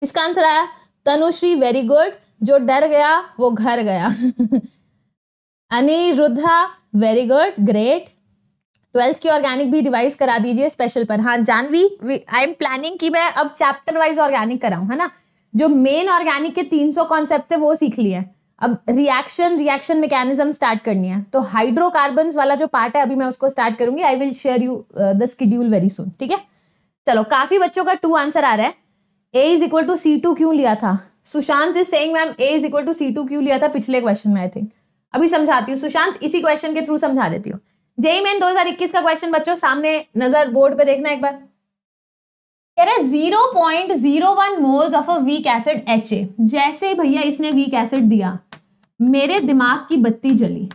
इसका आंसर आया तनुश्री वेरी गुड जो डर गया वो घर गया Aniruddha very good great twelfth की ऑर्गेनिक भी रिवाइज करा दीजिए स्पेशल पर हाँ जानवी आई एम प्लानिंग कि मैं अब चैप्टर वाइज ऑर्गेनिक कराऊँ है ना जो मेन ऑर्गेनिक के 300 सौ कॉन्सेप्ट थे वो सीख लिए अब रिएक्शन रिएक्शन मैकेनिज्म स्टार्ट करनी है तो हाइड्रोकार्बन वाला जो पार्ट है अभी मैं उसको स्टार्ट करूंगी I will share you the schedule very soon ठीक है चलो काफी बच्चों का टू आंसर आ रहा है A is equal to C two क्यों लिया था Sushant is saying ma'am A is equal to C two क्यों लिया था पिछले क्वेश्चन में आई थिंक अभी समझाती हूँ सुशांत इसी क्वेश्चन के थ्रू समझा देती हूँ जेई मेन 2021 का क्वेश्चन बच्चों सामने नजर बोर्ड पे देखना एक बार कह रहे zero point zero one moles of a weak acid H A जैसे भैया इसने वीक एसिड दिया मेरे दिमाग की बत्ती जली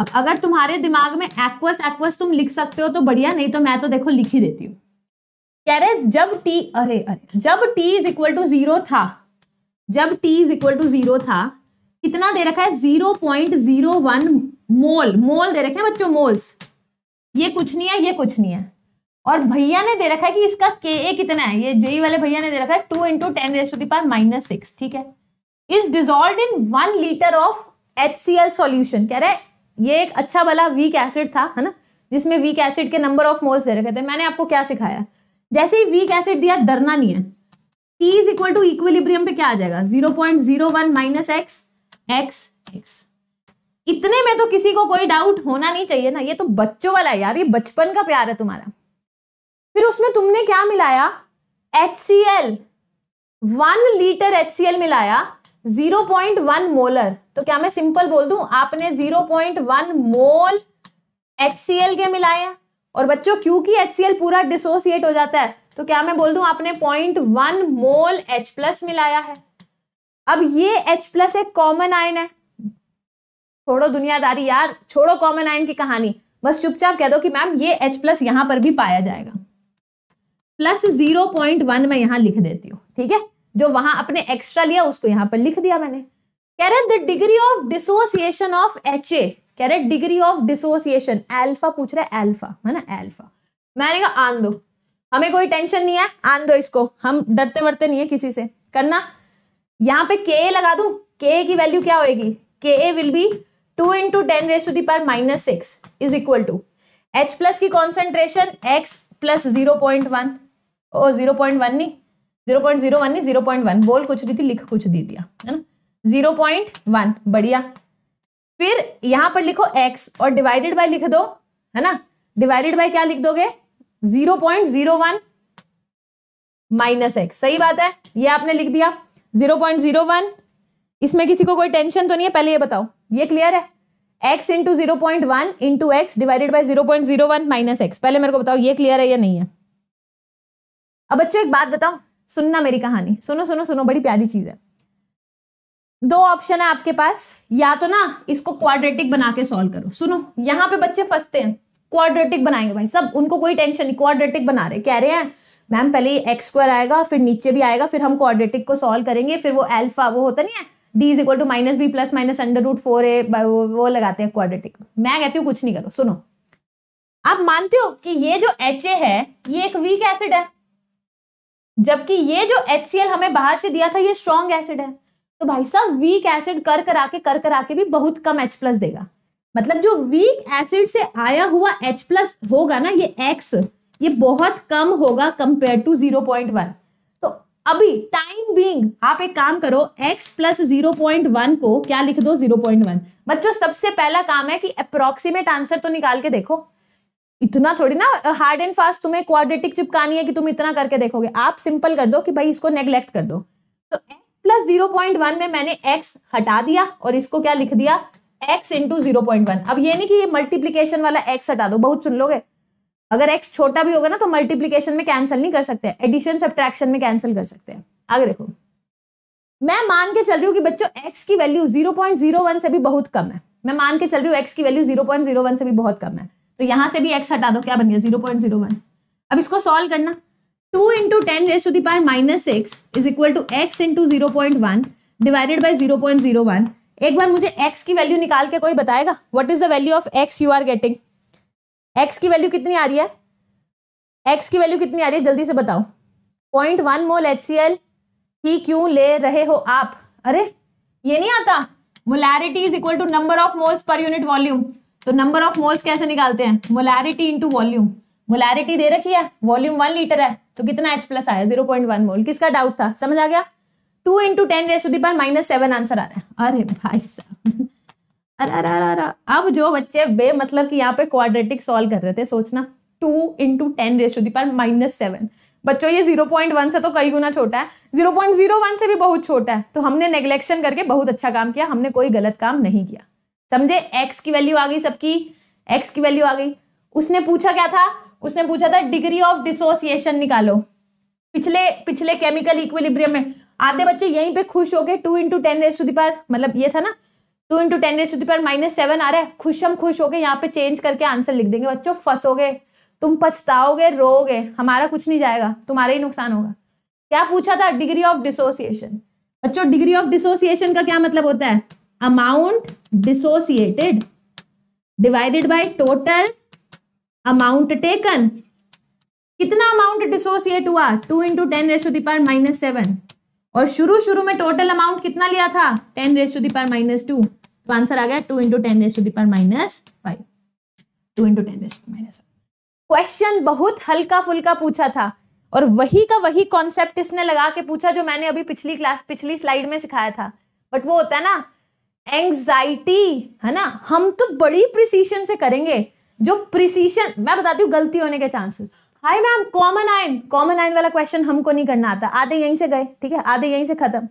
अब अगर तुम्हारे दिमाग में एक्वस एक्वस तुम लिख सकते हो तो बढ़िया नहीं तो मैं तो देखो लिख ही देती हूँ कह रहे जब t अरे अरे जब t is equal to zero था जब t is equal to zero था कितना दे रखा है zero point zero one mole mole दे रखे हैं बच्चों मोल्स ये कुछ नहीं है ये कुछ नहीं है और भैया ने दे रखा है कि इसका के ए कितना है ये जेई वाले भैया ने दे रखा है two into ten raise to the power minus six ठीक है is dissolve in one litre of H C L solution कह रहे ये एक अच्छा वाला वीक एसिड था है ना जिसमें वीक एसिड के नंबर ऑफ मोल्स दे रखे थे मैंने आपको क्या सिखाया जैसे ही वीक एसिड दिया डरना नहीं है T is equal to equilibrium पे क्या आ जाएगा zero point zero one minus X X X इतने में तो किसी को कोई डाउट होना नहीं चाहिए ना ये तो बच्चों वाला है यार ये बचपन का प्यार है तुम्हारा फिर उसमें तुमने क्या मिलाया H C L one litre H C L मिलाया जीरो पॉइंट वन मोलर तो क्या मैं सिंपल बोल दू आपने zero point one mole H C L के मिलाया और बच्चों क्योंकि एच पूरा डिसोसिएट हो जाता है तो क्या मैं बोल दू आपने point one mole H plus मिलाया है अब ये एच प्लस एक कॉमन आयन है छोड़ो दुनियादारी यार छोड़ो कॉमन आयन की कहानी बस चुपचाप कह दो कि मैम ये H प्लस यहां पर भी पाया जाएगा प्लस जीरो पॉइंट वन में यहां लिख देती हूँ ठीक है जो वहां अपने एक्स्ट्रा लिया उसको यहां पर लिख दिया मैंने कह रहे the degree of dissociation of H A कह रहे डिग्री ऑफ डिसोसिएशन एल्फा पूछ रहा है एल्फा है ना एल्फा मैंने कहा आन दो हमें कोई टेंशन नहीं है आन दो इसको हम डरते वरते नहीं है किसी से करना यहाँ पे के लगा दू के की वैल्यू क्या होगी K A will be two into ten raise to the power minus six is equal to H plus की concentration x plus zero point one O zero point one नहीं जीरो पॉइंट जीरो वन नहीं zero point one बोल कुछ दी थी लिख कुछ दी दिया है ना जीरो पॉइंट वन बढ़िया फिर यहां पर लिखो एक्स और डिवाइडेड बाय लिख दो है ना डिवाइडेड बाय क्या लिख दोगे zero point zero one minus X सही बात है ये आपने लिख दिया जीरो पॉइंट जीरो वन इसमें किसी को कोई टेंशन तो नहीं है पहले ये बताओ ये क्लियर है X into zero point one into X divided by zero point zero one minus X पहले मेरे को बताओ ये क्लियर है या नहीं है अब बच्चों एक बात बताओ सुनना मेरी कहानी सुनो सुनो सुनो बड़ी प्यारी चीज है दो ऑप्शन है आपके पास या तो ना इसको क्वाड्रेटिक बना के सॉल्व करो सुनो यहाँ पे बच्चे फंसते हैं क्वाड्रेटिक बनाएंगे भाई सब उनको कोई टेंशन नहीं क्वाड्रेटिक बना रहे कह रहे हैं मैम पहले एक्स स्क्वायर आएगा फिर नीचे भी आएगा फिर हम क्वाड्रेटिक को सॉल्व करेंगे फिर वो एल्फा वो होता नहीं है D is equal to minus B plus minus under root four A वो, वो लगाते हैं क्वाड्रेटिक मैं कहती हूँ कुछ नहीं करो सुनो आप मानते हो कि ये जो एच ए है ये एक वीक एसिड है जबकि ये जो एच हमें बाहर से दिया था ये स्ट्रॉन्ग एसिड है तो भाई साहब वीक एसिड कर करा के कर करा के भी बहुत कम एच प्लस देगा मतलब जो वीक एसिड से आया हुआ एच प्लस होगा ना ये एक्स ये बहुत कम होगा compare to zero point one तो अभी टाइम बींग आप एक काम करो X plus zero point one को क्या लिख दो जीरो पॉइंट वन बच्चों सबसे पहला काम है कि अप्रोक्सीमेट आंसर तो निकाल के देखो इतना थोड़ी ना हार्ड एंड फास्ट तुम्हें क्वाड्रेटिक चिपकानी है कि तुम इतना करके देखोगे आप सिंपल कर दो कि भाई इसको नेग्लेक्ट कर दो तो प्लस जीरो पॉइंट वन में मैंने एक्स हटा दिया और इसको क्या लिख दिया X into zero point one अब ये नहीं कि ये मल्टीप्लीकेशन वाला एक्स हटा दो बहुत सुन लोगे अगर एक्स छोटा भी होगा ना तो मल्टीप्लीकेशन में कैंसिल नहीं कर सकते एडिशन सब्ट्रैक्शन में कैंसिल कर सकते हैं आगे देखो मैं मान के चल रही हूँ कि बच्चों एक्स की value zero point zero one से भी बहुत कम है मैं मान के चल रही हूँ एक्स की value zero point zero one से भी बहुत कम है तो यहां से भी एक्स हटा दो क्या बन गया जीरो पॉइंट जीरो वन अब इसको सॉल्व करना two into ten raise to the power minus X is equal to X into zero point one divided by zero point zero one एक बार मुझे एक्स की वैल्यू निकाल के कोई बताएगा what is the value of X you are getting X की value कितनी आ रही है एक्स की वैल्यू कितनी आ रही है जल्दी से बताओ point one mole H C L ही क्यों ले रहे हो आप अरे ये नहीं आता molarity is equal to number of moles per unit volume तो नंबर ऑफ मोल्स कैसे निकालते हैं मोलैरिटी इंटू वॉल्यूम मोलैरिटी दे रखी है वॉल्यूम वन लीटर है तो कितना एच प्लस आया जीरो पॉइंट वन मोल किसका डाउट था समझ आ गया टू इंटू टेन रेशो दी पर माइनस सेवन आंसर आ रहा है अरे भाई साहब अरे अरे अरे अब जो बच्चे बे मतलब कि यहाँ पे क्वाड्रेटिक सॉल्व कर रहे थे सोचना टू इंटू टेन रेशो दी पर माइनस सेवन बच्चों ये जीरो पॉइंट वन से तो कई गुना छोटा है जीरो पॉइंट जीरो वन से भी बहुत छोटा है तो हमने नेग्लेक्शन करके बहुत अच्छा काम किया हमने कोई गलत काम नहीं किया समझे एक्स की वैल्यू आ गई सबकी एक्स की वैल्यू आ गई उसने पूछा क्या था उसने पूछा था डिग्री ऑफ डिसोसिएशन निकालो पिछले पिछले केमिकल इक्विलिब्रियम में आधे बच्चे यहीं पे खुश हो गए two into ten raise to मतलब ये था ना two into ten raise to minus seven आ रहा है खुश हम खुश हो गए यहाँ पे चेंज करके आंसर लिख देंगे बच्चों फंसोगे तुम पछताओगे रोगे हमारा कुछ नहीं जाएगा तुम्हारा ही नुकसान होगा क्या पूछा था डिग्री ऑफ डिसोसिएशन बच्चों डिग्री ऑफ डिसोसिएशन का क्या मतलब होता है amount dissociated divided by total amount taken कितना अमाउंट डिसोसिएट हुआ two into ten raise to the power minus seven और शुरू शुरू में टोटल अमाउंट कितना लिया था ten raise to the power minus two तो आंसर आ गया two into ten raise to the power minus five two into ten raise to minus question बहुत हल्का फुल्का पूछा था और वही का वही कॉन्सेप्ट इसने लगा के पूछा जो मैंने अभी पिछली क्लास पिछली स्लाइड में सिखाया था बट वो होता है ना एंग्जाइटी है ना हम तो बड़ी प्रिसीशन से करेंगे जो प्रिसीशन मैं बताती हूँ गलती होने के chances high ma'am common ion common ion वाला क्वेश्चन हमको नहीं करना आता आधे यहीं से गए ठीक है आधे यहीं से खत्म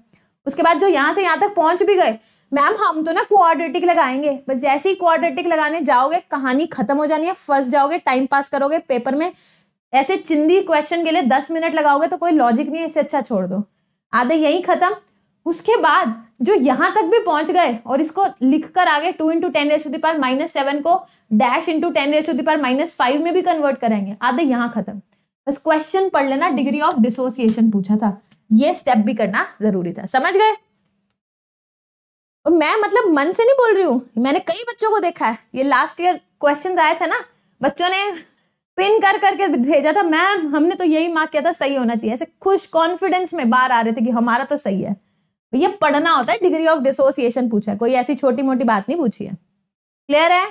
उसके बाद जो यहाँ से यहाँ तक पहुंच भी गए मैम हम तो ना क्वाड्रेटिक लगाएंगे बस जैसे ही क्वाड्रेटिक लगाने जाओगे कहानी खत्म हो जानी है फर्स्ट जाओगे टाइम पास करोगे पेपर में ऐसे चिंदी क्वेश्चन के लिए दस मिनट लगाओगे तो कोई लॉजिक नहीं है इसे अच्छा छोड़ दो आधे यहीं खत्म उसके बाद जो यहां तक भी पहुंच गए और इसको लिख कर आगे two into ten raise to the power minus seven को dash into ten raise to the power minus five में भी कन्वर्ट करेंगे आधे यहाँ खत्म बस क्वेश्चन पढ़ लेना डिग्री ऑफ डिसोसिएशन पूछा था ये स्टेप भी करना जरूरी था समझ गए और मैं मतलब मन से नहीं बोल रही हूँ मैंने कई बच्चों को देखा है ये लास्ट ईयर क्वेश्चन आए थे ना बच्चों ने पिन कर करके भेजा था मैम हमने तो यही मार्क किया था सही होना चाहिए ऐसे खुश कॉन्फिडेंस में बाहर आ रहे थे कि हमारा तो सही है भैया पढ़ना होता है डिग्री ऑफ डिसोसिएशन पूछा है कोई ऐसी छोटी मोटी बात नहीं पूछी है क्लियर है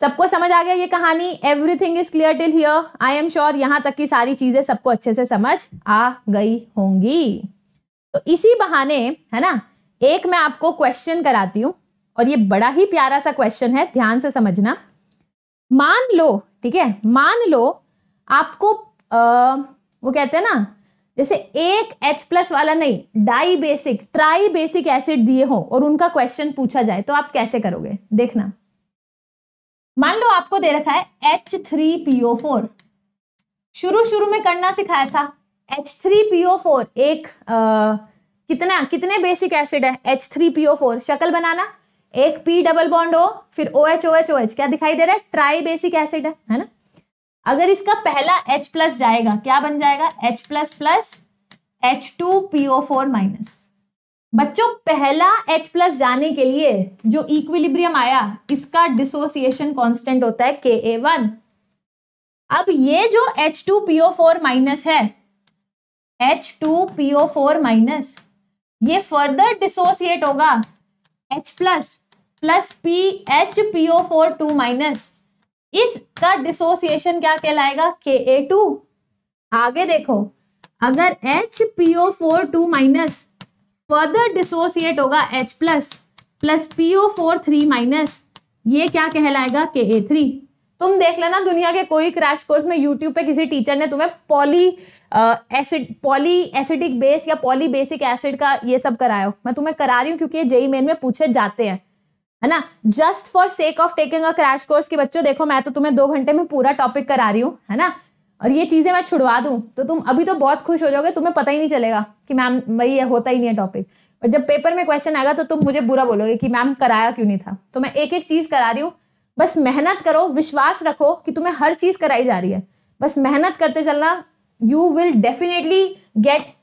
सबको समझ आ गया ये कहानी everything is clear till here I am sure यहां तक की सारी चीजें सबको अच्छे से समझ आ गई होंगी तो इसी बहाने है ना एक मैं आपको क्वेश्चन कराती हूं और ये बड़ा ही प्यारा सा क्वेश्चन है ध्यान से समझना मान लो ठीक है मान लो आपको आ, वो कहते हैं ना जैसे एक एच प्लस वाला नहीं di basic tri basic acid दिए हो और उनका क्वेश्चन पूछा जाए तो आप कैसे करोगे देखना मान लो आपको दे रखा है एच थ्री पीओ फोर शुरू शुरू में करना सिखाया था एच थ्री पीओ फोर एक आ, कितना कितने बेसिक एसिड है एच थ्री पीओ फोर शक्ल बनाना एक पी डबल बॉन्ड ओ फिर O H O H O H क्या दिखाई दे रहा है ट्राई बेसिक एसिड है है ना अगर इसका पहला H प्लस जाएगा क्या बन जाएगा H plus plus H two P O four minus बच्चों पहला H प्लस जाने के लिए जो इक्विलिब्रियम आया इसका डिसोसिएशन कांस्टेंट होता है के ए वन अब ये जो H two P O four minus है H two P O four minus ये फर्दर डिसोसिएट होगा H plus plus P H P O four two minus इसका डिसोसिएशन क्या कहलाएगा के ए टू आगे देखो अगर H O four two minus further dissociate होगा H plus plus P O four three minus ये क्या कहलाएगा के ए थ्री तुम देख लेना दुनिया के कोई क्रैश कोर्स में यूट्यूब पे किसी टीचर ने तुम्हें poly acid poly acidic base या पॉली बेसिक एसिड का ये सब कराया मैं तुम्हें करा रही हूँ क्योंकि ये जेई मेन में पूछे जाते हैं है ना just for sake of taking a crash course की बच्चों देखो मैं तो तुम्हें दो घंटे में पूरा टॉपिक करा रही हूँ है ना और ये चीज़ें मैं छुड़वा दूँ तो तुम अभी तो बहुत खुश हो जाओगे तुम्हें पता ही नहीं चलेगा कि मैम भाई ये होता ही नहीं है टॉपिक और जब पेपर में क्वेश्चन आएगा तो तुम मुझे बुरा बोलोगे कि मैम कराया क्यों नहीं था तो मैं एक एक चीज़ करा रही हूँ बस मेहनत करो विश्वास रखो कि तुम्हें हर चीज़ कराई जा रही है बस मेहनत करते चलना you will definitely get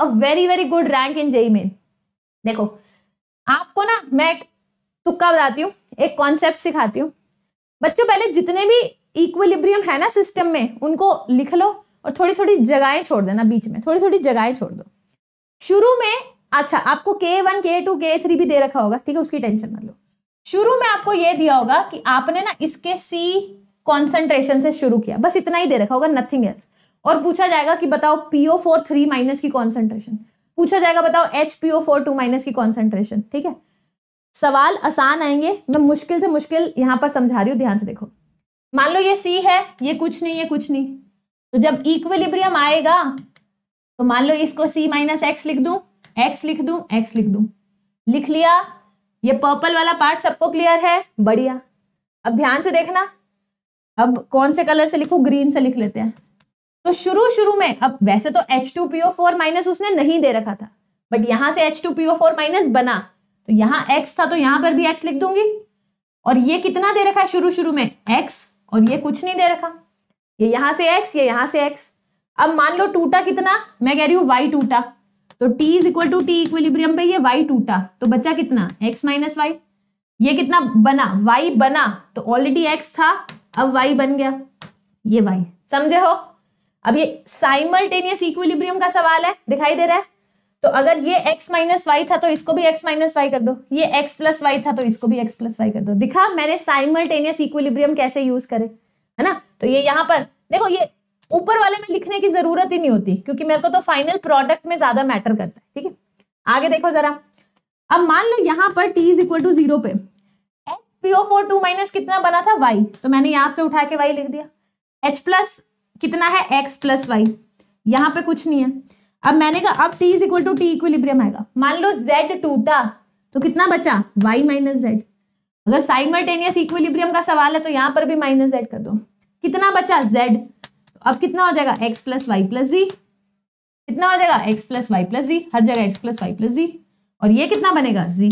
a very very good rank in JEE Main देखो आपको ना मैं तुक्का बताती हूँ एक कॉन्सेप्ट सिखाती हूँ बच्चों पहले जितने भी इक्विलिब्रियम है ना सिस्टम में उनको लिख लो और थोड़ी थोड़ी जगहें छोड़ देना बीच में थोड़ी थोड़ी जगहें छोड़ दो शुरू में अच्छा आपको के वन के टू के थ्री भी दे रखा होगा ठीक है उसकी टेंशन मत लो शुरू में आपको ये दिया होगा कि आपने ना इसके सी कॉन्सेंट्रेशन से शुरू किया बस इतना ही दे रखा होगा नथिंग एल्स और पूछा जाएगा कि बताओ पीओ फोर थ्री माइनस की कॉन्सेंट्रेशन पूछा जाएगा बताओ H P O four two minus की कॉन्सेंट्रेशन ठीक है सवाल आसान आएंगे मैं मुश्किल से मुश्किल यहाँ पर समझा रही हूँ ध्यान से देखो मान लो ये सी है ये कुछ नहीं ये कुछ नहीं तो जब इक्विलिब्रियम आएगा तो मान लो इसको सी माइनस एक्स लिख दू एक्स लिख दू एक्स लिख दू लिख लिया ये पर्पल वाला पार्ट सबको क्लियर है बढ़िया अब ध्यान से देखना अब कौन से कलर से लिखो ग्रीन से लिख लेते हैं तो शुरू शुरू में अब वैसे तो H two P O four minus उसने नहीं दे रखा था बट यहां से H two P O four minus बना तो यहां x था तो यहां पर भी x लिख दूंगी और ये कितना दे रखा है शुरू शुरू में x और ये कुछ नहीं दे रखा ये यहां से x ये यहां से x अब मान लो टूटा कितना मैं कह रही हूं y टूटा तो t is equal to T equilibrium पे ये y टूटा तो बच्चा कितना x माइनस वाई ये कितना बना y बना तो ऑलरेडी x था अब y बन गया ये y समझे हो अब ये साइमल्टेनियस इक्विलिब्रियम का सवाल है दिखाई दे रहा है तो अगर ये x माइनस वाई था तो इसको भी x माइनस वाई कर दो ये x प्लस वाई था तो इसको भी x प्लस वाई कर दो दिखा मैंने साइमल्टेनियस इक्विलिब्रियम कैसे यूज करे है ना तो ये यहाँ पर देखो ये ऊपर वाले में लिखने की जरूरत ही नहीं होती क्योंकि मेरे को तो फाइनल प्रोडक्ट में ज्यादा मैटर करता है ठीक है आगे देखो जरा अब मान लो यहाँ पर t is equal to zero पे H P O four two minus कितना बना था वाई तो मैंने यहाँ से उठा के वाई लिख दिया एच प्लस कितना है एक्स प्लस वाई यहाँ पे कुछ नहीं है अब मैंने कहा अब T is equal to T equilibrium आएगा मान लो जेड टूटा तो कितना बचा वाई माइनस जेड अगर साइमल्टेनियस इक्विलिब्रियम का सवाल है तो यहां पर भी माइनस जेड कर दो कितना बचा जेड तो अब कितना हो जाएगा X plus Y plus Z कितना हो जाएगा X plus Y plus Z हर जगह X plus Y plus Z और ये कितना बनेगा जी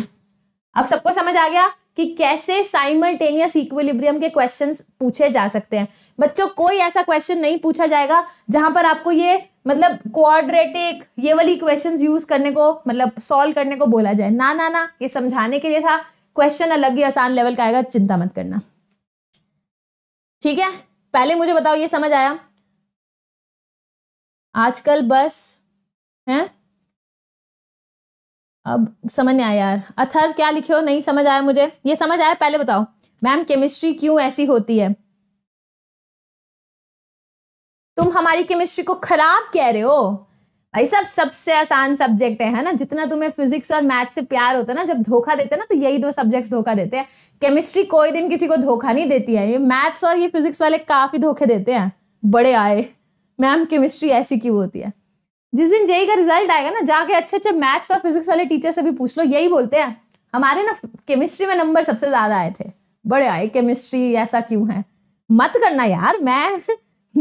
अब सबको समझ आ गया कि कैसे साइमल्टेनियस इक्विलिब्रियम के क्वेश्चंस पूछे जा सकते हैं बच्चों कोई ऐसा क्वेश्चन नहीं पूछा जाएगा जहां पर आपको ये मतलब क्वाड्रेटिक ये वाली क्वेश्चंस यूज करने को मतलब सॉल्व करने को बोला जाए ना ना ना ये समझाने के लिए था क्वेश्चन अलग ही आसान लेवल का आएगा चिंता मत करना ठीक है पहले मुझे बताओ ये समझ आया आजकल बस है अब समझ नहीं आया यार अथर क्या लिखे हो नहीं समझ आया मुझे ये समझ आया पहले बताओ मैम केमिस्ट्री क्यों ऐसी होती है तुम हमारी केमिस्ट्री को खराब कह रहे हो भाई सब सबसे आसान सब्जेक्ट है ना जितना तुम्हें फिजिक्स और मैथ से प्यार होता है ना जब धोखा देते हैं ना तो यही दो सब्जेक्ट्स धोखा देते हैं केमिस्ट्री कोई दिन किसी को धोखा नहीं देती है ये मैथ्स और ये फिजिक्स वाले काफ़ी धोखे देते हैं बड़े आए मैम केमिस्ट्री ऐसी क्यों होती है जिस दिन जेई का रिजल्ट आएगा ना जाके अच्छे अच्छे मैथ्स और फिजिक्स वाले टीचर से भी पूछ लो यही बोलते हैं हमारे ना केमिस्ट्री में नंबर सबसे ज्यादा आए थे बड़े आए केमिस्ट्री ऐसा क्यों है मत करना यार मैं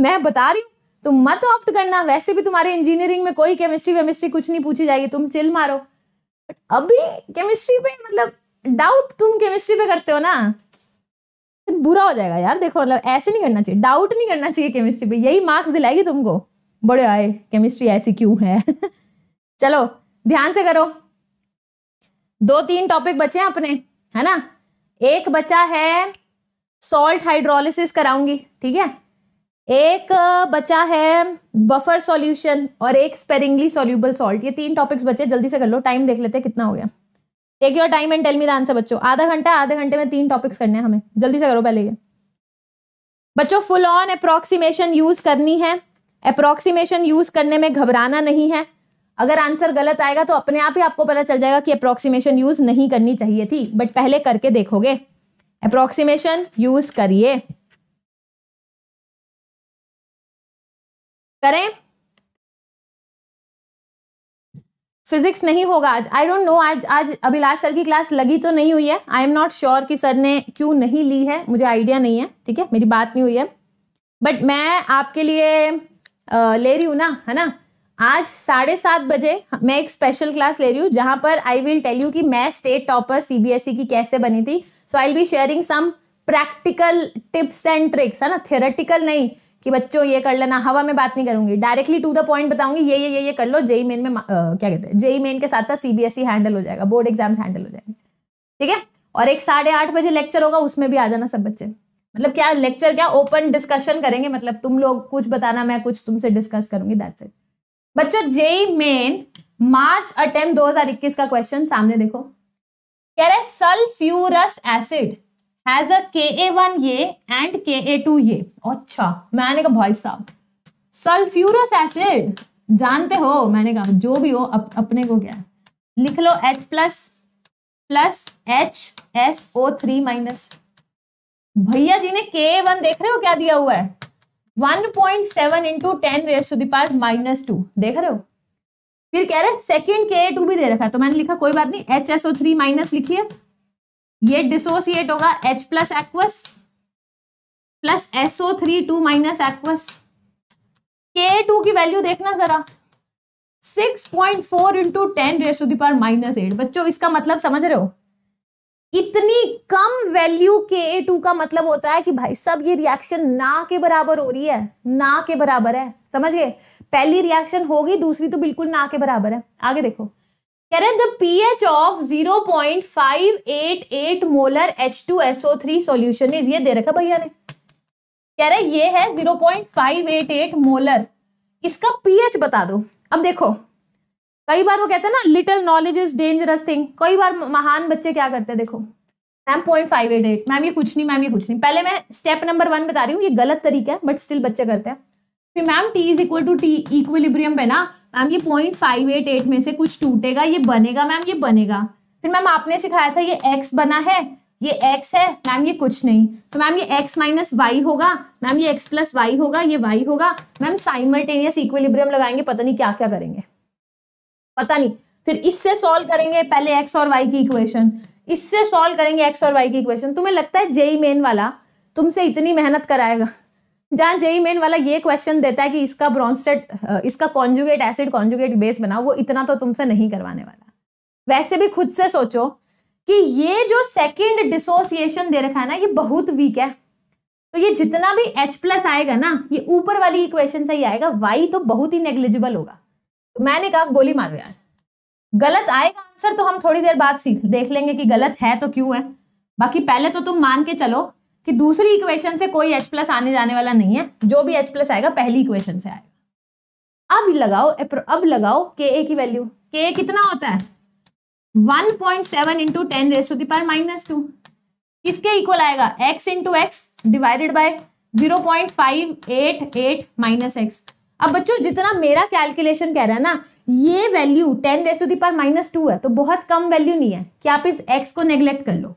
मैं बता रही हूँ तुम मत ऑप्ट करना वैसे भी तुम्हारे इंजीनियरिंग में कोई केमिस्ट्री वेमिस्ट्री कुछ नहीं पूछी जाएगी तुम चिल मारो बट अभी केमिस्ट्री पे मतलब डाउट तुम केमिस्ट्री पे करते हो ना तो बुरा हो जाएगा यार देखो मतलब ऐसे नहीं करना चाहिए डाउट नहीं करना चाहिए केमिस्ट्री पे यही मार्क्स दिलाएगी तुमको बड़े आए केमिस्ट्री ऐसी क्यों है चलो ध्यान से करो दो तीन टॉपिक बचे हैं अपने है ना एक बचा है सॉल्ट हाइड्रोलिसिस कराऊंगी ठीक है एक बचा है बफर सॉल्यूशन और एक स्पेरिंगली सॉल्यूबल सॉल्ट ये तीन टॉपिक्स बचे जल्दी से कर लो टाइम देख लेते हैं कितना हो गया take your time and tell me the answer बच्चों आधा घंटा आधे घंटे में तीन टॉपिक्स करने हैं हमें जल्दी से करो पहले ये बच्चों फुल ऑन अप्रोक्सीमेशन यूज करनी है अप्रोक्सीमेशन यूज करने में घबराना नहीं है अगर आंसर गलत आएगा तो अपने आप ही आपको पता चल जाएगा कि अप्रोक्सीमेशन यूज नहीं करनी चाहिए थी बट पहले करके देखोगे अप्रोक्सीमेशन यूज करिए करें फिजिक्स नहीं होगा आज आई डोंट नो आज आज अभिलाष सर की क्लास लगी तो नहीं हुई है आई एम नॉट श्योर कि सर ने क्यों नहीं ली है मुझे आइडिया नहीं है ठीक है मेरी बात नहीं हुई है बट मैं आपके लिए ले रही हूँ ना है ना आज साढ़े सात बजे मैं एक स्पेशल क्लास ले रही हूँ जहां पर आई विल टेल यू कि मैं स्टेट टॉपर सीबीएसई की कैसे बनी थी so I will be sharing some practical tips and tricks है ना थेरेटिकल नहीं कि बच्चों ये कर लेना हवा में बात नहीं करूंगी डायरेक्टली टू द पॉइंट बताऊंगी ये ये ये ये कर लो जेई मेन में आ, क्या कहते हैं जेई मेन के साथ साथ सीबीएसई हैंडल e हो जाएगा बोर्ड एग्जाम्स हैंडल हो जाएंगे ठीक है और एक साढ़े आठ बजे लेक्चर होगा उसमें भी आ जाना सब बच्चे मतलब क्या लेक्चर क्या ओपन डिस्कशन करेंगे मतलब तुम लोग कुछ बताना मैं कुछ तुमसे डिस्कस करूंगी दैट्स इट बच्चों जेई मेन मार्च अटेम्प्ट 2021 का क्वेश्चन सामने देखो कह रहे सल्फ्यूरस एसिड हैज अ के ए वन ये एंड के ए टू ये अच्छा मैंने कहा भाई साहब सल्फ्यूरस एसिड जानते हो मैंने कहा जो भी हो अप, अपने को क्या लिख लो H plus plus H S O three minus भैया जी ने के वन देख रहे हो क्या दिया हुआ है one point seven into ten raise to the power minus two देख रहे हो फिर कह रहे सेकेंड के टू भी दे रखा है तो मैंने लिखा कोई बात नहीं H S O three minus लिखिए ये डिसोसिएट होगा H plus aqueous plus S O three two minus aqueous K two की वैल्यू देखना जरा six point four into ten raise to the power minus eight बच्चों इसका मतलब समझ रहे हो इतनी कम वैल्यू के ए टू का मतलब होता है कि भाई सब ये रिएक्शन ना के बराबर हो रही है ना के बराबर है समझ गए पहली रिएक्शन होगी दूसरी तो बिल्कुल ना के बराबर है आगे देखो कह रहे the H of zero point five eight eight molar H two three solution is ये दे रखा भैया ने कह रहे ये है zero point five eight eight molar इसका पीएच बता दो अब देखो कई बार वो कहते हैं ना little knowledge is dangerous thing कई बार महान बच्चे क्या करते हैं देखो ma'am point five eight eight ma'am ये कुछ नहीं मैम ये कुछ नहीं पहले मैं स्टेप नंबर वन बता रही हूँ ये गलत तरीका है बट स्टिल बच्चे करते हैं फिर ma'am T is equal to T equilibrium पे ना मैम ये पॉइंट फाइव एट एट में से कुछ टूटेगा ये बनेगा मैम ये बनेगा फिर मैम आपने सिखाया था ये एक्स बना है ये एक्स है मैम ये कुछ नहीं तो मैम ये एक्स माइनस वाई होगा मैम ये एक्स प्लस वाई होगा ये वाई होगा मैम साइमल्टेनियस इक्वलिब्रियम लगाएंगे पता नहीं क्या क्या करेंगे पता नहीं फिर इससे सॉल्व करेंगे पहले एक्स और वाई की इक्वेशन इससे सॉल्व करेंगे एक्स और वाई की इक्वेशन तुम्हें लगता है जेई मेन e वाला तुमसे इतनी मेहनत कराएगा जहाँ जेई मेन e वाला ये क्वेश्चन देता है कि इसका ब्रॉन्स्टेड इसका कॉन्जुगेट एसिड कॉन्जुगेट बेस बनाओ वो इतना तो तुमसे नहीं करवाने वाला वैसे भी खुद से सोचो कि ये जो सेकेंड डिसोसिएशन दे रखा है ना ये बहुत वीक है तो ये जितना भी H प्लस आएगा ना ये ऊपर वाली इक्वेशन से ही आएगा Y तो बहुत ही नेग्लिजिबल होगा मैंने कहा गोली मारो यार गलत आएगा आंसर तो हम थोड़ी देर बाद सीख देख लेंगे कि गलत है तो क्यों है बाकी पहले तो तुम मान के चलो कि दूसरी इक्वेशन से कोई एच प्लस आने जाने वाला नहीं है जो भी एच प्लस आएगा पहली इक्वेशन से आएगा अब लगाओ अब लगाओ के ए की वैल्यू के ए कितना होता है one point seven into ten raise to की पार माइनस टू किसके इक्वल आएगा X into X divided by zero point five eight eight minus X अब बच्चों जितना मेरा कैलकुलेशन कह रहा है ना ये value ten raise to minus two है तो बहुत कम वैल्यू नहीं है कि आप इस एक्स को नेग्लेक्ट कर लो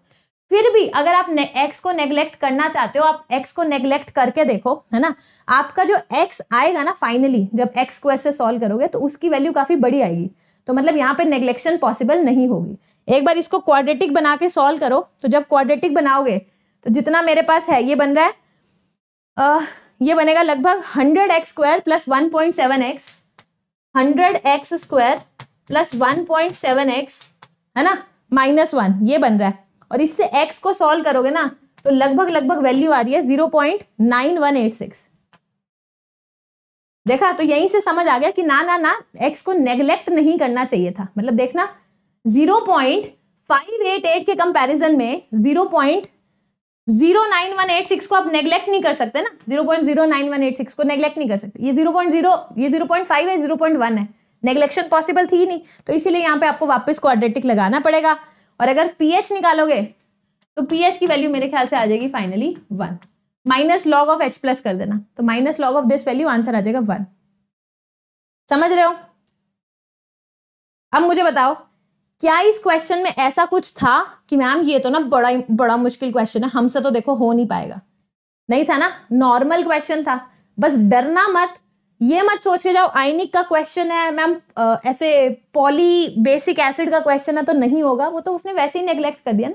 फिर भी अगर आप एक्स को नेग्लेक्ट करना चाहते हो आप एक्स को नेग्लेक्ट करके देखो है ना आपका जो एक्स आएगा ना फाइनली जब एक्स को ऐसे सॉल्व करोगे तो उसकी वैल्यू काफ़ी बड़ी आएगी तो मतलब यहाँ पे नेग्लेक्शन पॉसिबल नहीं होगी एक बार इसको क्वाड्रेटिक बना के सॉल्व करो तो जब क्वाड्रेटिक बनाओगे तो जितना मेरे पास है ये बन रहा है ये बनेगा लगभग hundred x square plus one point seven x hundred x square plus one point seven x है ना माइनस वन ये बन रहा है और इससे एक्स को सॉल्व करोगे ना तो लगभग लगभग वैल्यू आ रही है zero point nine one eight six देखा तो यहीं से समझ आ गया कि ना ना ना एक्स को नेग्लेक्ट नहीं करना चाहिए था मतलब देखना zero point five eight eight के कंपैरिजन में zero point zero nine one eight six को आप नेग्लेक्ट नहीं कर सकते ना zero point zero nine one eight six को नेग्लेक्ट नहीं कर सकते ये जीरो पॉइंट जीरो ये जीरो पॉइंट फाइव है जीरो पॉइंट वन है नेग्लेक्शन पॉसिबल थी ही नहीं तो इसीलिए यहाँ पे आपको वापस क्वाड्रेटिक लगाना पड़ेगा और अगर पीएच निकालोगे तो पीएच की वैल्यू मेरे ख्याल से आ जाएगी finally one minus log of H plus कर देना तो minus log of this value answer आ जाएगा वन समझ रहे हो अब मुझे बताओ क्या इस क्वेश्चन में ऐसा कुछ था कि मैम ये तो ना बड़ा बड़ा मुश्किल क्वेश्चन है हमसे तो देखो हो नहीं पाएगा नहीं था ना नॉर्मल क्वेश्चन था बस डरना मत ये मत सोच के जाओ आइनिक का क्वेश्चन है मैम ऐसे पॉली बेसिक एसिड का क्वेश्चन है तो नहीं होगा वो तो उसने वैसे ही नेग्लेक्ट कर दिया ना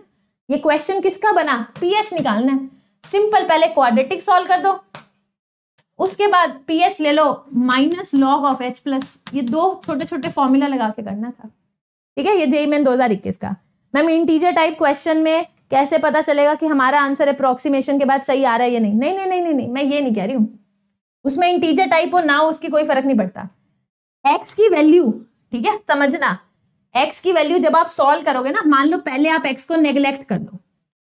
ये क्वेश्चन किसका बना पीएच निकालना है सिंपल पहले क्वाड्रेटिक सॉल्व कर दो उसके बाद पीएच ले लो minus log of H plus ये दो छोटे छोटे फॉर्मूला लगा के करना था ठीक है ये जेई मेन दो का मैम इंटीजर टाइप क्वेश्चन में कैसे पता चलेगा कि हमारा आंसर अप्रोक्सीमेशन के बाद सही आ रहा है या नहीं नहीं नहीं नहीं नहीं, नहीं मैं ये नहीं कह रही हूँ उसमें इंटीजर टाइप हो ना हो उसकी कोई फर्क नहीं पड़ता एक्स की वैल्यू ठीक है समझना एक्स की वैल्यू जब आप सॉल्व करोगे ना मान लो पहले आप एक्स को नेग्लेक्ट कर दो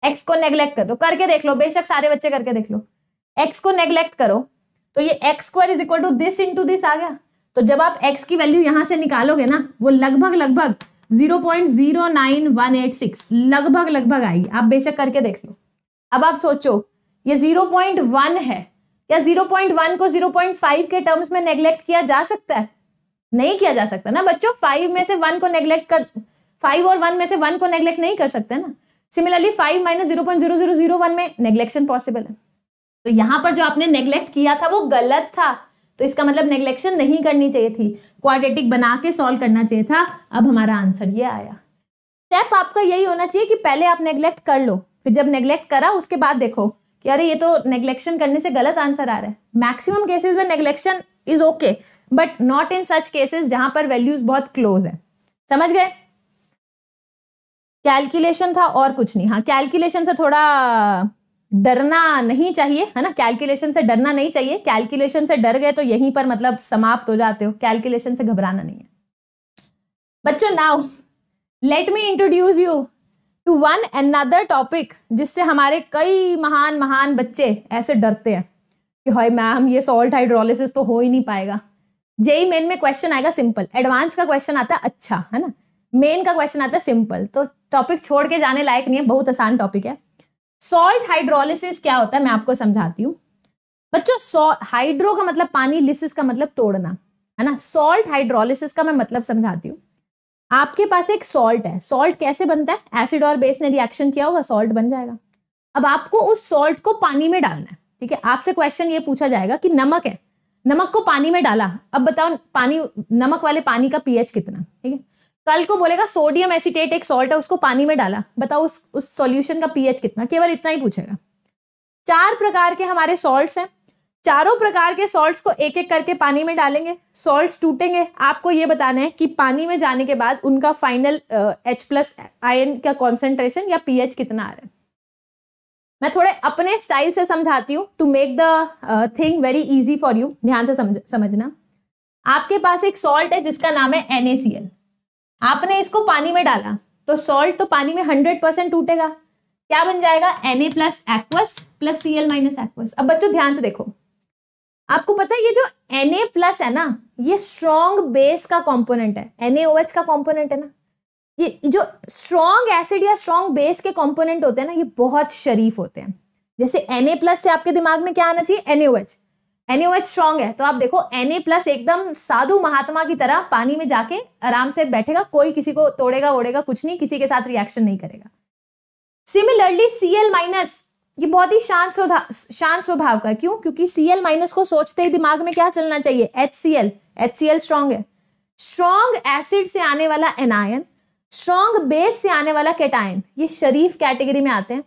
एक्स को नेग्लेक्ट कर दो करके देख लो बेशक सारे बच्चे करके देख लो एक्स को नेग्लेक्ट करो तो ये x square is equal to this into this आ गया तो जब आप एक्स की वैल्यू यहाँ से निकालोगे ना वो लगभग लगभग zero point zero nine one eight six लगभग लगभग आएगी आप बेशक करके देख लो अब आप सोचो ये जीरो पॉइंट वन है क्या जीरो पॉइंट वन को जीरो पॉइंट फाइव के टर्म्स में नेग्लेक्ट किया जा सकता है नहीं किया जा सकता ना बच्चों फाइव में से वन को नेग्लेक्ट कर फाइव और वन में से वन को नेग्लेक्ट नहीं कर सकते ना similarly five minus zero point zero zero zero one में नेग्लेक्शन पॉसिबल है तो यहाँ पर जो आपने नेग्लेक्ट किया था वो गलत था तो इसका मतलब नेग्लेक्शन नहीं करनी चाहिए थी क्वाड्रेटिक बना के सॉल्व करना चाहिए था अब हमारा आंसर ये आया स्टेप आपका यही होना चाहिए कि पहले आप नेग्लेक्ट कर लो फिर जब नेग्लेक्ट करा उसके बाद देखो कि अरे ये तो नेग्लेक्शन करने से गलत आंसर आ रहा है मैक्सिमम केसेस में neglection is okay but not in such cases जहां पर वैल्यूज बहुत क्लोज है समझ गए कैलकुलेशन था और कुछ नहीं हाँ कैलकुलेशन से थोड़ा डरना नहीं चाहिए है ना कैलकुलेशन से डरना नहीं चाहिए कैलकुलेशन से डर गए तो यहीं पर मतलब समाप्त हो जाते हो कैलकुलेशन से घबराना नहीं है बच्चों now let me introduce you to one another topic जिससे हमारे कई महान महान बच्चे ऐसे डरते हैं कि हाई मैम ये सॉल्ट हाइड्रोलिसिस तो हो ही नहीं पाएगा जेई मेन e में क्वेश्चन आएगा सिंपल एडवांस का क्वेश्चन आता है अच्छा है ना मेन का क्वेश्चन आता है सिंपल तो टॉपिक छोड़ के जाने लायक नहीं है बहुत आसान टॉपिक है सॉल्ट हाइड्रोलिसिस क्या होता है मैं आपको समझाती हूँ बच्चों सॉल्ट हाइड्रो का मतलब पानी लिसिस का मतलब तोड़ना है ना सॉल्ट हाइड्रोलिसिस का मैं मतलब समझाती हूँ आपके पास एक सॉल्ट है सॉल्ट कैसे बनता है एसिड और बेस ने रिएक्शन किया होगा सॉल्ट बन जाएगा अब आपको उस सॉल्ट को पानी में डालना है ठीक है आपसे क्वेश्चन ये पूछा जाएगा कि नमक है नमक को पानी में डाला अब बताओ पानी नमक वाले पानी का पीएच कितना ठीक है कल को बोलेगा सोडियम एसिटेट एक सॉल्ट है उसको पानी में डाला बताओ उस उस सॉल्यूशन का पीएच कितना केवल इतना ही पूछेगा चार प्रकार के हमारे सॉल्ट्स हैं चारों प्रकार के सॉल्ट्स को एक एक करके पानी में डालेंगे सॉल्ट्स टूटेंगे आपको ये बताना है कि पानी में जाने के बाद उनका फाइनल एच प्लस आयन का कॉन्सेंट्रेशन या एच कितना आ रहा है मैं थोड़े अपने स्टाइल से समझाती हूँ to make the thing very easy for you ध्यान से समझ समझना आपके पास एक सॉल्ट है जिसका नाम है एन आपने इसको पानी में डाला तो सॉल्ट तो पानी में हंड्रेड परसेंट टूटेगा क्या बन जाएगा N A plus aqueous plus C L minus aqueous अब बच्चों ध्यान से देखो आपको पता है ये जो एन ए प्लस है ना ये स्ट्रॉन्ग बेस का कॉम्पोनेंट है एन एच का कॉम्पोनेंट है ना ये जो स्ट्रॉन्ग एसिड या स्ट्रॉन्ग बेस के कॉम्पोनेंट होते हैं ना ये बहुत शरीफ होते हैं जैसे एन ए प्लस से आपके दिमाग में क्या आना चाहिए एन एच एच स्ट्रांग है तो आप देखो एन प्लस एकदम साधु महात्मा की तरह पानी में जाके आराम से बैठेगा कोई किसी को तोड़ेगा ओढ़ेगा कुछ नहीं किसी के साथ रिएक्शन नहीं करेगा सिमिलरली सी एल माइनस ये बहुत ही शांत शांत स्वभाव का क्यों क्योंकि सी एल माइनस को सोचते ही दिमाग में क्या चलना चाहिए H C L H C L strong है स्ट्रांग एसिड से आने वाला एनायन स्ट्रांग बेस से आने वाला कैटायन ये शरीफ कैटेगरी में आते हैं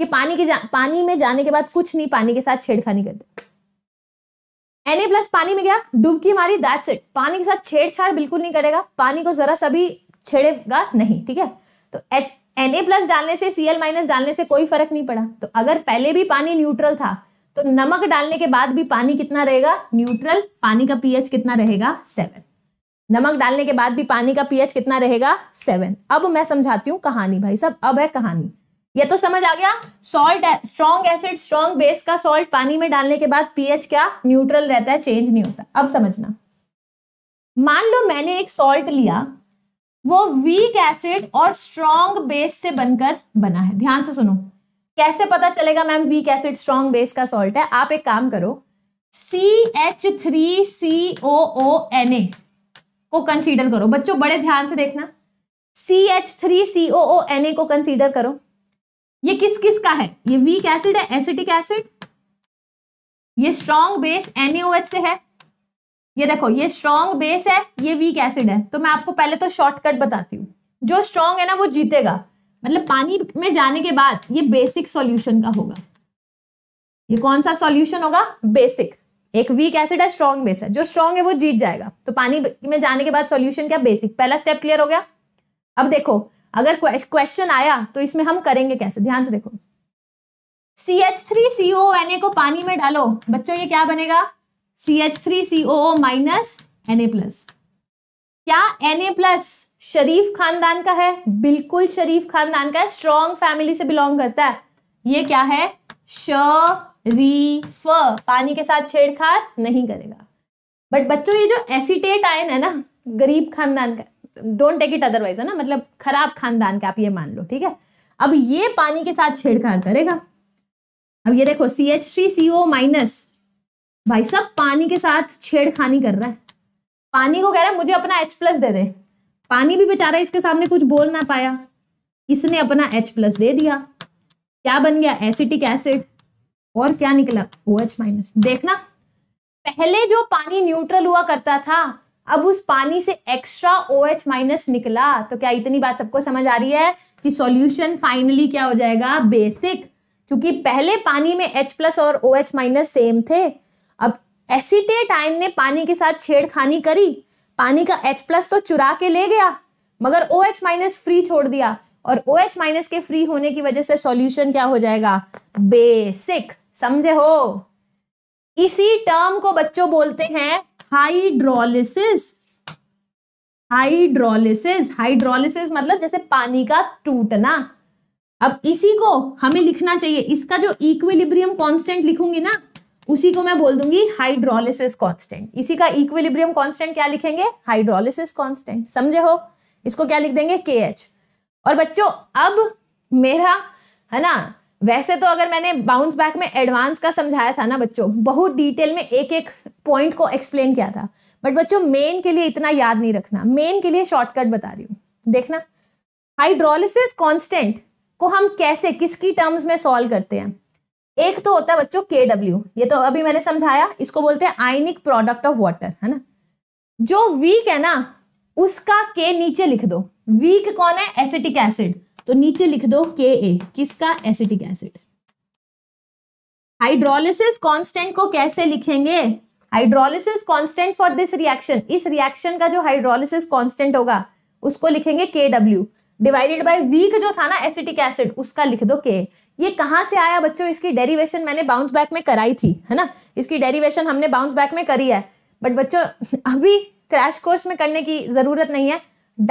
ये पानी के पानी में जाने के बाद कुछ नहीं पानी के साथ छेड़खानी करते एन प्लस पानी में गया डुबकी मारी दैट्स इट पानी के साथ छेड़छाड़ बिल्कुल नहीं करेगा पानी को जरा सा भी छेड़ेगा नहीं ठीक है तो एच एन प्लस डालने से सी एल माइनस डालने से कोई फर्क नहीं पड़ा तो अगर पहले भी पानी न्यूट्रल था तो नमक डालने के बाद भी पानी कितना रहेगा न्यूट्रल पानी का पीएच कितना रहेगा सेवन नमक डालने के बाद भी पानी का पीएच कितना रहेगा सेवन अब मैं समझाती हूँ कहानी भाई सब अब है कहानी ये तो समझ आ गया salt strong acid strong base का सॉल्ट पानी में डालने के बाद पीएच क्या न्यूट्रल रहता है चेंज नहीं होता अब समझना मान लो मैंने एक सॉल्ट लिया वो वीक एसिड और स्ट्रॉन्ग बेस से बनकर बना है ध्यान से सुनो कैसे पता चलेगा ma'am weak acid strong base का सॉल्ट है आप एक काम करो C H three C O O N A को कंसीडर करो बच्चों बड़े ध्यान से देखना C H three C O O N A को कंसीडर करो ये किस किस का है ये वीक एसिड है एसिटिक एसिड ये स्ट्रॉन्ग बेस एनएच से है ये देखो ये स्ट्रॉन्ग बेस है ये वीक एसिड है तो मैं आपको पहले तो शॉर्टकट बताती हूँ जो स्ट्रॉन्ग है ना वो जीतेगा मतलब पानी में जाने के बाद ये बेसिक सॉल्यूशन का होगा ये कौन सा सॉल्यूशन होगा बेसिक एक वीक एसिड है स्ट्रॉन्ग बेस है जो स्ट्रॉन्ग है वो जीत जाएगा तो पानी में जाने के बाद सॉल्यूशन क्या बेसिक पहला स्टेप क्लियर हो गया अब देखो अगर क्वेश्चन आया तो इसमें हम करेंगे कैसे ध्यान से देखो C H three C O N A को पानी में डालो बच्चों ये क्या बनेगा C H three C O minus N A plus क्या एन ए प्लस शरीफ खानदान का है बिल्कुल शरीफ खानदान का है स्ट्रॉन्ग फैमिली से बिलोंग करता है ये क्या है श री फ पानी के साथ छेड़छाड़ नहीं करेगा बट बच्चों ये जो एसिटेट आयन है ना गरीब खानदान का डोंट टेक इट अदरवाइज है ना मतलब खराब खानदान का आप ये मान लो ठीक है अब ये पानी के साथ छेड़छाड़ करेगा अब ये देखो C H three C O minus भाई सब पानी के साथ छेड़खानी कर रहा है पानी को कह रहा है मुझे अपना एच प्लस दे दे पानी भी बेचारा इसके सामने कुछ बोल ना पाया इसने अपना एच प्लस दे दिया क्या बन गया एसिटिक एसिड और क्या निकला ओ एच माइनस देखना पहले जो पानी न्यूट्रल हुआ करता था अब उस पानी से एक्स्ट्रा ओ एच माइनस निकला तो क्या इतनी बात सबको समझ आ रही है कि सॉल्यूशन फाइनली क्या हो जाएगा बेसिक क्योंकि पहले पानी में एच प्लस और ओ एच माइनस सेम थे अब एसिटेट आयन ने पानी के साथ छेड़खानी करी पानी का एच प्लस तो चुरा के ले गया मगर ओ एच माइनस फ्री छोड़ दिया और ओ एच माइनस के फ्री होने की वजह से सॉल्यूशन क्या हो जाएगा बेसिक समझे हो इसी टर्म को बच्चों बोलते हैं हाइड्रोलिसिस हाइड्रोलिसिस हाइड्रोलिसिस मतलब जैसे पानी का टूटना अब इसी को हमें लिखना चाहिए इसका जो इक्विलिब्रियम कांस्टेंट लिखूंगी ना उसी को मैं बोल दूंगी हाइड्रोलिसिस कांस्टेंट इसी का इक्विलिब्रियम कांस्टेंट क्या लिखेंगे हाइड्रोलिसिस कांस्टेंट समझे हो इसको क्या लिख देंगे के एच और बच्चों अब मेरा है ना वैसे तो अगर मैंने बाउंस बैक में एडवांस का समझाया था ना बच्चों बहुत डिटेल में एक एक पॉइंट को एक्सप्लेन किया था बट बच्चों मेन के लिए इतना याद नहीं रखना मेन के लिए शॉर्टकट बता रही हूँ देखना हाइड्रोलिसिस कांस्टेंट को हम कैसे किसकी टर्म्स में सॉल्व करते हैं एक तो होता है बच्चों के डब्ल्यू ये तो अभी मैंने समझाया इसको बोलते हैं आइनिक प्रोडक्ट ऑफ वाटर है ना जो वीक है ना उसका के नीचे लिख दो वीक कौन है एसिटिक एसिड तो नीचे लिख दो के ए किसका एसिटिक एसिड हाइड्रोलिसिस कांस्टेंट को कैसे लिखेंगे hydrolysis constant for this reaction इस रिएक्शन का जो हाइड्रोलिसिस कांस्टेंट होगा उसको लिखेंगे के डब्ल्यू डिवाइडेड बाई वीक जो था ना एसिटिक एसिड उसका लिख दो के ये कहाँ से आया बच्चों इसकी डेरिवेशन मैंने बाउंस बैक में कराई थी है ना इसकी डेरिवेशन हमने बाउंस बैक में करी है बट बच्चों अभी क्रैश कोर्स में करने की ज़रूरत नहीं है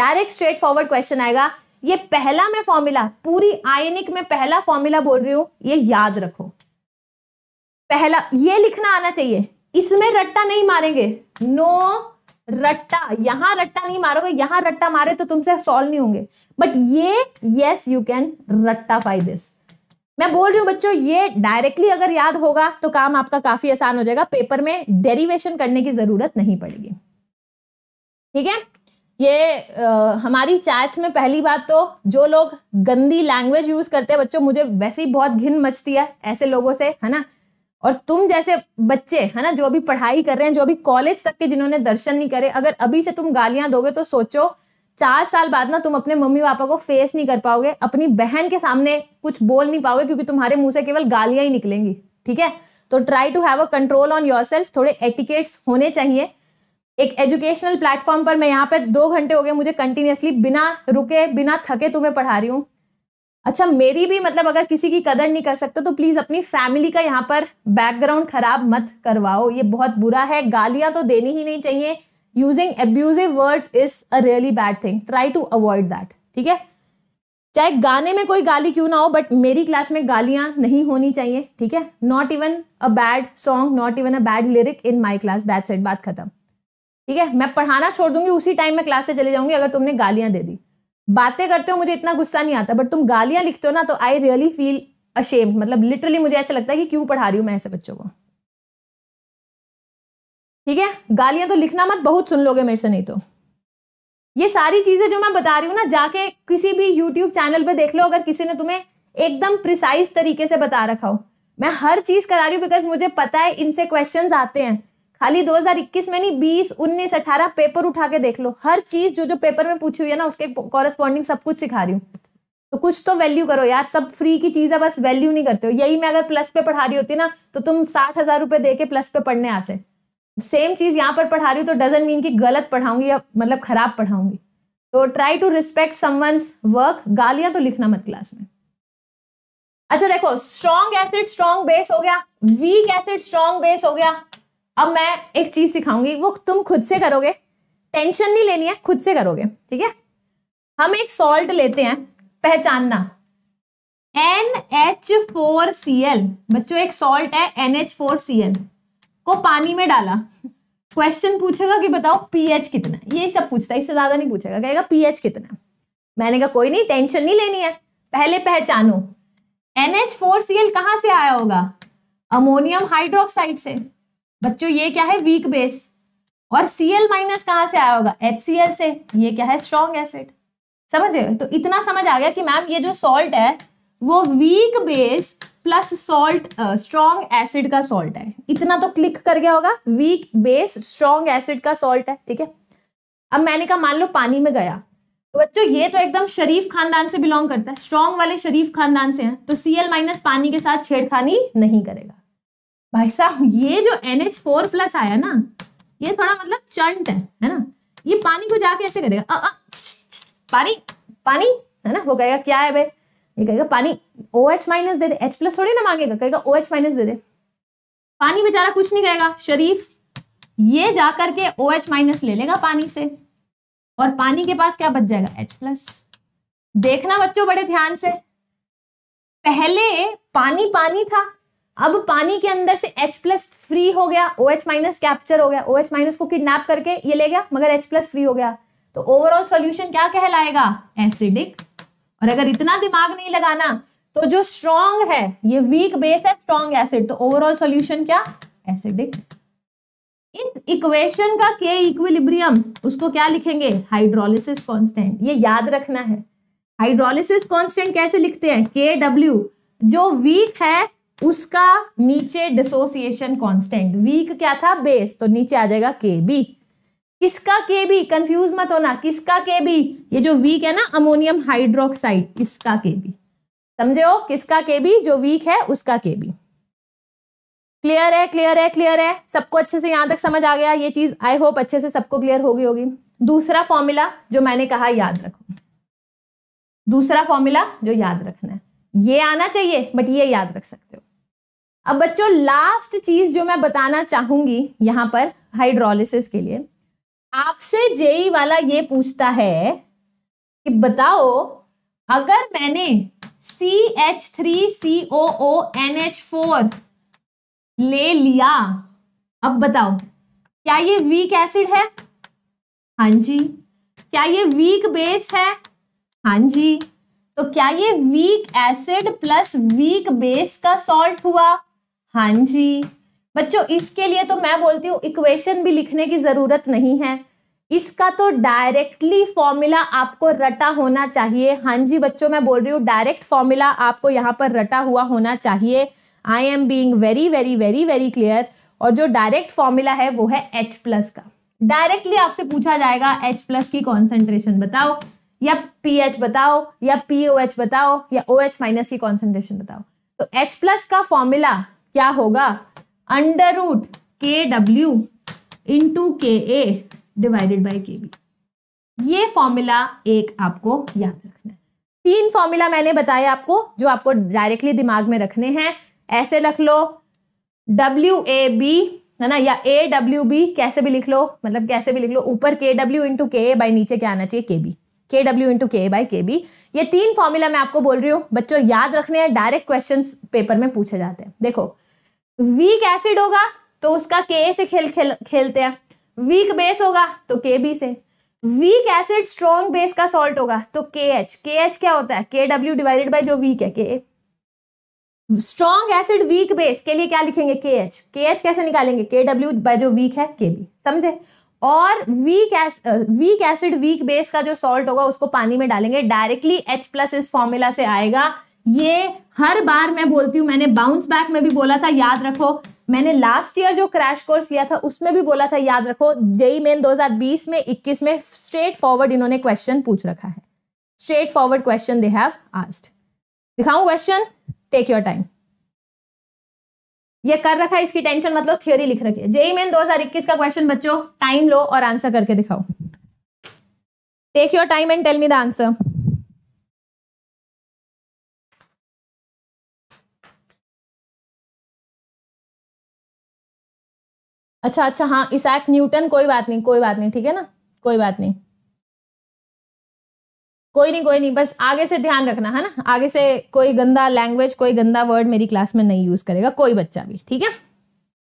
डायरेक्ट स्ट्रेट फॉरवर्ड क्वेश्चन आएगा ये पहला मैं फॉर्मूला पूरी आयनिक में पहला फॉर्मूला बोल रही हूं ये याद रखो पहला ये लिखना आना चाहिए इसमें रट्टा नहीं मारेंगे नो रट्टा यहां रट्टा नहीं मारोगे यहां रट्टा मारे तो तुमसे सॉल्व नहीं होंगे बट ये यस यू कैन रट्टा फाई दिस मैं बोल रही हूँ बच्चों ये डायरेक्टली अगर याद होगा तो काम आपका काफी आसान हो जाएगा पेपर में डेरिवेशन करने की जरूरत नहीं पड़ेगी ठीक है ये आ, हमारी चैट्स में पहली बात तो जो लोग गंदी लैंग्वेज यूज करते हैं बच्चों मुझे वैसे ही बहुत घिन मचती है ऐसे लोगों से है ना और तुम जैसे बच्चे है ना जो अभी पढ़ाई कर रहे हैं जो अभी कॉलेज तक के जिन्होंने दर्शन नहीं करे अगर अभी से तुम गालियां दोगे तो सोचो चार साल बाद ना तुम अपने मम्मी पापा को फेस नहीं कर पाओगे अपनी बहन के सामने कुछ बोल नहीं पाओगे क्योंकि तुम्हारे मुंह से केवल गालियां ही निकलेंगी ठीक है तो try to have a control on yourself थोड़े एटिकेट्स होने चाहिए एक एजुकेशनल प्लेटफॉर्म पर मैं यहाँ पर दो घंटे हो गए मुझे कंटिन्यूसली बिना रुके बिना थके तुम्हें पढ़ा रही हूँ अच्छा मेरी भी मतलब अगर किसी की कदर नहीं कर सकते तो प्लीज़ अपनी फैमिली का यहाँ पर बैकग्राउंड खराब मत करवाओ ये बहुत बुरा है गालियाँ तो देनी ही नहीं चाहिए using abusive words is a really bad thing try to avoid that ठीक है चाहे गाने में कोई गाली क्यों ना हो बट मेरी क्लास में गालियाँ नहीं होनी चाहिए ठीक है not even a bad song not even a bad lyric in my class that's it बात खत्म ठीक है मैं पढ़ाना छोड़ दूंगी उसी टाइम में क्लास से चले जाऊंगी अगर तुमने गालियां दे दी बातें करते हो मुझे इतना गुस्सा नहीं आता बट तुम गालियां लिखते हो ना तो आई रियली फील अशेम मतलब लिटरली मुझे ऐसा लगता है कि क्यों पढ़ा रही हूँ मैं ऐसे बच्चों को ठीक है गालियां तो लिखना मत बहुत सुन लोगे मेरे से नहीं तो ये सारी चीजें जो मैं बता रही हूँ ना जाके किसी भी यूट्यूब चैनल पर देख लो अगर किसी ने तुम्हें एकदम प्रिसाइज तरीके से बता रखा हो मैं हर चीज करा रही हूँ बिकॉज मुझे पता है इनसे क्वेश्चन आते हैं खाली 2021 में नहीं बीस उन्नीस अठारह पेपर उठा के देख लो हर चीज जो जो पेपर में पूछी हुई है ना उसके कॉरेस्पॉन्डिंग सब कुछ सिखा रही हूँ तो कुछ तो वैल्यू करो यार सब फ्री की चीज है बस वैल्यू नहीं करते हो यही मैं अगर प्लस पे पढ़ा रही होती ना तो तुम साठ हजार रुपए दे के प्लस पे पढ़ने आते सेम चीज यहाँ पर पढ़ा रही हूँ तो डजेंट मीन की गलत पढ़ाऊंगी या मतलब खराब पढ़ाऊंगी तो try to respect someone's work गालियां तो लिखना मत क्लास में अच्छा देखो स्ट्रॉन्ग एसिड स्ट्रॉन्ग बेस हो गया वीक एसिड स्ट्रॉन्ग बेस हो गया अब मैं एक चीज सिखाऊंगी वो तुम खुद से करोगे टेंशन नहीं लेनी है खुद से करोगे ठीक है हम एक सॉल्ट लेते हैं पहचानना N H four C L बच्चों एक सॉल्ट है N H four C L को पानी में डाला क्वेश्चन पूछेगा कि बताओ पीएच कितना ये सब पूछता है इससे ज्यादा नहीं पूछेगा कहेगा पीएच कितना मैंने कहा कोई नहीं टेंशन नहीं लेनी है पहले पहचानो N H four C L कहाँ से आया होगा अमोनियम हाइड्रोक्साइड से बच्चों ये क्या है वीक बेस और सी एल माइनस कहाँ से आया होगा एच सी एल से ये क्या है स्ट्रॉन्ग एसिड समझ गए तो इतना समझ आ गया कि मैम ये जो सॉल्ट है वो weak base plus salt strong acid का सॉल्ट है इतना तो क्लिक कर गया होगा वीक बेस स्ट्रॉन्ग एसिड का सॉल्ट है ठीक है अब मैंने कहा मान लो पानी में गया तो बच्चों ये तो एकदम शरीफ खानदान से बिलोंग करता है स्ट्रॉन्ग वाले शरीफ खानदान से हैं तो सी एल माइनस पानी के साथ छेड़खानी नहीं करेगा भाई साहब ये जो एन एच फोर प्लस आया ना ये थोड़ा मतलब चंट है है ना ये पानी को जाके ऐसे करेगा आ, आ, पानी पानी है ना वो कहेगा क्या है भाई ये कहेगा पानी ओ एच माइनस दे दे एच प्लस थोड़ी ना मांगेगा कहेगा ओ एच माइनस दे दे पानी बेचारा कुछ नहीं कहेगा शरीफ ये जा करके ओ एच माइनस ले लेगा पानी से और पानी के पास क्या बच जाएगा एच प्लस देखना बच्चों बड़े ध्यान से पहले पानी पानी था अब पानी के अंदर से H प्लस फ्री हो गया ओ एच माइनस कैप्चर हो गया ओ एच माइनस को किडनैप करके ये ले गया मगर H प्लस फ्री हो गया तो ओवरऑल सॉल्यूशन क्या कहलाएगा एसिडिक और अगर इतना दिमाग नहीं लगाना तो जो स्ट्रॉन्ग है ये वीक बेस है स्ट्रॉन्ग एसिड तो ओवरऑल सॉल्यूशन क्या एसिडिक इस इक्वेशन का के इक्विलिब्रियम उसको क्या लिखेंगे हाइड्रोलिसिस कॉन्स्टेंट ये याद रखना है हाइड्रोलिसिस कॉन्स्टेंट कैसे लिखते हैं के डब्ल्यू जो वीक है उसका नीचे डिसोसिएशन कांस्टेंट वीक क्या था बेस तो नीचे आ जाएगा के बी किसका के बी कंफ्यूज मत होना किसका के बी ये जो वीक है ना अमोनियम हाइड्रोक्साइड इसका के बी समझे हो किसका के बी जो वीक है उसका के बी क्लियर है क्लियर है क्लियर है सबको अच्छे से यहां तक समझ आ गया ये चीज आई होप अच्छे से सबको क्लियर होगी होगी दूसरा फॉर्मूला जो मैंने कहा याद रखो दूसरा फॉर्मूला जो याद रखना है ये आना चाहिए बट ये याद रख सकते हो अब बच्चों लास्ट चीज जो मैं बताना चाहूंगी यहां पर हाइड्रोलिसिस के लिए आपसे जेई वाला ये पूछता है कि बताओ अगर मैंने C H three C O O N H four ले लिया अब बताओ क्या ये वीक एसिड है हाँ जी क्या ये वीक बेस है हाँ जी तो क्या ये weak acid plus weak base का सॉल्ट हुआ हाँ जी बच्चों इसके लिए तो मैं बोलती हूँ इक्वेशन भी लिखने की ज़रूरत नहीं है इसका तो डायरेक्टली फॉर्मूला आपको रटा होना चाहिए हाँ जी बच्चों मैं बोल रही हूँ डायरेक्ट फॉर्मूला आपको यहाँ पर रटा हुआ होना चाहिए I am being very very very very clear और जो डायरेक्ट फॉर्मूला है वो है एच प्लस का डायरेक्टली आपसे पूछा जाएगा एच प्लस की कॉन्सेंट्रेशन बताओ या पी एच बताओ या पी ओ एच बताओ या ओ एच माइनस की कॉन्सेंट्रेशन बताओ तो एच प्लस का फॉर्मूला क्या होगा under root K W into K A divided by K B ये फॉर्मूला एक आपको याद रखना है तीन फॉर्मूला मैंने बताया आपको जो आपको डायरेक्टली दिमाग में रखने हैं ऐसे रख लो डब्ल्यू ए बी है ना या ए डब्ल्यू बी कैसे भी लिख लो मतलब कैसे भी लिख लो ऊपर के W into K A by नीचे क्या आना चाहिए के बी के W into K A by K B ये तीन फॉर्मूला मैं आपको बोल रही हूँ बच्चों याद रखने हैं डायरेक्ट क्वेश्चन पेपर में पूछे जाते हैं देखो वीक एसिड होगा तो उसका के से खेल खेल खेलते हैं वीक बेस होगा तो के बी से वीक एसिड स्ट्रॉन्ग बेस का सॉल्ट होगा तो के एच के एच क्या होता है के डब्ल्यू डिवाइडेड बाई जो वीक है के स्ट्रॉन्ग एसिड वीक बेस के लिए क्या लिखेंगे के एच के एच कैसे निकालेंगे के डब्ल्यू बाय जो वीक है के बी समझे और weak weak acid weak base का जो सॉल्ट होगा उसको पानी में डालेंगे डायरेक्टली एच प्लस इस फॉर्मूला से आएगा ये हर बार मैं बोलती हूँ मैंने बाउंस बैक में भी बोला था याद रखो मैंने लास्ट ईयर जो क्रैश कोर्स लिया था उसमें भी बोला था याद रखो जेई मेन 2020 में 21 में स्ट्रेट फॉरवर्ड इन्होंने क्वेश्चन पूछ रखा है straightforward question they have asked दिखाऊं क्वेश्चन टेक योर टाइम ये कर रखा है इसकी टेंशन मतलब थियोरी लिख रखी है जेई मेन दो का क्वेश्चन बच्चों टाइम लो और आंसर करके दिखाओ take your time and tell me the answer अच्छा अच्छा हाँ इसैक न्यूटन कोई बात नहीं कोई बात नहीं ठीक है ना कोई बात नहीं कोई नहीं कोई नहीं बस आगे से ध्यान रखना है ना आगे से कोई गंदा लैंग्वेज कोई गंदा वर्ड मेरी क्लास में नहीं यूज़ करेगा कोई बच्चा भी ठीक है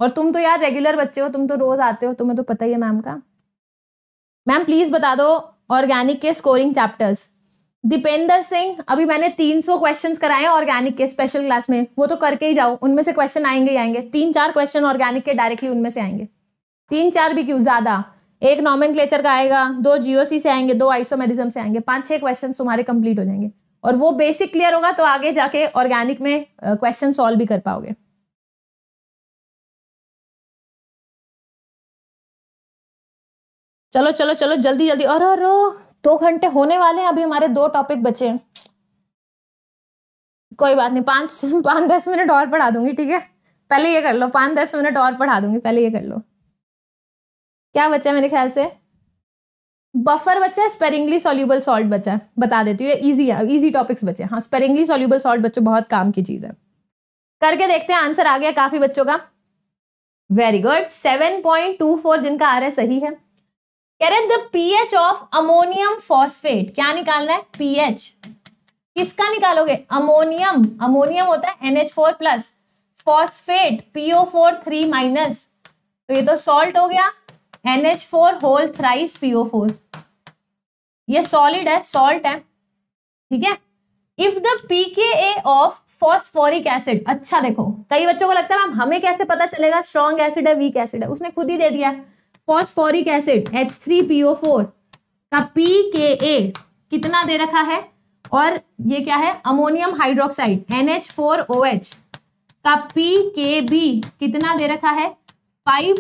और तुम तो यार रेगुलर बच्चे हो तुम तो रोज़ आते हो तुम्हें तो पता ही है मैम का मैम प्लीज़ बता दो ऑर्गेनिक के स्कोरिंग चैप्टर्स दीपेंद्र सिंह अभी मैंने 300 क्वेश्चंस कराए हैं ऑर्गेनिक के स्पेशल क्लास में वो तो करके ही जाओ उनमें से क्वेश्चन आएंगे ही आएंगे तीन चार क्वेश्चन ऑर्गेनिक के डायरेक्टली उनमें से आएंगे तीन चार भी क्यों ज्यादा एक क्लेचर का आएगा दो जीओसी से आएंगे दो आइसोमेरिज्म से आएंगे पांच छह क्वेश्चन तुम्हारे कंप्लीट हो जाएंगे और वो बेसिक क्लियर होगा तो आगे जाके ऑर्गेनिक में क्वेश्चन सॉल्व भी कर पाओगे चलो चलो चलो जल्दी जल्दी और, और, और दो घंटे होने वाले हैं अभी हमारे दो टॉपिक बचे हैं कोई बात नहीं पाँच पाँच दस मिनट और पढ़ा दूंगी ठीक है पहले ये कर लो पाँच दस मिनट और पढ़ा दूंगी पहले ये कर लो क्या बचा है मेरे ख्याल से बफर बचा है स्पेरिंगली सॉल्यूबल सॉल्ट बचा है बता देती हूँ इजी है ईजी टॉपिक्स बचे हाँ स्पेरिंगली सॉल्यूबल सॉल्ट बच्चों बहुत काम की चीज़ है करके देखते हैं आंसर आ गया काफ़ी बच्चों का very good seven point two four जिनका आ रहा है सही है कह रहे the pH of ammonium phosphate क्या निकालना है पीएच किसका निकालोगे अमोनियम अमोनियम होता है NH four plus phosphate PO four three minus तो ये तो सॉल्ट हो गया NH four whole thrice PO four ये सॉलिड है सॉल्ट है ठीक है if the A of phosphoric acid अच्छा देखो कई बच्चों को लगता है हमें कैसे पता चलेगा स्ट्रॉन्ग एसिड है वीक एसिड है उसने खुद ही दे दिया है phosphoric acid H three O four का पी के ए कितना दे रखा है और ये क्या है ammonium hydroxide N H four O H का पी के बी कितना दे रखा है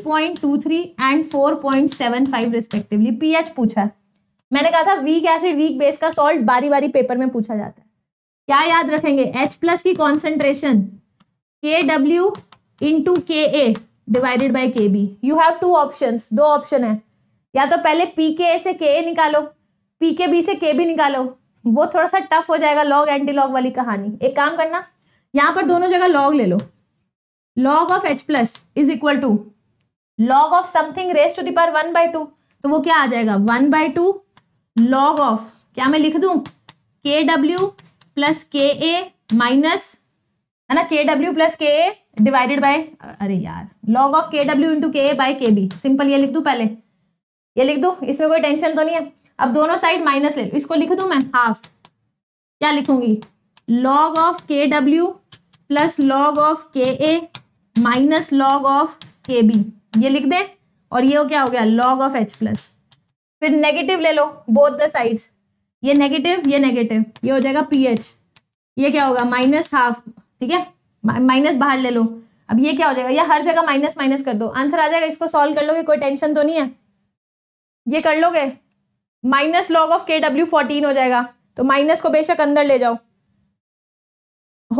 three and four point seven five respectively H पूछा मैंने कहा था वीक एसिड वीक बेस का सॉल्ट बारी बारी पेपर में पूछा जाता है क्या याद रखेंगे H प्लस की concentration K W into K A divided by K B you have two option दो ऑप्शन है या तो पहले पी के ए से के ए निकालो पी के बी से के बी निकालो वो थोड़ा सा टफ हो जाएगा लॉग एंटी लॉग वाली कहानी एक काम करना यहाँ पर दोनों जगह लॉग ले लो log of H plus is equal to log of something raise to the one by two तो वो क्या आ जाएगा one by two log of क्या मैं लिख दू के डब्ल्यू प्लस के ए माइनस है ना के डब्ल्यू प्लस के ए डिवाइडेड बाय अरे यार log of K W into K A by K B simple ये लिख दू पहले ये लिख दू इसमें कोई टेंशन तो नहीं है अब दोनों साइड माइनस ले इसको लिख दू मैं हाफ क्या लिखूंगी log of K W plus log of K A minus log of K B ये लिख दे और ये हो क्या हो गया लॉग ऑफ एच प्लस फिर नेगेटिव ले लो बोथ द साइड्स ये नेगेटिव ये नेगेटिव ये हो जाएगा पी एच ये क्या होगा माइनस हाफ ठीक है माइनस बाहर ले लो अब ये क्या हो जाएगा या हर जगह माइनस माइनस कर दो आंसर आ जाएगा इसको सॉल्व कर लोगे कोई टेंशन तो नहीं है ये कर लोगे minus log of K W fourteen हो जाएगा तो माइनस को बेशक अंदर ले जाओ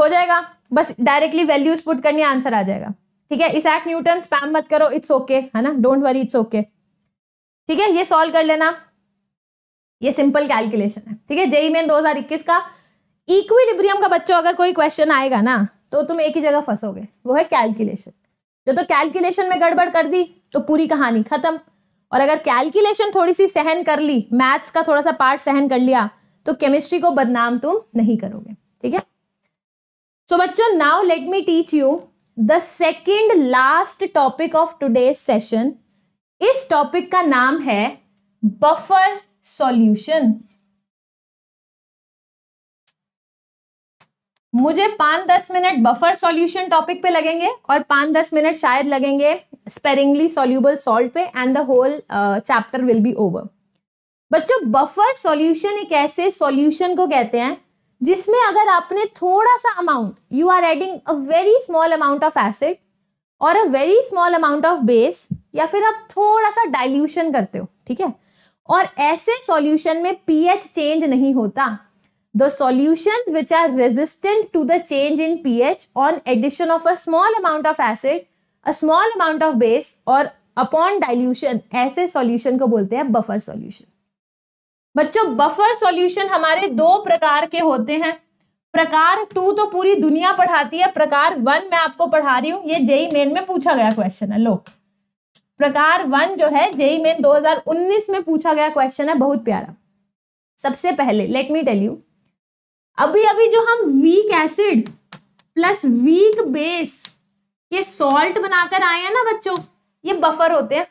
हो जाएगा बस डायरेक्टली वैल्यूज पुट करनी आंसर आ जाएगा ठीक है इसैक न्यूटन स्पैम मत करो इट्स ओके है ना डोंट वरी इट्स ओके ठीक है ये सॉल्व कर लेना ये सिंपल कैलकुलेशन है ठीक है जेई मेन e दो का इक्विलिब्रियम का बच्चों अगर कोई क्वेश्चन आएगा ना तो तुम एक ही जगह फंसोगे वो है कैलकुलेशन जो तो कैलकुलेशन में गड़बड़ कर दी तो पूरी कहानी खत्म और अगर कैलकुलेशन थोड़ी सी सहन कर ली मैथ्स का थोड़ा सा पार्ट सहन कर लिया तो केमिस्ट्री को बदनाम तुम नहीं करोगे ठीक है सो बच्चों now let me teach you the second last topic of today session इस टॉपिक का नाम है बफर सॉल्यूशन मुझे पाँच दस मिनट बफर सॉल्यूशन टॉपिक पे लगेंगे और पाँच दस मिनट शायद लगेंगे स्पेरिंगली सॉल्यूबल सॉल्ट पे and the whole chapter will be over बच्चों बफर सॉल्यूशन एक ऐसे सॉल्यूशन को कहते हैं जिसमें अगर आपने थोड़ा सा amount you are adding a very small amount of acid और a very small amount of base या फिर आप थोड़ा सा डाइल्यूशन करते हो ठीक है और ऐसे सॉल्यूशन में पीएच चेंज नहीं होता the solutions which are resistant to the change in pH on addition of a small amount of acid, a small amount of base or upon dilution ऐसे solution को बोलते हैं buffer solution. बच्चों buffer solution हमारे दो प्रकार के होते हैं प्रकार टू तो पूरी दुनिया पढ़ाती है प्रकार वन मैं आपको पढ़ा रही हूँ ये जेई मेन में पूछा गया क्वेश्चन है लो प्रकार वन जो है जेई मेन 2019 में पूछा गया क्वेश्चन है बहुत प्यारा सबसे पहले लेट मी टेल यू अभी अभी जो हम weak acid plus weak base ये सॉल्ट बनाकर आए हैं ना बच्चों ये बफर होते हैं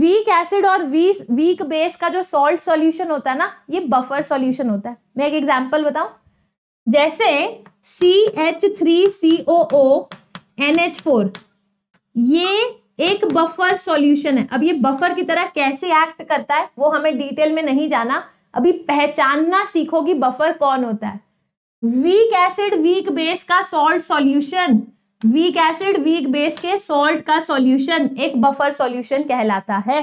वीक एसिड और वीक वीक बेस का जो सॉल्ट सॉल्यूशन होता है ना ये बफर सॉल्यूशन होता है मैं एक एग्जांपल बताऊं जैसे C H three C O O N H four ये एक बफर सॉल्यूशन है अब ये बफर की तरह कैसे एक्ट करता है वो हमें डिटेल में नहीं जाना अभी पहचानना सीखो कि बफर कौन होता है वीक एसिड वीक बेस का salt solution weak acid weak base के सॉल्ट का सॉल्यूशन एक बफर सॉल्यूशन कहलाता है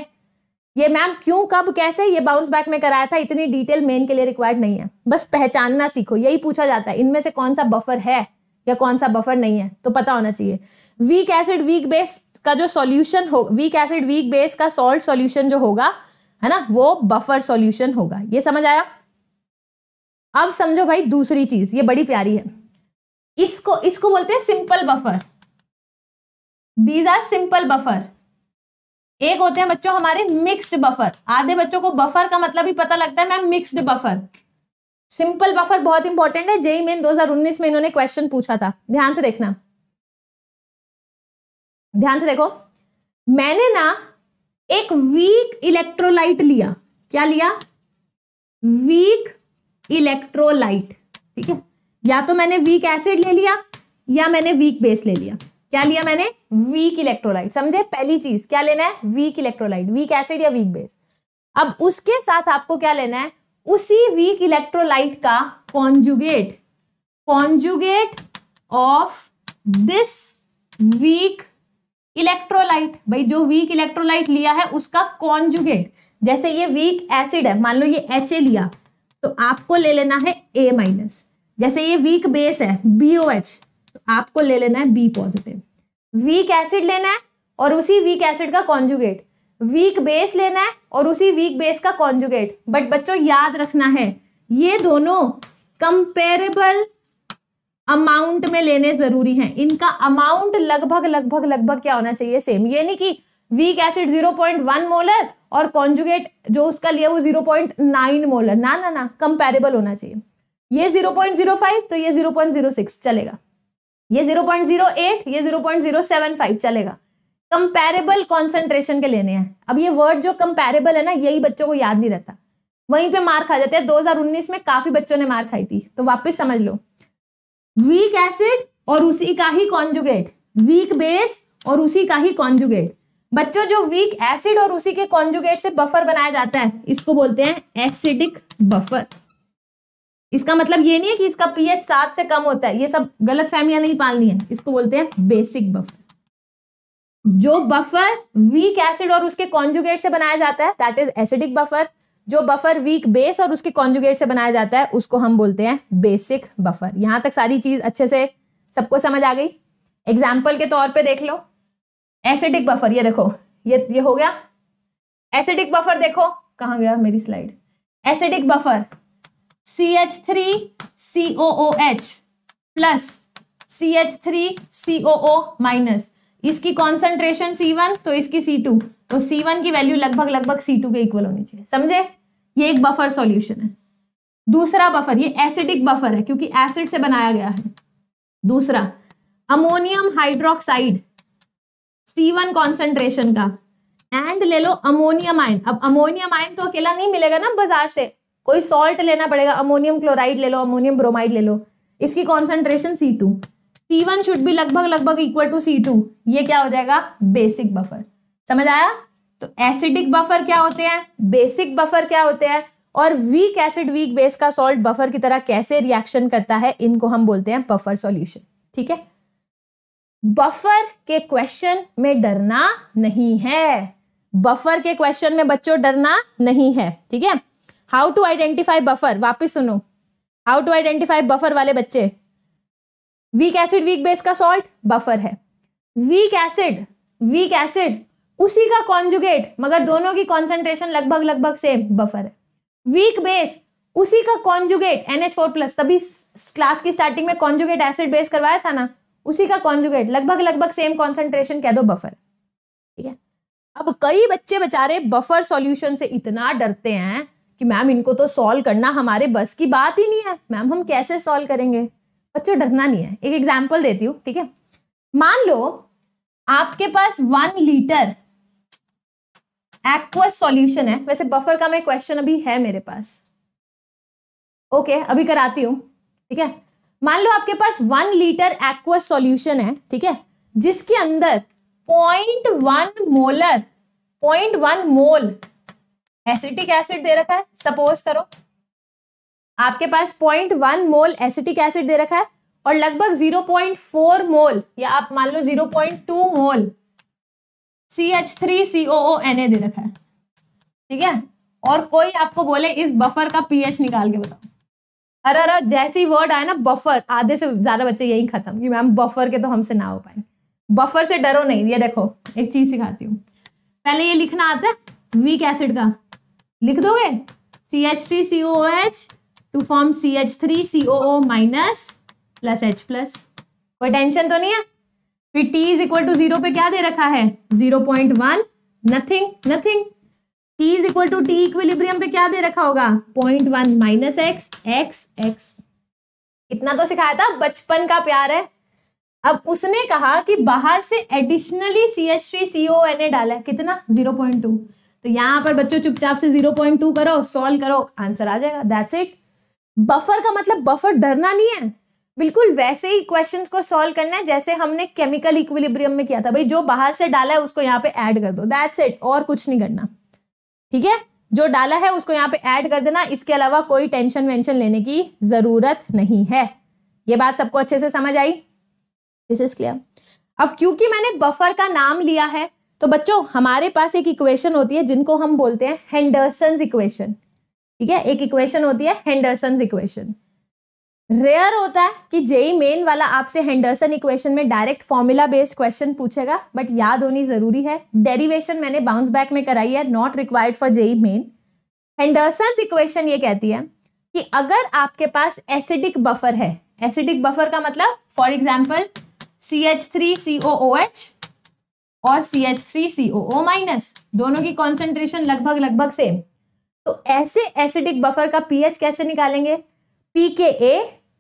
ये मैम क्यों कब कैसे ये बाउंस बैक में कराया था इतनी डिटेल मेन के लिए रिक्वायर्ड नहीं है बस पहचानना सीखो यही पूछा जाता है इनमें से कौन सा बफर है या कौन सा बफर नहीं है तो पता होना चाहिए वीक एसिड वीक बेस का जो सॉल्यूशन हो वीक एसिड वीक बेस का सॉल्ट सॉल्यूशन जो होगा है ना वो बफर सॉल्यूशन होगा ये समझ आया अब समझो भाई दूसरी चीज ये बड़ी प्यारी है इसको इसको बोलते हैं simple buffer these are simple buffer एक होते हैं बच्चों हमारे मिक्स्ड बफर आधे बच्चों को बफर का मतलब ही पता लगता है ma'am mixed buffer simple buffer बहुत इंपॉर्टेंट है जेई मेन 2019 में इन्होंने क्वेश्चन पूछा था ध्यान से देखना ध्यान से देखो मैंने ना एक वीक इलेक्ट्रोलाइट लिया क्या लिया वीक इलेक्ट्रोलाइट ठीक है या तो मैंने वीक एसिड ले लिया या मैंने वीक बेस ले लिया क्या लिया मैंने वीक इलेक्ट्रोलाइट समझे पहली चीज क्या लेना है वीक इलेक्ट्रोलाइट वीक एसिड या वीक बेस अब उसके साथ आपको क्या लेना है उसी वीक इलेक्ट्रोलाइट का conjugate conjugate of this weak electrolyte भाई जो वीक इलेक्ट्रोलाइट लिया है उसका कॉन्जुगेट जैसे ये वीक एसिड है मान लो ये एच लिया तो आपको ले लेना है ए माइनस जैसे ये वीक बेस है बी ओ एच तो आपको ले लेना है बी पॉजिटिव वीक एसिड लेना है और उसी वीक एसिड का कॉन्जुगेट वीक बेस लेना है और उसी वीक बेस का कॉन्जुगेट बट बच्चों याद रखना है ये दोनों कंपेरेबल अमाउंट में लेने जरूरी हैं इनका अमाउंट लगभग लगभग लगभग क्या होना चाहिए सेम ये नहीं कि वीक एसिड 0.1 मोलर और कॉन्जुगेट जो उसका लिया वो 0.9 मोलर ना ना ना कंपेरेबल होना चाहिए ये 0.05 तो ये 0.06 चलेगा ये 0.08 ये 0.075 चलेगा कंपेरेबल कॉन्सेंट्रेशन के लेने हैं अब ये वर्ड जो कंपेरेबल है ना यही बच्चों को याद नहीं रहता वहीं पे मार खा जाते हैं 2019 में काफी बच्चों ने मार खाई थी तो वापस समझ लो वीक एसिड और उसी का ही कॉन्जुगेट वीक बेस और उसी का ही कॉन्जुगेट बच्चों जो वीक एसिड और उसी के कॉन्जुगेट से बफर बनाया जाता है इसको बोलते हैं एसिडिक बफर इसका मतलब ये नहीं है कि इसका पीएच सात से कम होता है ये सब गलत फहमियां नहीं पालनी है इसको बोलते हैं बेसिक बफर जो बफर वीक एसिड और उसके कॉन्जुगेट से बनाया जाता है दैट इज एसिडिक बफर जो बफर वीक बेस और उसके कॉन्जुगेट से बनाया जाता है उसको हम बोलते हैं बेसिक बफर यहां तक सारी चीज अच्छे से सबको समझ आ गई एग्जाम्पल के तौर पे देख लो एसिडिक बफर ये देखो ये ये हो गया एसिडिक बफर देखो कहा गया मेरी slide acidic buffer C H three C O O H plus C H three C O O minus इसकी कॉन्सेंट्रेशन सी वन तो इसकी सी टू तो C1 की वैल्यू लगभग लगभग सी टू के इक्वल होनी चाहिए समझे ये एक बफर सॉल्यूशन है दूसरा बफर ये एसिडिक बफर है क्योंकि एसिड से बनाया गया है दूसरा ammonium hydroxide C one concentration का एंड ले लो अमोनियम आयन अब अमोनियम आयन तो अकेला नहीं मिलेगा ना बाजार से कोई सॉल्ट लेना पड़ेगा अमोनियम क्लोराइड ले लो अमोनियम ब्रोमाइड ले लो इसकी concentration C two C one should भी लगभग लगभग इक्वल टू सी टू ये क्या हो जाएगा बेसिक बफर समझ आया तो एसिडिक बफर क्या होते हैं बेसिक बफर क्या होते हैं और वीक एसिड वीक बेस का सॉल्ट बफर की तरह कैसे रिएक्शन करता है इनको हम बोलते हैं बफर सॉल्यूशन ठीक है बफर के क्वेश्चन में डरना नहीं है बफर के क्वेश्चन में बच्चों डरना नहीं है ठीक है हाउ टू आइडेंटिफाई बफर वापस सुनो हाउ टू आइडेंटिफाई बफर वाले बच्चे वीक एसिड वीक बेस का सॉल्ट बफर है वीक एसिड वीक एसिड उसी का कॉन्जुगेट मगर दोनों की कॉन्सेंट्रेशन लगभग लगभग सेम बफर है वीक बेस उसी का conjugate N H four plus तभी क्लास की स्टार्टिंग में कॉन्जुगेट एसिड बेस करवाया था ना उसी का कॉन्जुगेट लगभग लगभग सेम कॉन्सेंट्रेशन कह दो बफर ठीक है अब कई बच्चे बेचारे बफर सॉल्यूशन से इतना डरते हैं कि मैम इनको तो सॉल्व करना हमारे बस की बात ही नहीं है मैम हम कैसे सॉल्व करेंगे बच्चों डरना नहीं है एक एग्जाम्पल देती हूँ ठीक है मान लो आपके पास वन लीटर एक्वस सॉल्यूशन है वैसे बफर का मैं क्वेश्चन अभी है मेरे पास ओके okay, अभी कराती हूँ ठीक है मान लो आपके पास वन लीटर एक्वस सॉल्यूशन है ठीक है जिसके अंदर point one molar point one mole acetic acid दे रखा है सपोज करो आपके पास point one mole acetic acid दे रखा है और लगभग जीरो पॉइंट फोर मोल या आप मान लो zero point two mole C H three C O O N A दे रखा है ठीक है और कोई आपको बोले इस बफर का पीएच निकाल के बताओ अरे अरे जैसी वर्ड आए ना बफर आधे से ज्यादा बच्चे यही खत्म कि मैम बफर के तो हमसे ना हो पाए बफर से डरो नहीं ये देखो एक चीज सिखाती हूँ पहले ये लिखना आता है वीक एसिड का लिख दोगे C H three C O H to form C H three C O O minus plus H plus कोई टेंशन तो नहीं है फिर t is equal to zero पे क्या दे रखा है zero point one nothing nothing t is equal to T equilibrium पे क्या दे रखा होगा point one minus X X X इतना तो सिखाया था बचपन का प्यार है अब उसने कहा कि बाहर से additionally C S three C O N A डाला है कितना जीरो पॉइंट टू तो यहाँ पर बच्चों चुपचाप से जीरो पॉइंट टू करो सॉल्व करो आंसर आ जाएगा दैट्स इट बफर का मतलब बफर डरना नहीं है बिल्कुल वैसे ही क्वेश्चंस को सॉल्व करना है जैसे हमने केमिकल इक्विलिब्रियम में किया था भाई जो बाहर से डाला है उसको यहाँ पे ऐड कर दो दैट्स इट और कुछ नहीं करना ठीक है जो डाला है उसको यहाँ पे ऐड कर देना इसके अलावा कोई टेंशन वेंशन लेने की जरूरत नहीं है ये बात सबको अच्छे से समझ आई दिस इज क्लियर अब क्योंकि मैंने बफर का नाम लिया है तो बच्चों हमारे पास एक इक्वेशन होती है जिनको हम बोलते हैं हेंडरसन इक्वेशन ठीक है एक इक्वेशन होती है हेंडरसन इक्वेशन रेयर होता है कि जेई मेन e वाला आपसे हेंडरसन इक्वेशन में डायरेक्ट फॉर्मूला बेस्ड क्वेश्चन पूछेगा बट याद होनी जरूरी है डेरिवेशन मैंने बाउंस बैक में कराई है not required for JEE Main Henderson equation ये कहती है कि अगर आपके पास एसिडिक बफर है एसिडिक बफर का मतलब for example C H three C O O H और C H three C O O minus दोनों की कॉन्सेंट्रेशन लगभग लगभग सेम तो ऐसे एसिडिक बफर का पीएच कैसे निकालेंगे P K A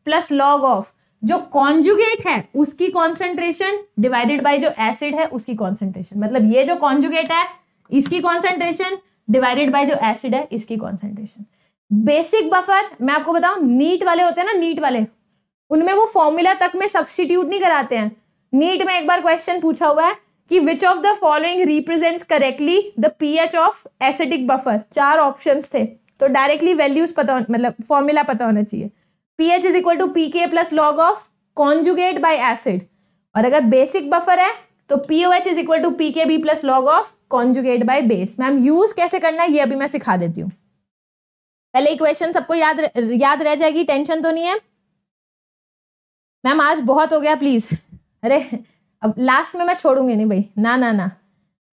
plus log of जो कॉन्जुगेट है उसकी कॉन्सेंट्रेशन डिवाइडेड बाई जो एसिड है उसकी कॉन्सेंट्रेशन मतलब ये जो कॉन्जुगेट है इसकी कॉन्सेंट्रेशन डिवाइडेड बाई जो एसिड है इसकी कॉन्सेंट्रेशन बेसिक बफर मैं आपको बताऊं नीट वाले होते हैं ना नीट वाले उनमें वो फॉर्मूला तक में सब्सटीट्यूट नहीं कराते हैं नीट में एक बार क्वेश्चन पूछा हुआ है कि which of the following represents correctly the pH of acidic buffer चार ऑप्शंस थे तो डायरेक्टली वैल्यूज पता मतलब फॉर्मूला पता होना चाहिए pH is equal to P K plus log of conjugate by acid और अगर बेसिक बफर है तो P O H is equal to P K B plus log of conjugate by base ma'am use कैसे करना है ये अभी मैं सिखा देती हूँ पहले इक्वेशन सबको याद याद रह जाएगी टेंशन तो नहीं है मैम आज बहुत हो गया प्लीज अरे अब लास्ट में मैं छोड़ूंगी नहीं भाई ना ना ना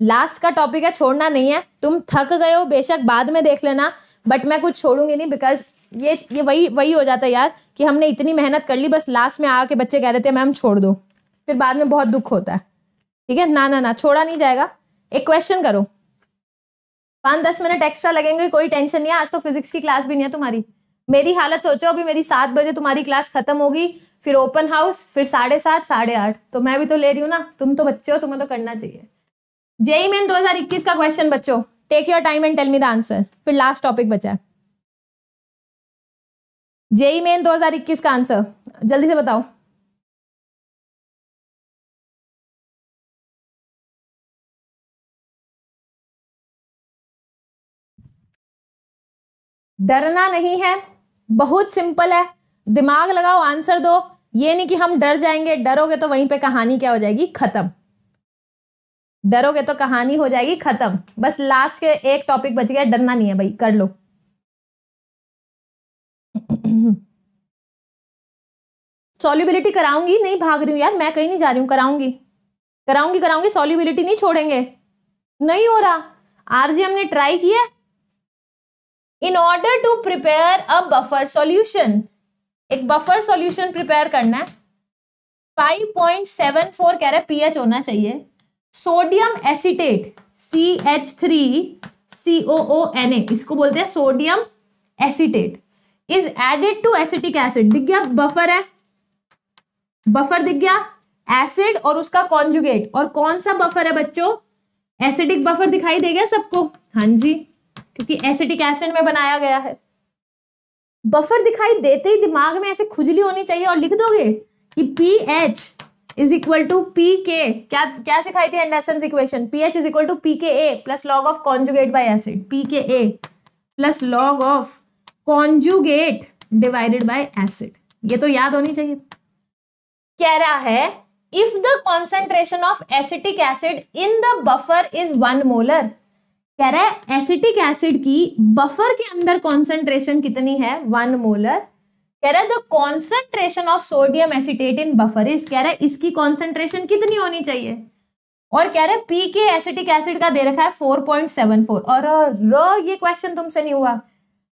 लास्ट का टॉपिक है छोड़ना नहीं है तुम थक गए हो बेशक बाद में देख लेना बट मैं कुछ छोड़ूंगी नहीं बिकॉज ये ये वही वही हो जाता है यार कि हमने इतनी मेहनत कर ली बस लास्ट में आके बच्चे कह रहे थे मैम छोड़ दो फिर बाद में बहुत दुख होता है ठीक है ना ना ना छोड़ा नहीं जाएगा एक क्वेश्चन करो पाँच दस मिनट एक्स्ट्रा लगेंगे कोई टेंशन नहीं है आज तो फिजिक्स की क्लास भी नहीं है तुम्हारी मेरी हालत सोचो अभी मेरी सात बजे तुम्हारी क्लास खत्म होगी फिर ओपन हाउस फिर साढ़े सात साढ़े आठ तो मैं भी तो ले रही हूँ ना तुम तो बच्चे हो तुम्हें तो करना चाहिए जेई मेन 2021 का क्वेश्चन बच्चों take your time and tell me the answer फिर लास्ट टॉपिक बचा है जेई मेन 2021 का आंसर जल्दी से बताओ डरना नहीं है बहुत सिंपल है दिमाग लगाओ आंसर दो ये नहीं कि हम डर जाएंगे डरोगे तो वहीं पे कहानी क्या हो जाएगी खत्म डरोगे तो कहानी हो जाएगी खत्म बस लास्ट के एक टॉपिक बच गया डरना नहीं है भाई कर लो सॉल्युबिलिटी कराऊंगी नहीं भाग रही हूं यार मैं कहीं नहीं जा रही हूं कराऊंगी कराऊंगी कराऊंगी सॉल्युबिलिटी नहीं छोड़ेंगे नहीं हो रहा आरजीएम हमने ट्राई किया in order to prepare a buffer solution एक बफर सॉल्यूशन प्रिपेयर करना है 5.74 कह रहा है पीएच होना चाहिए sodium acetate C H three C O O N A इसको बोलते हैं sodium acetate is added to acetic acid दिख गया बफर है बफर दिख गया एसिड और उसका कॉन्जुगेट और कौन सा बफर है बच्चों एसिडिक बफर दिखाई दे गया सबको हाँ जी क्योंकि एसिडिक एसिड में बनाया गया है बफर दिखाई देते ही दिमाग में ऐसे खुजली होनी चाहिए और लिख दोगे कि P H is equal to P K क्या क्या सिखाई थी Henderson equation P H is equal to P K A plus log of conjugate by acid P K A plus log of conjugate divided by acid ये तो याद होनी चाहिए कह रहा है if the concentration of acetic acid in the buffer is one molar कह रहा है एसिटिक एसिड की बफर के अंदर कॉन्सेंट्रेशन कितनी है वन मोलर कह रहा है the concentration of sodium acetate in buffer is कह रहा है इसकी कॉन्सेंट्रेशन कितनी होनी चाहिए और कह रहे पी के एसिटिक एसिड का दे रखा है फोर पॉइंट सेवन फोर और र ये क्वेश्चन तुमसे नहीं हुआ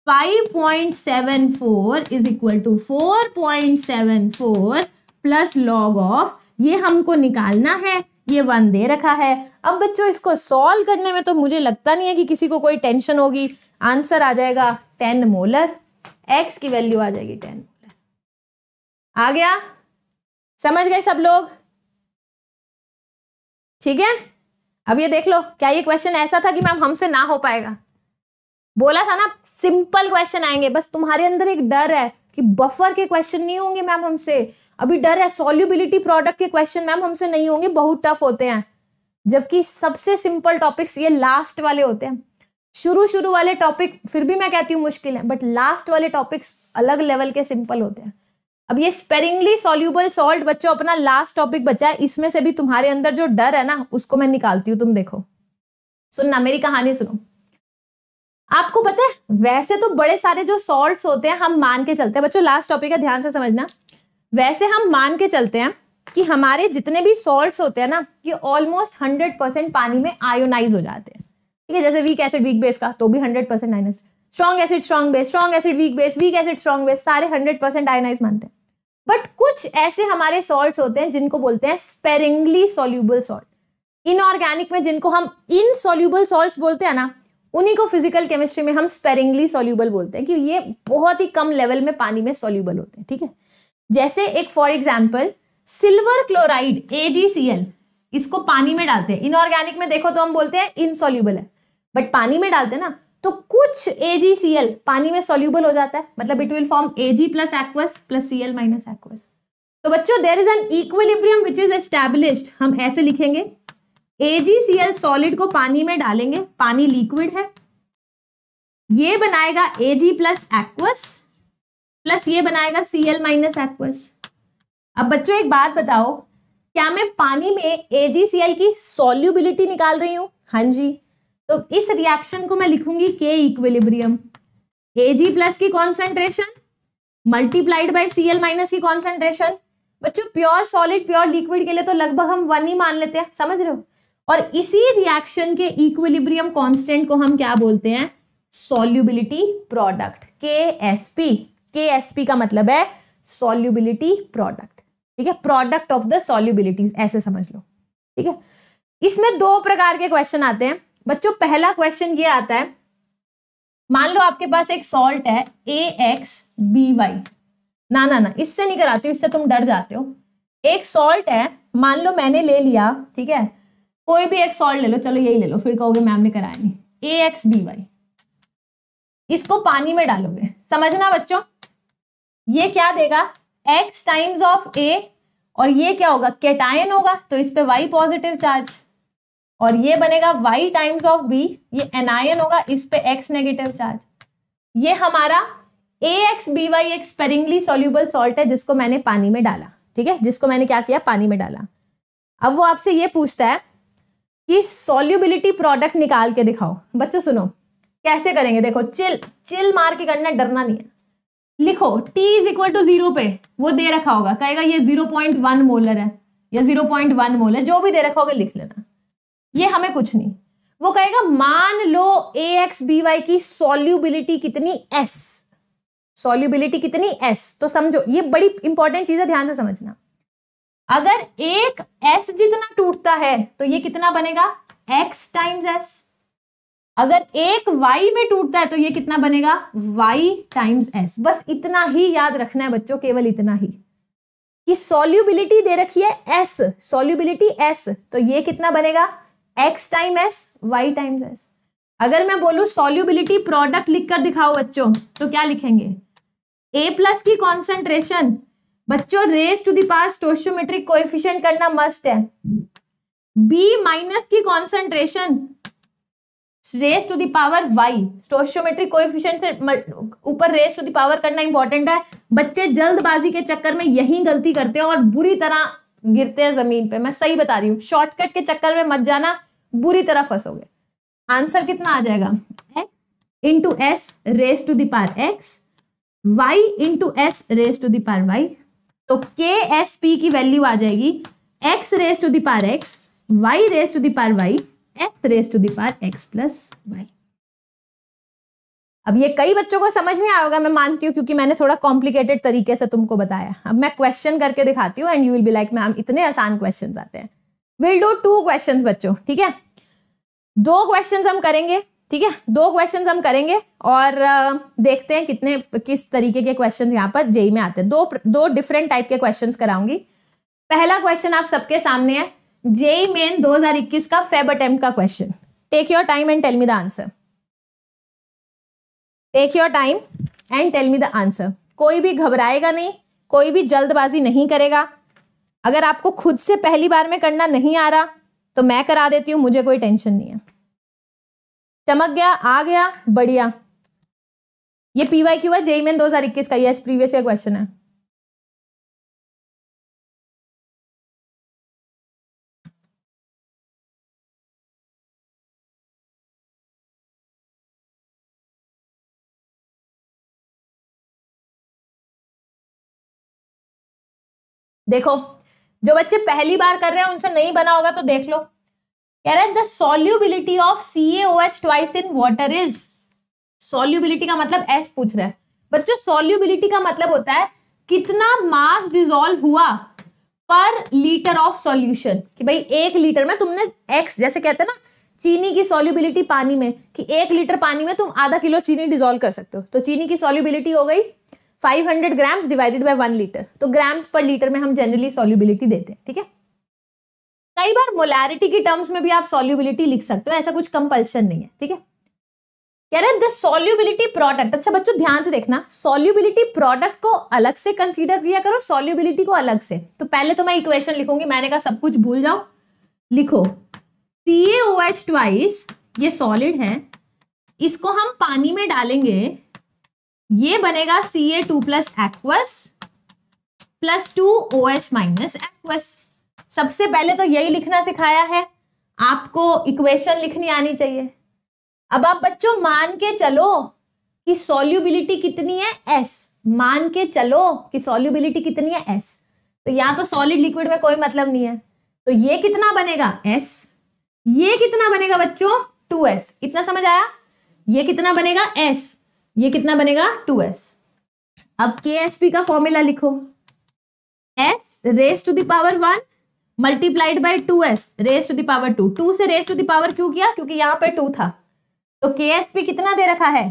5.74 is equal to 4.74 plus log of ये हमको निकालना है ये वन दे रखा है अब बच्चों इसको सॉल्व करने में तो मुझे लगता नहीं है कि किसी को कोई टेंशन होगी आंसर आ जाएगा टेन मोलर एक्स की वैल्यू आ जाएगी टेन मोलर आ गया समझ गए सब लोग ठीक है अब ये देख लो क्या ये क्वेश्चन ऐसा था कि मैम हमसे ना हो पाएगा बोला था ना सिंपल क्वेश्चन आएंगे बस तुम्हारे अंदर एक डर है कि बफर के क्वेश्चन नहीं होंगे मैम हमसे अभी डर है सोल्यूबिलिटी प्रोडक्ट के क्वेश्चन मैम हमसे नहीं होंगे बहुत टफ होते हैं जबकि सबसे सिंपल टॉपिक्स ये लास्ट वाले होते हैं शुरू शुरू वाले टॉपिक फिर भी मैं कहती हूँ मुश्किल है बट लास्ट वाले टॉपिक्स अलग लेवल के सिंपल होते हैं अब ये स्पेरिंगली सॉल्यूबल सॉल्ट बच्चों अपना लास्ट टॉपिक बचा है इसमें से भी तुम्हारे अंदर जो डर है ना उसको मैं निकालती हूँ तुम देखो सुनना मेरी कहानी सुनो आपको पता है वैसे तो बड़े सारे जो सॉल्ट होते हैं हम मान के चलते हैं बच्चों लास्ट टॉपिक का ध्यान से समझना वैसे हम मान के चलते हैं कि हमारे जितने भी सॉल्ट होते हैं ना ये ऑलमोस्ट हंड्रेड परसेंट पानी में आयोनाइज हो जाते हैं ठीक है जैसे वीक एसिड वीक बेस का तो भी hundred percent ionise strong acid strong base strong acid weak base weak acid strong base सारे हंड्रेड परसेंट आयोनाइज मानते हैं बट कुछ ऐसे हमारे सॉल्ट होते हैं जिनको बोलते हैं स्पेरिंगली सोल्यूबल सॉल्ट इनऑर्गेनिक में जिनको हम इनसोल्यूबल सॉल्ट बोलते हैं ना उन्हीं को फिजिकल केमिस्ट्री में हम स्पेरिंगली सोल्यूबल बोलते हैं कि ये बहुत ही कम लेवल में पानी में सोल्यूबल होते हैं ठीक है जैसे एक फॉर एग्जाम्पल सिल्वर क्लोराइड ए इसको पानी में डालते हैं इनऑर्गेनिक में देखो तो हम बोलते हैं इनसोल्यूबल है बट पानी में डालते हैं ना तो कुछ ए पानी में सोल्यूबल हो जाता है मतलब it will form A G plus aqueous plus C L minus aqueous तो बच्चों there is an equilibrium which is established हम ऐसे लिखेंगे एजीसीएल सॉलिड को पानी में डालेंगे पानी लिक्विड है ये बनाएगा एजी प्लस एक्वस प्लस ये बनाएगा सीएल माइनस एक्वस अब बच्चों एक बात बताओ क्या मैं पानी में एजीसीएल की सॉल्युबिलिटी निकाल रही हूं हाँ जी तो इस रिएक्शन को मैं लिखूंगी के इक्विलिब्रियम एजी प्लस की concentration multiplied by C L minus की कॉन्सेंट्रेशन बच्चों प्योर सॉलिड प्योर लिक्विड के लिए तो लगभग हम वन ही मान लेते हैं समझ रहे हो और इसी रिएक्शन के इक्विलिब्रियम कांस्टेंट को हम क्या बोलते हैं solubility product K S P K S P का मतलब है सॉल्युबिलिटी प्रोडक्ट ठीक है प्रोडक्ट ऑफ द सॉल्युबिलिटीज ऐसे समझ लो ठीक है इसमें दो प्रकार के क्वेश्चन आते हैं बच्चों पहला क्वेश्चन ये आता है मान लो आपके पास एक सॉल्ट है ए एक्स बी वाई ना ना ना इससे नहीं कराती हो इससे तुम डर जाते हो एक सॉल्ट है मान लो मैंने ले लिया ठीक है कोई भी एक सॉल्ट ले लो चलो यही ले लो फिर कहोगे मैम ने कराया नहीं ए एक्स बी वाई इसको पानी में डालोगे समझना बच्चों ये क्या देगा एक्स टाइम्स ऑफ ए और ये क्या होगा केटायन होगा तो इस पे वाई पॉजिटिव चार्ज और ये बनेगा वाई टाइम्स ऑफ बी ये एनायन होगा इस पे एक्स नेगेटिव चार्ज ये हमारा ए एक्स बी वाई एक स्पेरिंगली सोल्यूबल सॉल्ट है जिसको मैंने पानी में डाला ठीक है जिसको मैंने क्या किया पानी में डाला अब वो आपसे ये पूछता है कि सॉल्यूबिलिटी प्रोडक्ट निकाल के दिखाओ बच्चों सुनो कैसे करेंगे देखो चिल चिल मार के करना डरना नहीं है लिखो T is equal to zero पे वो दे रखा होगा कहेगा ये जीरो पॉइंट वन मोलर है या जीरो पॉइंट वन मोलर जो भी दे रखा होगा लिख लेना ये हमें कुछ नहीं वो कहेगा मान लो ए एक्स बी वाई की सोल्यूबिलिटी कितनी एस सोल्यूबिलिटी कितनी एस तो समझो ये बड़ी इंपॉर्टेंट चीज है ध्यान से समझना अगर एक एस जितना टूटता है तो ये कितना बनेगा एक्स टाइम्स एस अगर एक वाई में टूटता है तो ये कितना बनेगा वाई टाइम्स एस बस इतना ही याद रखना है बच्चों केवल इतना ही कि सोल्यूबिलिटी दे रखी है एस सोल्यूबिलिटी एस तो ये कितना बनेगा X time S Y times S अगर मैं बोलू सोल्यूबिलिटी प्रोडक्ट लिखकर दिखाओ बच्चों तो क्या लिखेंगे ए प्लस की कॉन्सेंट्रेशन बच्चों raise to the stoichiometric coefficient करना मस्ट है बी माइनस की concentration raise to the power Y stoichiometric coefficient से ऊपर रेस टू दावर करना इंपॉर्टेंट है बच्चे जल्दबाजी के चक्कर में यही गलती करते हैं और बुरी तरह गिरते हैं जमीन पे मैं सही बता रही हूँ शॉर्टकट के चक्कर में मत जाना बुरी तरह फंसोगे आंसर कितना आ जाएगा x into s raise to the power x y into s raise to the power y तो के एस पी की वैल्यू आ जाएगी x raise to the power x y raise to the power y x raise to the power x plus y अब ये कई बच्चों को समझ नहीं आएगा मैं मानती हूँ क्योंकि मैंने थोड़ा कॉम्प्लिकेटेड तरीके से तुमको बताया अब मैं क्वेश्चन करके दिखाती हूँ and you will be like ma'am इतने आसान क्वेश्चन आते हैं विल डू टू क्वेश्चन बच्चों ठीक है दो क्वेश्चन हम करेंगे ठीक है दो क्वेश्चन हम करेंगे और देखते हैं कितने किस तरीके के क्वेश्चन यहाँ पर जेई में आते हैं दो दो डिफरेंट टाइप के क्वेश्चन कराऊंगी पहला क्वेश्चन आप सबके सामने है जेई मेन 2021 का फेब अटेम्प्ट का question take your time and tell me the answer take your time and tell me the answer कोई भी घबराएगा नहीं कोई भी जल्दबाजी नहीं करेगा अगर आपको खुद से पहली बार में करना नहीं आ रहा तो मैं करा देती हूँ मुझे कोई टेंशन नहीं है चमक गया आ गया बढ़िया ये पीवाई क्यू है जेई मेन दो हजार इक्कीस का यस प्रीवियस ईयर क्वेश्चन है देखो जो बच्चे पहली बार कर रहे हैं उनसे नहीं बना होगा तो देख लो कह रहा है the solubility of C H twice in water is solubility का मतलब एस पूछ रहा है बच्चों सोल्यूबिलिटी का मतलब होता है कितना मास डिजोल्व हुआ पर लीटर ऑफ सॉल्यूशन कि भाई एक लीटर में तुमने एक्स जैसे कहते हैं ना चीनी की सोल्यूबिलिटी पानी में कि एक लीटर पानी में तुम आधा किलो चीनी डिजोल्व कर सकते हो तो चीनी की सॉल्यूबिलिटी हो गई 500 grams divided by one litre तो ग्राम्स पर लीटर में हम जनरली सॉल्यूबिलिटी देते हैं ठीक है कई बार मोलैरिटी के टर्म्स में भी आप सॉल्यूबिलिटी लिख सकते हो ऐसा कुछ कंपल्शन नहीं है ठीक है कह रहे दिस सॉल्यूबिलिटी प्रोडक्ट अच्छा बच्चों ध्यान से देखना सॉल्यूबिलिटी प्रोडक्ट को अलग से कंसीडर किया करो सॉल्यूबिलिटी को अलग से तो पहले तो मैं इक्वेशन लिखूंगी मैंने कहा सब कुछ भूल जाओ लिखो सी एच ट्वाइस ये सॉलिड है इसको हम पानी में डालेंगे ये बनेगा C A two plus aqueous plus two O H minus aqueous सबसे पहले तो यही लिखना सिखाया है आपको इक्वेशन लिखनी आनी चाहिए अब आप बच्चों मान के चलो कि सोल्यूबिलिटी कितनी है एस मान के चलो कि सोल्यूबिलिटी कितनी है एस तो यहां तो सॉलिड लिक्विड में कोई मतलब नहीं है तो ये कितना बनेगा एस ये कितना बनेगा बच्चों टू एस इतना समझ आया ये कितना बनेगा एस ये कितना बनेगा टू एस अब के एस पी का फॉर्मूला लिखो s raise to the power one multiplied by two s raise to the power two two से रेस टू दावर क्यों किया क्योंकि यहाँ पर टू था तो के एस भी कितना दे रखा है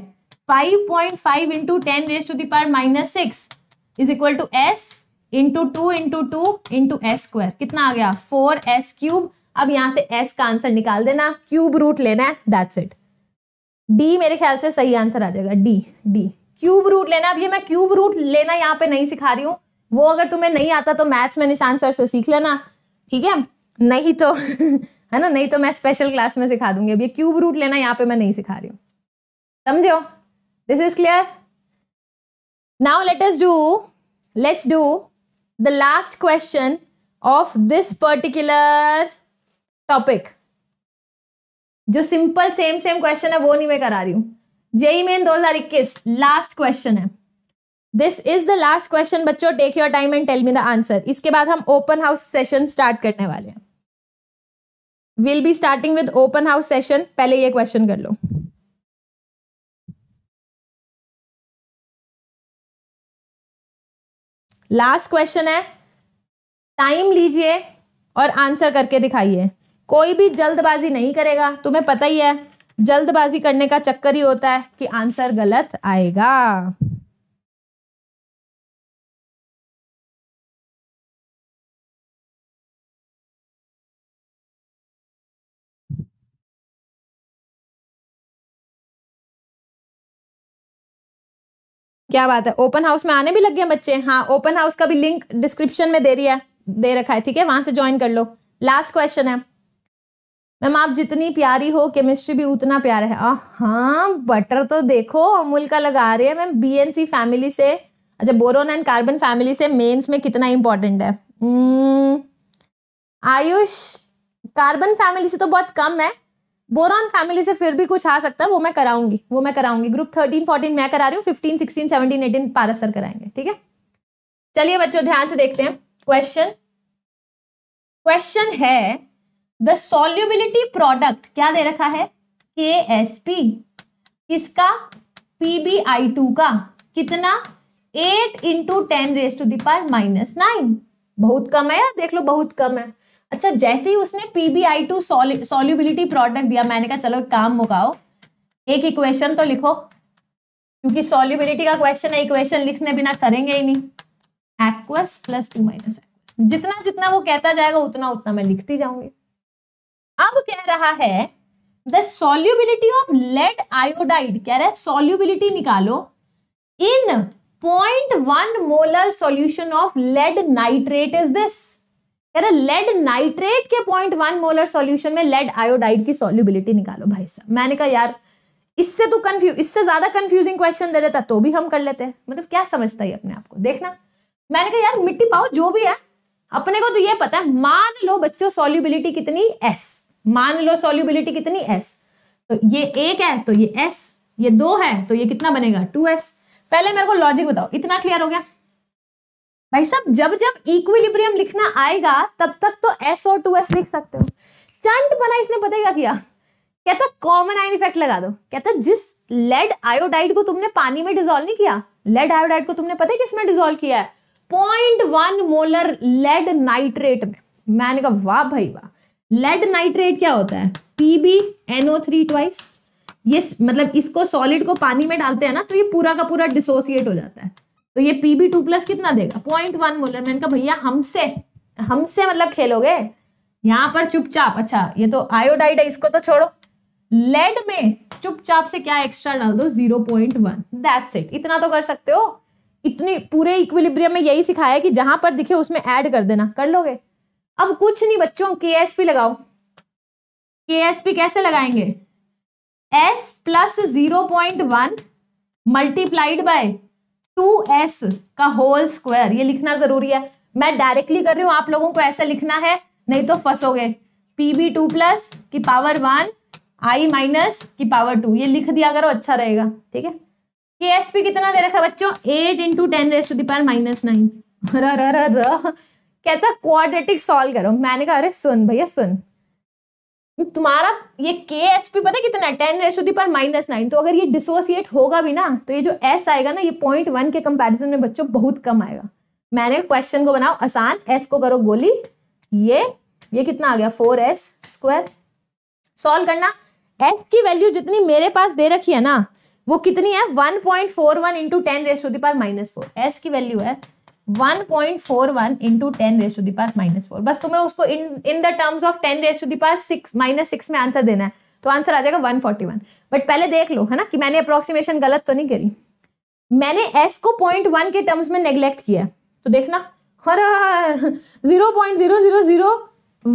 five point five into ten raise to the power minus six is equal to s into two into two into s square कितना आ गया फोर एस क्यूब अब यहां से एस का आंसर निकाल देना क्यूब रूट लेना है दैट्स इट डी मेरे ख्याल से सही आंसर आ जाएगा डी डी क्यूब रूट लेना अब ये मैं क्यूब रूट लेना यहाँ पे नहीं सिखा रही हूँ वो अगर तुम्हें नहीं आता तो मैथ्स में निशान सर से सीख लेना ठीक है नहीं तो है ना नहीं तो मैं स्पेशल क्लास में सिखा दूंगी अब ये क्यूब रूट लेना यहाँ पे मैं नहीं सिखा रही हूँ समझो this is clear now let us do let's do the last question of this particular topic जो सिंपल सेम सेम क्वेश्चन है वो नहीं मैं करा रही हूँ जेई मेन इक्कीस लास्ट क्वेश्चन है this is the last question बच्चों take your time and tell me the answer इसके बाद हम ओपन हाउस सेशन स्टार्ट करने वाले हैं will be starting with open house session पहले ये क्वेश्चन कर लो लास्ट क्वेश्चन है टाइम लीजिए और आंसर करके दिखाइए कोई भी जल्दबाजी नहीं करेगा तुम्हें पता ही है जल्दबाजी करने का चक्कर ही होता है कि आंसर गलत आएगा क्या बात है ओपन हाउस में आने भी लग गए बच्चे हाँ ओपन हाउस का भी लिंक डिस्क्रिप्शन में दे रही है दे रखा है ठीक है वहां से ज्वाइन कर लो लास्ट क्वेश्चन है मैम आप जितनी प्यारी हो केमिस्ट्री भी उतना प्यारा है आ, हाँ बटर तो देखो अमूल का लगा रहे हैं मैम बीएनसी फैमिली से अच्छा बोरोन एंड कार्बन फैमिली से मेंस में कितना इंपॉर्टेंट है hmm, आयुष कार्बन फैमिली से तो बहुत कम है बोरॉन फैमिली से फिर भी कुछ आ सकता है वो मैं कराऊंगी वो मैं कराऊंगी ग्रुप थर्टीन फोर्टीन मैं करा रही हूँ फिफ्टीन सिक्सटीन सेवनटीन एटीन कराएंगे ठीक है चलिए बच्चों ध्यान से देखते हैं क्वेश्चन क्वेश्चन है द सोल्यूबिलिटी प्रोडक्ट क्या दे रखा है के एस पी किसका पी बी आई टू का कितना eight into ten raise to the minus minus nine बहुत कम है यार देख लो बहुत कम है अच्छा जैसे ही उसने पीबीआई टू सोल्यूबिलिटी प्रोडक्ट दिया मैंने कहा चलो काम मुकाओ एक इक्वेशन तो लिखो क्योंकि सोल्यूबिलिटी का क्वेश्चन है इक्वेशन लिखने बिना करेंगे ही नहीं एक्वस प्लस टू माइनस जितना जितना वो कहता जाएगा उतना उतना मैं लिखती जाऊंगी अब कह रहा है the solubility of lead iodide कह रहा है सोल्यूबिलिटी निकालो in point one molar solution of lead nitrate is this कह रहा लेड नाइट्रेट के पॉइंट वन मोलर सॉल्यूशन में लेड आयोडाइड की सॉल्युबिलिटी निकालो भाई साहब मैंने कहा यार इससे तो कंफ्यूज इससे ज्यादा कंफ्यूजिंग क्वेश्चन दे देता तो भी हम कर लेते हैं मतलब क्या समझता है अपने आपको देखना मैंने कहा यार मिट्टी पाओ जो भी है अपने को तो ये पता है मान लो बच्चों सॉल्युबिलिटी कितनी एस मान लो सॉल्युबिलिटी कितनी एस तो ये एक है तो ये एस ये दो है तो ये कितना बनेगा टू एस पहले मेरे को लॉजिक बताओ इतना क्लियर हो गया भाई साहब जब जब इक्विलिब्रियम लिखना आएगा तब तक तो एस और टू एस लिख सकते हो चंट बना इसने पता क्या किया कहता कॉमन आयन इफेक्ट लगा दो कहता जिस लेड आयोडाइड को तुमने पानी में डिजोल्व नहीं किया लेड आयोडाइड को तुमने पता है किसमें डिजोल्व किया है point one molar lead nitrate में मैंने कहा वाह भाई वाह लेड नाइट्रेट क्या होता है पीबी एनओ थ्री ट्वाइस ये मतलब इसको सॉलिड को पानी में डालते हैं ना तो ये पूरा का पूरा डिसोसिएट हो जाता है तो ये पी बी टू प्लस कितना देगा पॉइंट वन मोलर मैंने कहा भैया हमसे हमसे मतलब खेलोगे यहाँ पर चुपचाप अच्छा ये तो आयोडाइड है इसको तो छोड़ो लेड में चुपचाप से क्या एक्स्ट्रा डाल दो zero point one that's it इतना तो कर सकते हो इतनी पूरे इक्विलिब्रियम में यही सिखाया कि जहां पर दिखे उसमें ऐड कर देना कर लोगे अब कुछ नहीं बच्चों के एस पी लगाओ के एस पी कैसे लगाएंगे s plus zero point one multiplied by two s का होल स्क्वायर ये लिखना जरूरी है मैं डायरेक्टली कर रही हूं आप लोगों को ऐसा लिखना है नहीं तो फंसोगे पी बी टू प्लस की पावर वन आई माइनस की पावर टू ये लिख दिया करो अच्छा रहेगा ठीक है के एस पी कितना दे रखा है बच्चों eight into ten raise to the power minus nine कहता क्वाड्रेटिक सॉल्व करो मैंने कहा अरे सुन भैया सुन तुम्हारा ये के एस पी पता कितना टेन रेशो दी पर माइनस नाइन तो अगर ये डिसोसिएट होगा भी ना तो ये जो एस आएगा ना ये पॉइंट वन के कंपैरिजन में बच्चों बहुत कम आएगा मैंने क्वेश्चन को बनाओ आसान एस को करो गोली ये ये कितना आ गया फोर एस स्क्वायर सॉल्व करना एस की वैल्यू जितनी मेरे पास दे रखी है ना वो कितनी है one point four one into ten ratio दी पर माइनस फोर एस की वैल्यू है point four one into ten raise to the power minus four बस तुम्हें उसको in in the terms of ten raise to the power six minus six में answer देना है तो आंसर आ जाएगा फोर्टी बट पहले देख लो है ना कि मैंने अप्रोक्सीमेशन गलत तो नहीं करी मैंने एस को पॉइंट वन के टर्म्स में नेग्लेक्ट किया तो देखना हर zero point zero zero zero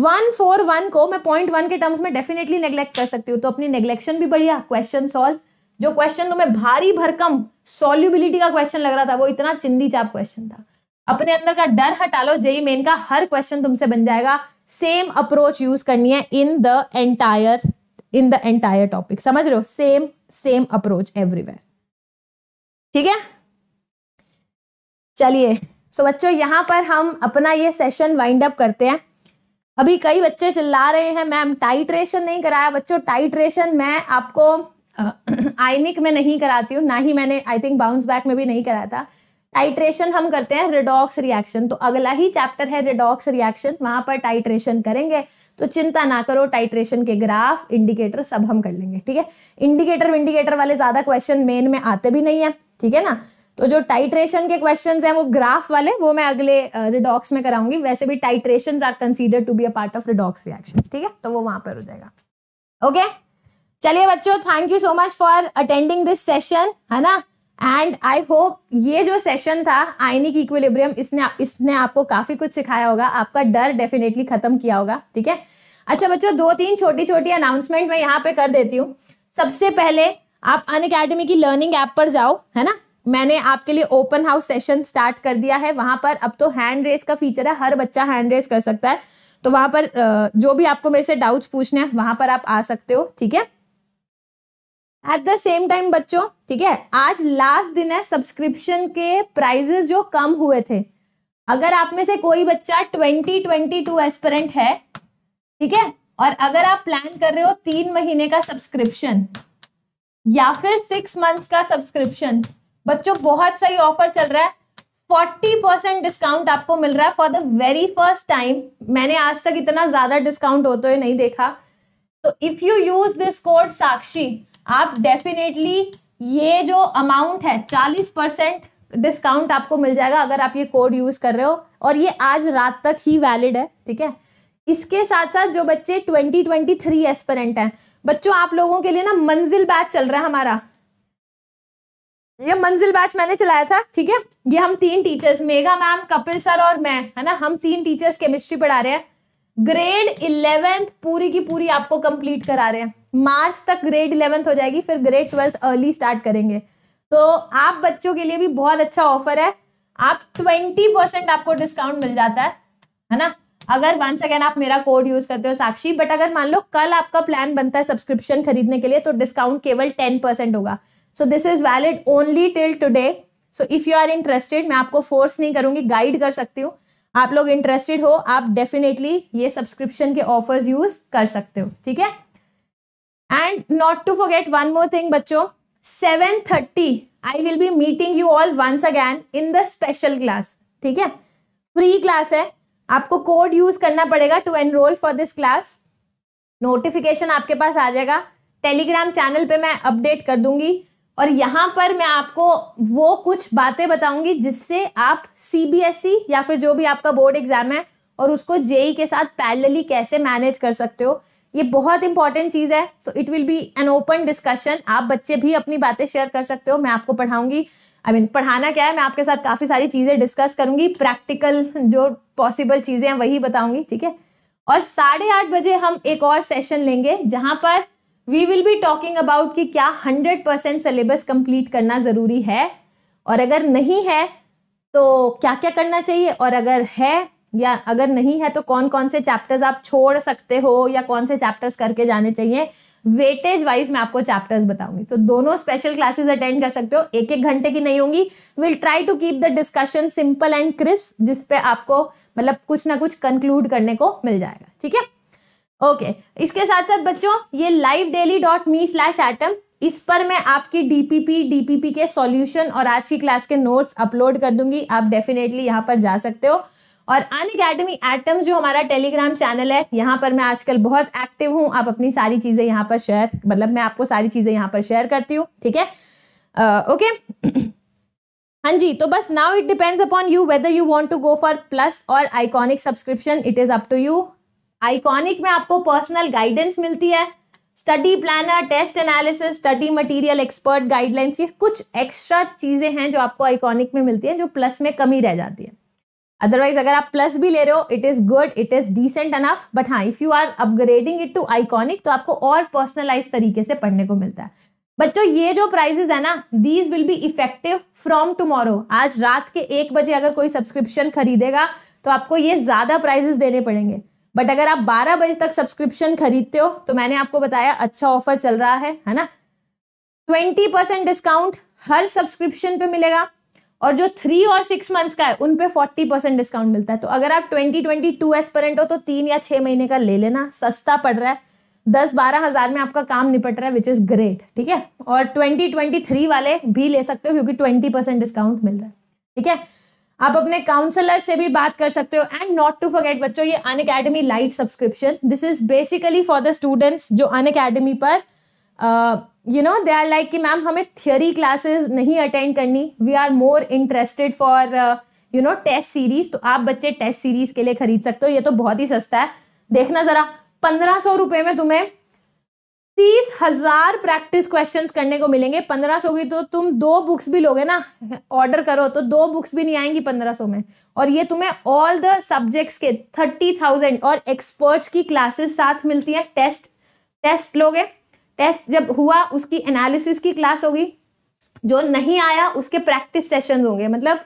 one four one को मैं पॉइंट वन के टर्म्स में डेफिनेटली नेग्लेक्ट कर सकती हूँ तो अपनी नेग्लेक्शन भी बढ़िया क्वेश्चन सॉल्व जो क्वेश्चन तुम्हें भारी भरकम सॉल्यूबिलिटी का क्वेश्चन लग रहा था वो इतना चिंदी चाप क्वेश्चन था अपने अंदर का डर हटा लो जेई मेन का हर क्वेश्चन तुमसे बन जाएगा सेम अप्रोच यूज करनी है in the entire in the entire topic समझ रहे हो सेम सेम अप्रोच एवरीवेयर ठीक है चलिए सो so, बच्चों यहाँ पर हम अपना ये सेशन वाइंड अप करते हैं अभी कई बच्चे चिल्ला रहे हैं मैम टाइट्रेशन नहीं कराया बच्चों टाइट्रेशन मैं आपको आइनिक में नहीं कराती हूँ ना ही मैंने आई थिंक बाउंस बैक में भी नहीं कराया था टाइट्रेशन हम करते हैं रिडॉक्स रिएक्शन तो अगला ही चैप्टर है रिडॉक्स रिएक्शन वहां पर टाइट्रेशन करेंगे तो चिंता ना करो टाइट्रेशन के ग्राफ इंडिकेटर सब हम कर लेंगे ठीक है इंडिकेटर विंडिकेटर वाले ज्यादा क्वेश्चन मेन में आते भी नहीं है ठीक है ना तो जो टाइट्रेशन के क्वेश्चन हैं वो ग्राफ वाले वो मैं अगले रिडॉक्स में कराऊंगी वैसे भी titration are consider to be a part of redox reaction ठीक है तो वो वहां पर हो जाएगा ओके चलिए बच्चों thank you so much for attending this session है ना एंड आई होप ये जो सेशन था आइनिक इक्विलिब्रियम इसने इसने आपको काफ़ी कुछ सिखाया होगा आपका डर डेफिनेटली ख़त्म किया होगा ठीक है अच्छा बच्चों दो तीन छोटी छोटी अनाउंसमेंट मैं यहाँ पे कर देती हूँ सबसे पहले आप अन अकेडमी की लर्निंग ऐप पर जाओ है ना मैंने आपके लिए ओपन हाउस सेशन स्टार्ट कर दिया है वहाँ पर अब तो हैंड रेस का फीचर है हर बच्चा हैंड रेस कर सकता है तो वहाँ पर जो भी आपको मेरे से डाउट्स पूछने हैं वहाँ पर आप आ सकते हो ठीक है एट द सेम टाइम बच्चों ठीक है आज लास्ट दिन है सब्सक्रिप्शन के प्राइजेस जो कम हुए थे अगर आप में से कोई बच्चा ट्वेंटी ट्वेंटी टू एस्परेंट है ठीक है और अगर आप प्लान कर रहे हो तीन महीने का सब्सक्रिप्शन या फिर सिक्स मंथ्स का सब्सक्रिप्शन बच्चों बहुत सही ऑफर चल रहा है फोर्टी परसेंट डिस्काउंट आपको मिल रहा है for the very first time मैंने आज तक इतना ज्यादा डिस्काउंट होते हुए नहीं देखा तो if you use this code Sakshi आप डेफिनेटली ये जो अमाउंट है चालीस परसेंट डिस्काउंट आपको मिल जाएगा अगर आप ये कोड यूज कर रहे हो और ये आज रात तक ही वैलिड है ठीक है इसके साथ साथ जो बच्चे ट्वेंटी ट्वेंटी थ्री एस्पेरेंट हैं बच्चों आप लोगों के लिए ना मंजिल बैच चल रहा है हमारा ये मंजिल बैच मैंने चलाया था ठीक है ये हम तीन teachers Megha ma'am Kapil sir और मैं है ना हम तीन टीचर्स केमिस्ट्री पढ़ा रहे हैं ग्रेड इलेवेंथ पूरी की पूरी आपको कंप्लीट करा रहे हैं मार्च तक ग्रेड इलेवेंथ हो जाएगी फिर ग्रेड ट्वेल्थ अर्ली स्टार्ट करेंगे तो आप बच्चों के लिए भी बहुत अच्छा ऑफर है आप ट्वेंटी परसेंट आपको डिस्काउंट मिल जाता है है ना अगर वंस अगेन आप मेरा कोड यूज करते हो साक्षी बट अगर मान लो कल आपका प्लान बनता है सब्सक्रिप्शन खरीदने के लिए तो डिस्काउंट केवल टेन परसेंट होगा so this is valid only till today so if you are interested मैं आपको फोर्स नहीं करूंगी गाइड कर सकती हूँ आप लोग इंटरेस्टेड हो आप डेफिनेटली ये सब्सक्रिप्शन के ऑफर्स यूज कर सकते हो ठीक है and not to forget one more thing बच्चों seven thirty I will be meeting you all once again in the special class ठीक है फ्री क्लास है आपको कोड यूज करना पड़ेगा to enrol for this class notification आपके पास आ जाएगा टेलीग्राम चैनल पे मैं अपडेट कर दूंगी और यहाँ पर मैं आपको वो कुछ बातें बताऊंगी जिससे आप सीबीएसई e या फिर जो भी आपका बोर्ड एग्जाम है और उसको जेई e के साथ पैरेलली कैसे मैनेज कर सकते हो ये बहुत इंपॉर्टेंट चीज़ है so it will be an open discussion आप बच्चे भी अपनी बातें शेयर कर सकते हो मैं आपको पढ़ाऊंगी आई मीन पढ़ाना क्या है मैं आपके साथ काफ़ी सारी चीज़ें डिस्कस करूंगी प्रैक्टिकल जो पॉसिबल चीज़ें हैं वही बताऊंगी ठीक है और साढ़े आठ बजे हम एक और सेशन लेंगे जहाँ पर we will be talking about कि क्या 100 परसेंट सिलेबस कंप्लीट करना ज़रूरी है और अगर नहीं है तो क्या क्या करना चाहिए और अगर है या अगर नहीं है तो कौन कौन से चैप्टर्स आप छोड़ सकते हो या कौन से चैप्टर्स करके जाने चाहिए वेटेज वाइज मैं आपको चैप्टर्स बताऊंगी तो so, दोनों स्पेशल क्लासेस अटेंड कर सकते हो एक एक घंटे की नहीं होंगी will try to keep the discussion simple and crisp जिसपे आपको मतलब कुछ ना कुछ कंक्लूड करने को मिल जाएगा ठीक है ओके इसके साथ साथ बच्चों ये live daily dot me slash atom इस पर मैं आपकी डीपीपी डीपीपी के सॉल्यूशन और आज की क्लास के नोट्स अपलोड कर दूंगी आप डेफिनेटली यहाँ पर जा सकते हो और अन अकेडमी एटम्स जो हमारा टेलीग्राम चैनल है यहाँ पर मैं आजकल बहुत एक्टिव हूँ आप अपनी सारी चीज़ें यहाँ पर शेयर मतलब मैं आपको सारी चीज़ें यहाँ पर शेयर करती हूँ ठीक है ओके हाँ जी तो बस now it depends upon you whether you want to go for Plus और Iconic subscription it is up to you Iconic में आपको पर्सनल गाइडेंस मिलती है study planner test analysis study material expert guidelines ये कुछ एक्स्ट्रा चीज़ें हैं जो आपको आइकॉनिक में मिलती हैं जो प्लस में कमी रह जाती है अदरवाइज अगर आप प्लस भी ले रहे हो it is good it is decent enough but हाँ if you are upgrading it to Iconic तो आपको और पर्सनलाइज तरीके से पढ़ने को मिलता है बच्चों ये जो प्राइजेज है ना these will be effective from tomorrow आज रात के एक बजे अगर कोई सब्सक्रिप्शन खरीदेगा तो आपको ये ज़्यादा प्राइजेस देने पड़ेंगे बट अगर आप 12 बजे तक सब्सक्रिप्शन खरीदते हो तो मैंने आपको बताया अच्छा ऑफर चल रहा है है ना 20 परसेंट डिस्काउंट हर सब्सक्रिप्शन पे मिलेगा और जो थ्री और सिक्स मंथ्स का है उन पे फोर्टी परसेंट डिस्काउंट मिलता है तो अगर आप ट्वेंटी ट्वेंटी टू एस्परेंट हो तो तीन या छः महीने का ले लेना सस्ता पड़ रहा है दस बारह हज़ार में आपका काम निपट रहा है विच इज़ ग्रेट ठीक है और ट्वेंटी ट्वेंटी थ्री वाले भी ले सकते हो क्योंकि ट्वेंटी परसेंट डिस्काउंट मिल रहा है ठीक है आप अपने काउंसलर से भी बात कर सकते हो एंड नॉट टू फॉरगेट बच्चों ये Unacademy Lite subscription this is basically for the students जो अन अकेडमी पर you know they are like कि मैम हमें थियोरी क्लासेस नहीं अटेंड करनी we are more interested for you know test series तो आप बच्चे टेस्ट सीरीज के लिए खरीद सकते हो ये तो बहुत ही सस्ता है देखना जरा पंद्रह सौ रुपये में तुम्हें तीस हजार प्रैक्टिस क्वेश्चंस करने को मिलेंगे पंद्रह सौ की तो तुम दो बुक्स भी लोगे ना ऑर्डर करो तो दो बुक्स भी नहीं आएंगी पंद्रह सौ में और ये तुम्हें ऑल द सब्जेक्ट्स के थर्टी थाउजेंड और एक्सपर्ट्स की क्लासेस साथ मिलती हैं टेस्ट टेस्ट लोगे टेस्ट जब हुआ उसकी एनालिसिस की क्लास होगी जो नहीं आया उसके प्रैक्टिस सेशन होंगे मतलब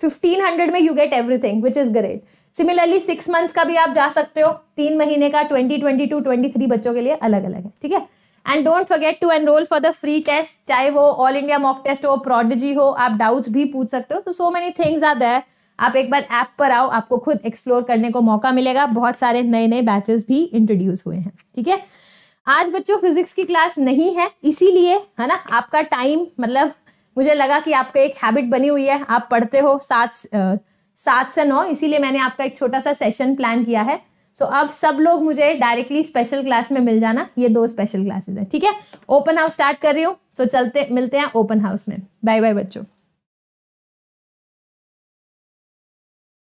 फिफ्टीन हंड्रेड में you get everything which is great similarly six months का भी आप जा सकते हो तीन महीने का twenty twenty two twenty three बच्चों के लिए अलग अलग है ठीक है and don't forget to enrol for the free test चाहे वो ऑल इंडिया मॉक टेस्ट हो प्रोडजी हो आप डाउट्स भी पूछ सकते हो तो so many things are there आप एक बार ऐप पर आओ आपको खुद एक्सप्लोर करने को मौका मिलेगा बहुत सारे नए नए बैचेस भी इंट्रोड्यूस हुए हैं ठीक है आज बच्चों फिजिक्स की क्लास नहीं है इसीलिए है ना आपका टाइम मतलब मुझे लगा कि आपका एक हैबिट बनी हुई है आप पढ़ते हो सात सात से नौ इसीलिए मैंने आपका एक छोटा सा सेशन प्लान किया है सो so, अब सब लोग मुझे डायरेक्टली स्पेशल क्लास में मिल जाना ये दो स्पेशल क्लासेस है ठीक है ओपन हाउस स्टार्ट कर रही हूँ सो so, चलते मिलते हैं ओपन हाउस में बाय बाय बच्चों